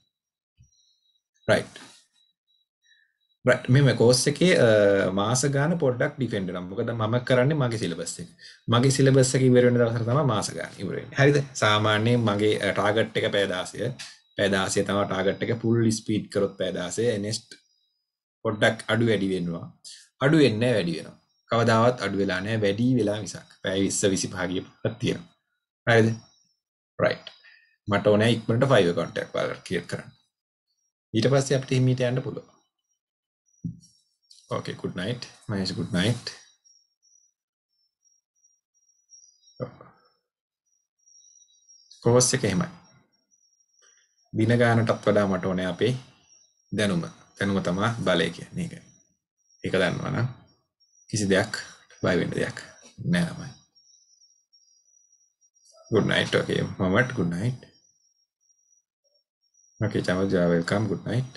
රයිට් මෙම කෝස් එකේ මාස ගාන පොඩ්ඩක් ඩිෆෙන්ඩ් වෙනවා. මොකද මම කරන්නේ මගේ සිලබස් එක. මගේ සිලබස් එක ඉවර වෙන දවසට තමයි මාස ගාන ඉවර වෙන්නේ. හරිද? සාමාන්‍යයෙන් මගේ ටාගට් එක පැය 16. පැය 16 තමයි ටාගට් එක ෆුල් ස්පීඩ් කරොත් පැය 16 එනෙස්ට් පොඩ්ඩක් අඩු වැඩි වෙනවා. අඩු වෙන්නේ වැඩි වෙනවා. කවදාවත් අඩු වෙලා නැහැ වැඩි වෙලා මිසක්. පැය 20 25 ගියපත් තියෙනවා. හරිද? right. මට ඕනේ ඉක්මනට 5 account එකක් බලලා ක්‍රියේට් කරන්න. ඊට පස්සේ අපිට හිමීට යන්න පුළුවන්. Okay, good night. Nice, good night. Course එක එහෙමයි. දින ගානටත් වඩා මට ඕනේ අපේ දැනුම. දැනුම තමයි බලය කියන්නේ ඒක. ඒක දන්නවා නම් කිසි දෙයක් බය වෙන්න දෙයක් නෑ තමයි. good night okay mamat good night okay chama welcome good night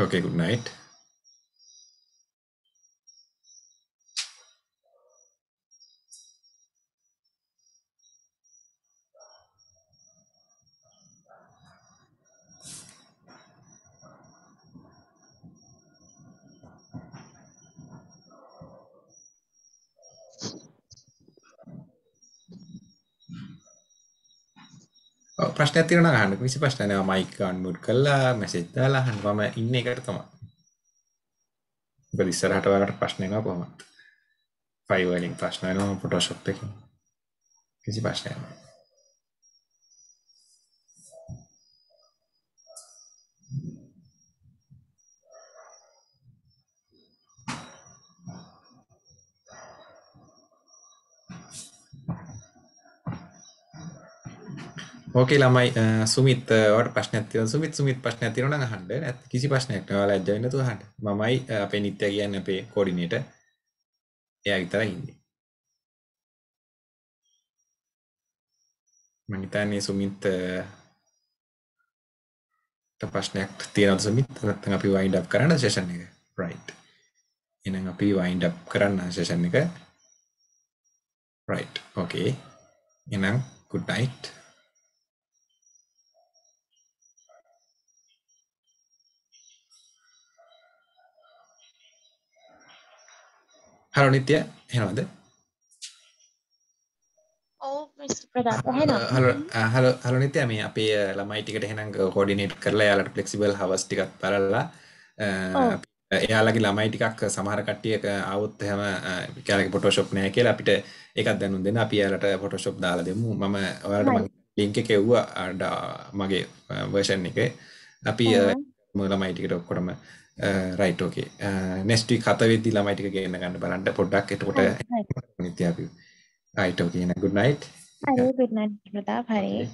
Okay, good night. ප්‍රශ්න ඇතිරන හන්න කිසි ප්‍රශ්නයව මයිකන් මුඩ් කල්ලා මැසෙත්දාලා හන්වම ඉන්න එකට තමා ඉස්සරහට වලට ප්‍රශ්නයවා කොමත් ෆයිවලින් ප්‍රශ්නයනවා පොටෝශොප් එක කිසි ප්‍රශ්නයනවා ඕක ළමයි සුමිත් වට ප්‍රශ්නයක්තිව සුමිත් සුමිත් ප්‍රශ්න තිරන හන්ඩ ඇත් කිසි ප්‍රශ්නයක් ලජ්ජනතු හන්ට මයි අපේ නිත්‍ය කියන්න අපේ කොඩිනට එයා විතර ඉන්නේ මනිතන්නේ සුමිත් ප්‍රශ්නයක් තියෙන සුමිත් නත්තන් අපි වයින්ඩ් කරන්න ශේෂණ එක රයිට් එනම් අපි වයින්ඩ් කරන්න ශේෂණ එක රයිට් ඕකේ එනම් ගුඩ්නයිට් හලෝ නිත්‍ය එහෙනවද? හලෝ නිත්‍ය මේ අපේ ළමයි ටිකට එහෙනම් කෝඩිනේට් කරලා යාලට ෆ්ලෙක්සිබල් හවස් ටිකක් බලලා එයාලගේ ළමයි ටිකක් සමහර කට්ටියක આવුත් එහෙම එයාලගේ ෆොටෝෂොප් නැහැ කියලා අපිට ඒකක් දැනුම් දෙන්න අපි එයාලට ෆොටෝෂොප් දාලා දෙමු. මම ඔයාලට මම ලින්ක් එක එව්වා මගේ වර්ෂන් එකේ. අපි ළමයි ටිකට ඔක්කොම රයිට් ෝකේ නෙස්ටි කතවෙදදි ළමයිටික ගන්න ගන්න බලන්ට පොඩ්ඩක් එතකොට නිතියාප අයිටෝ කියන ගුඩ්නයිට් හරි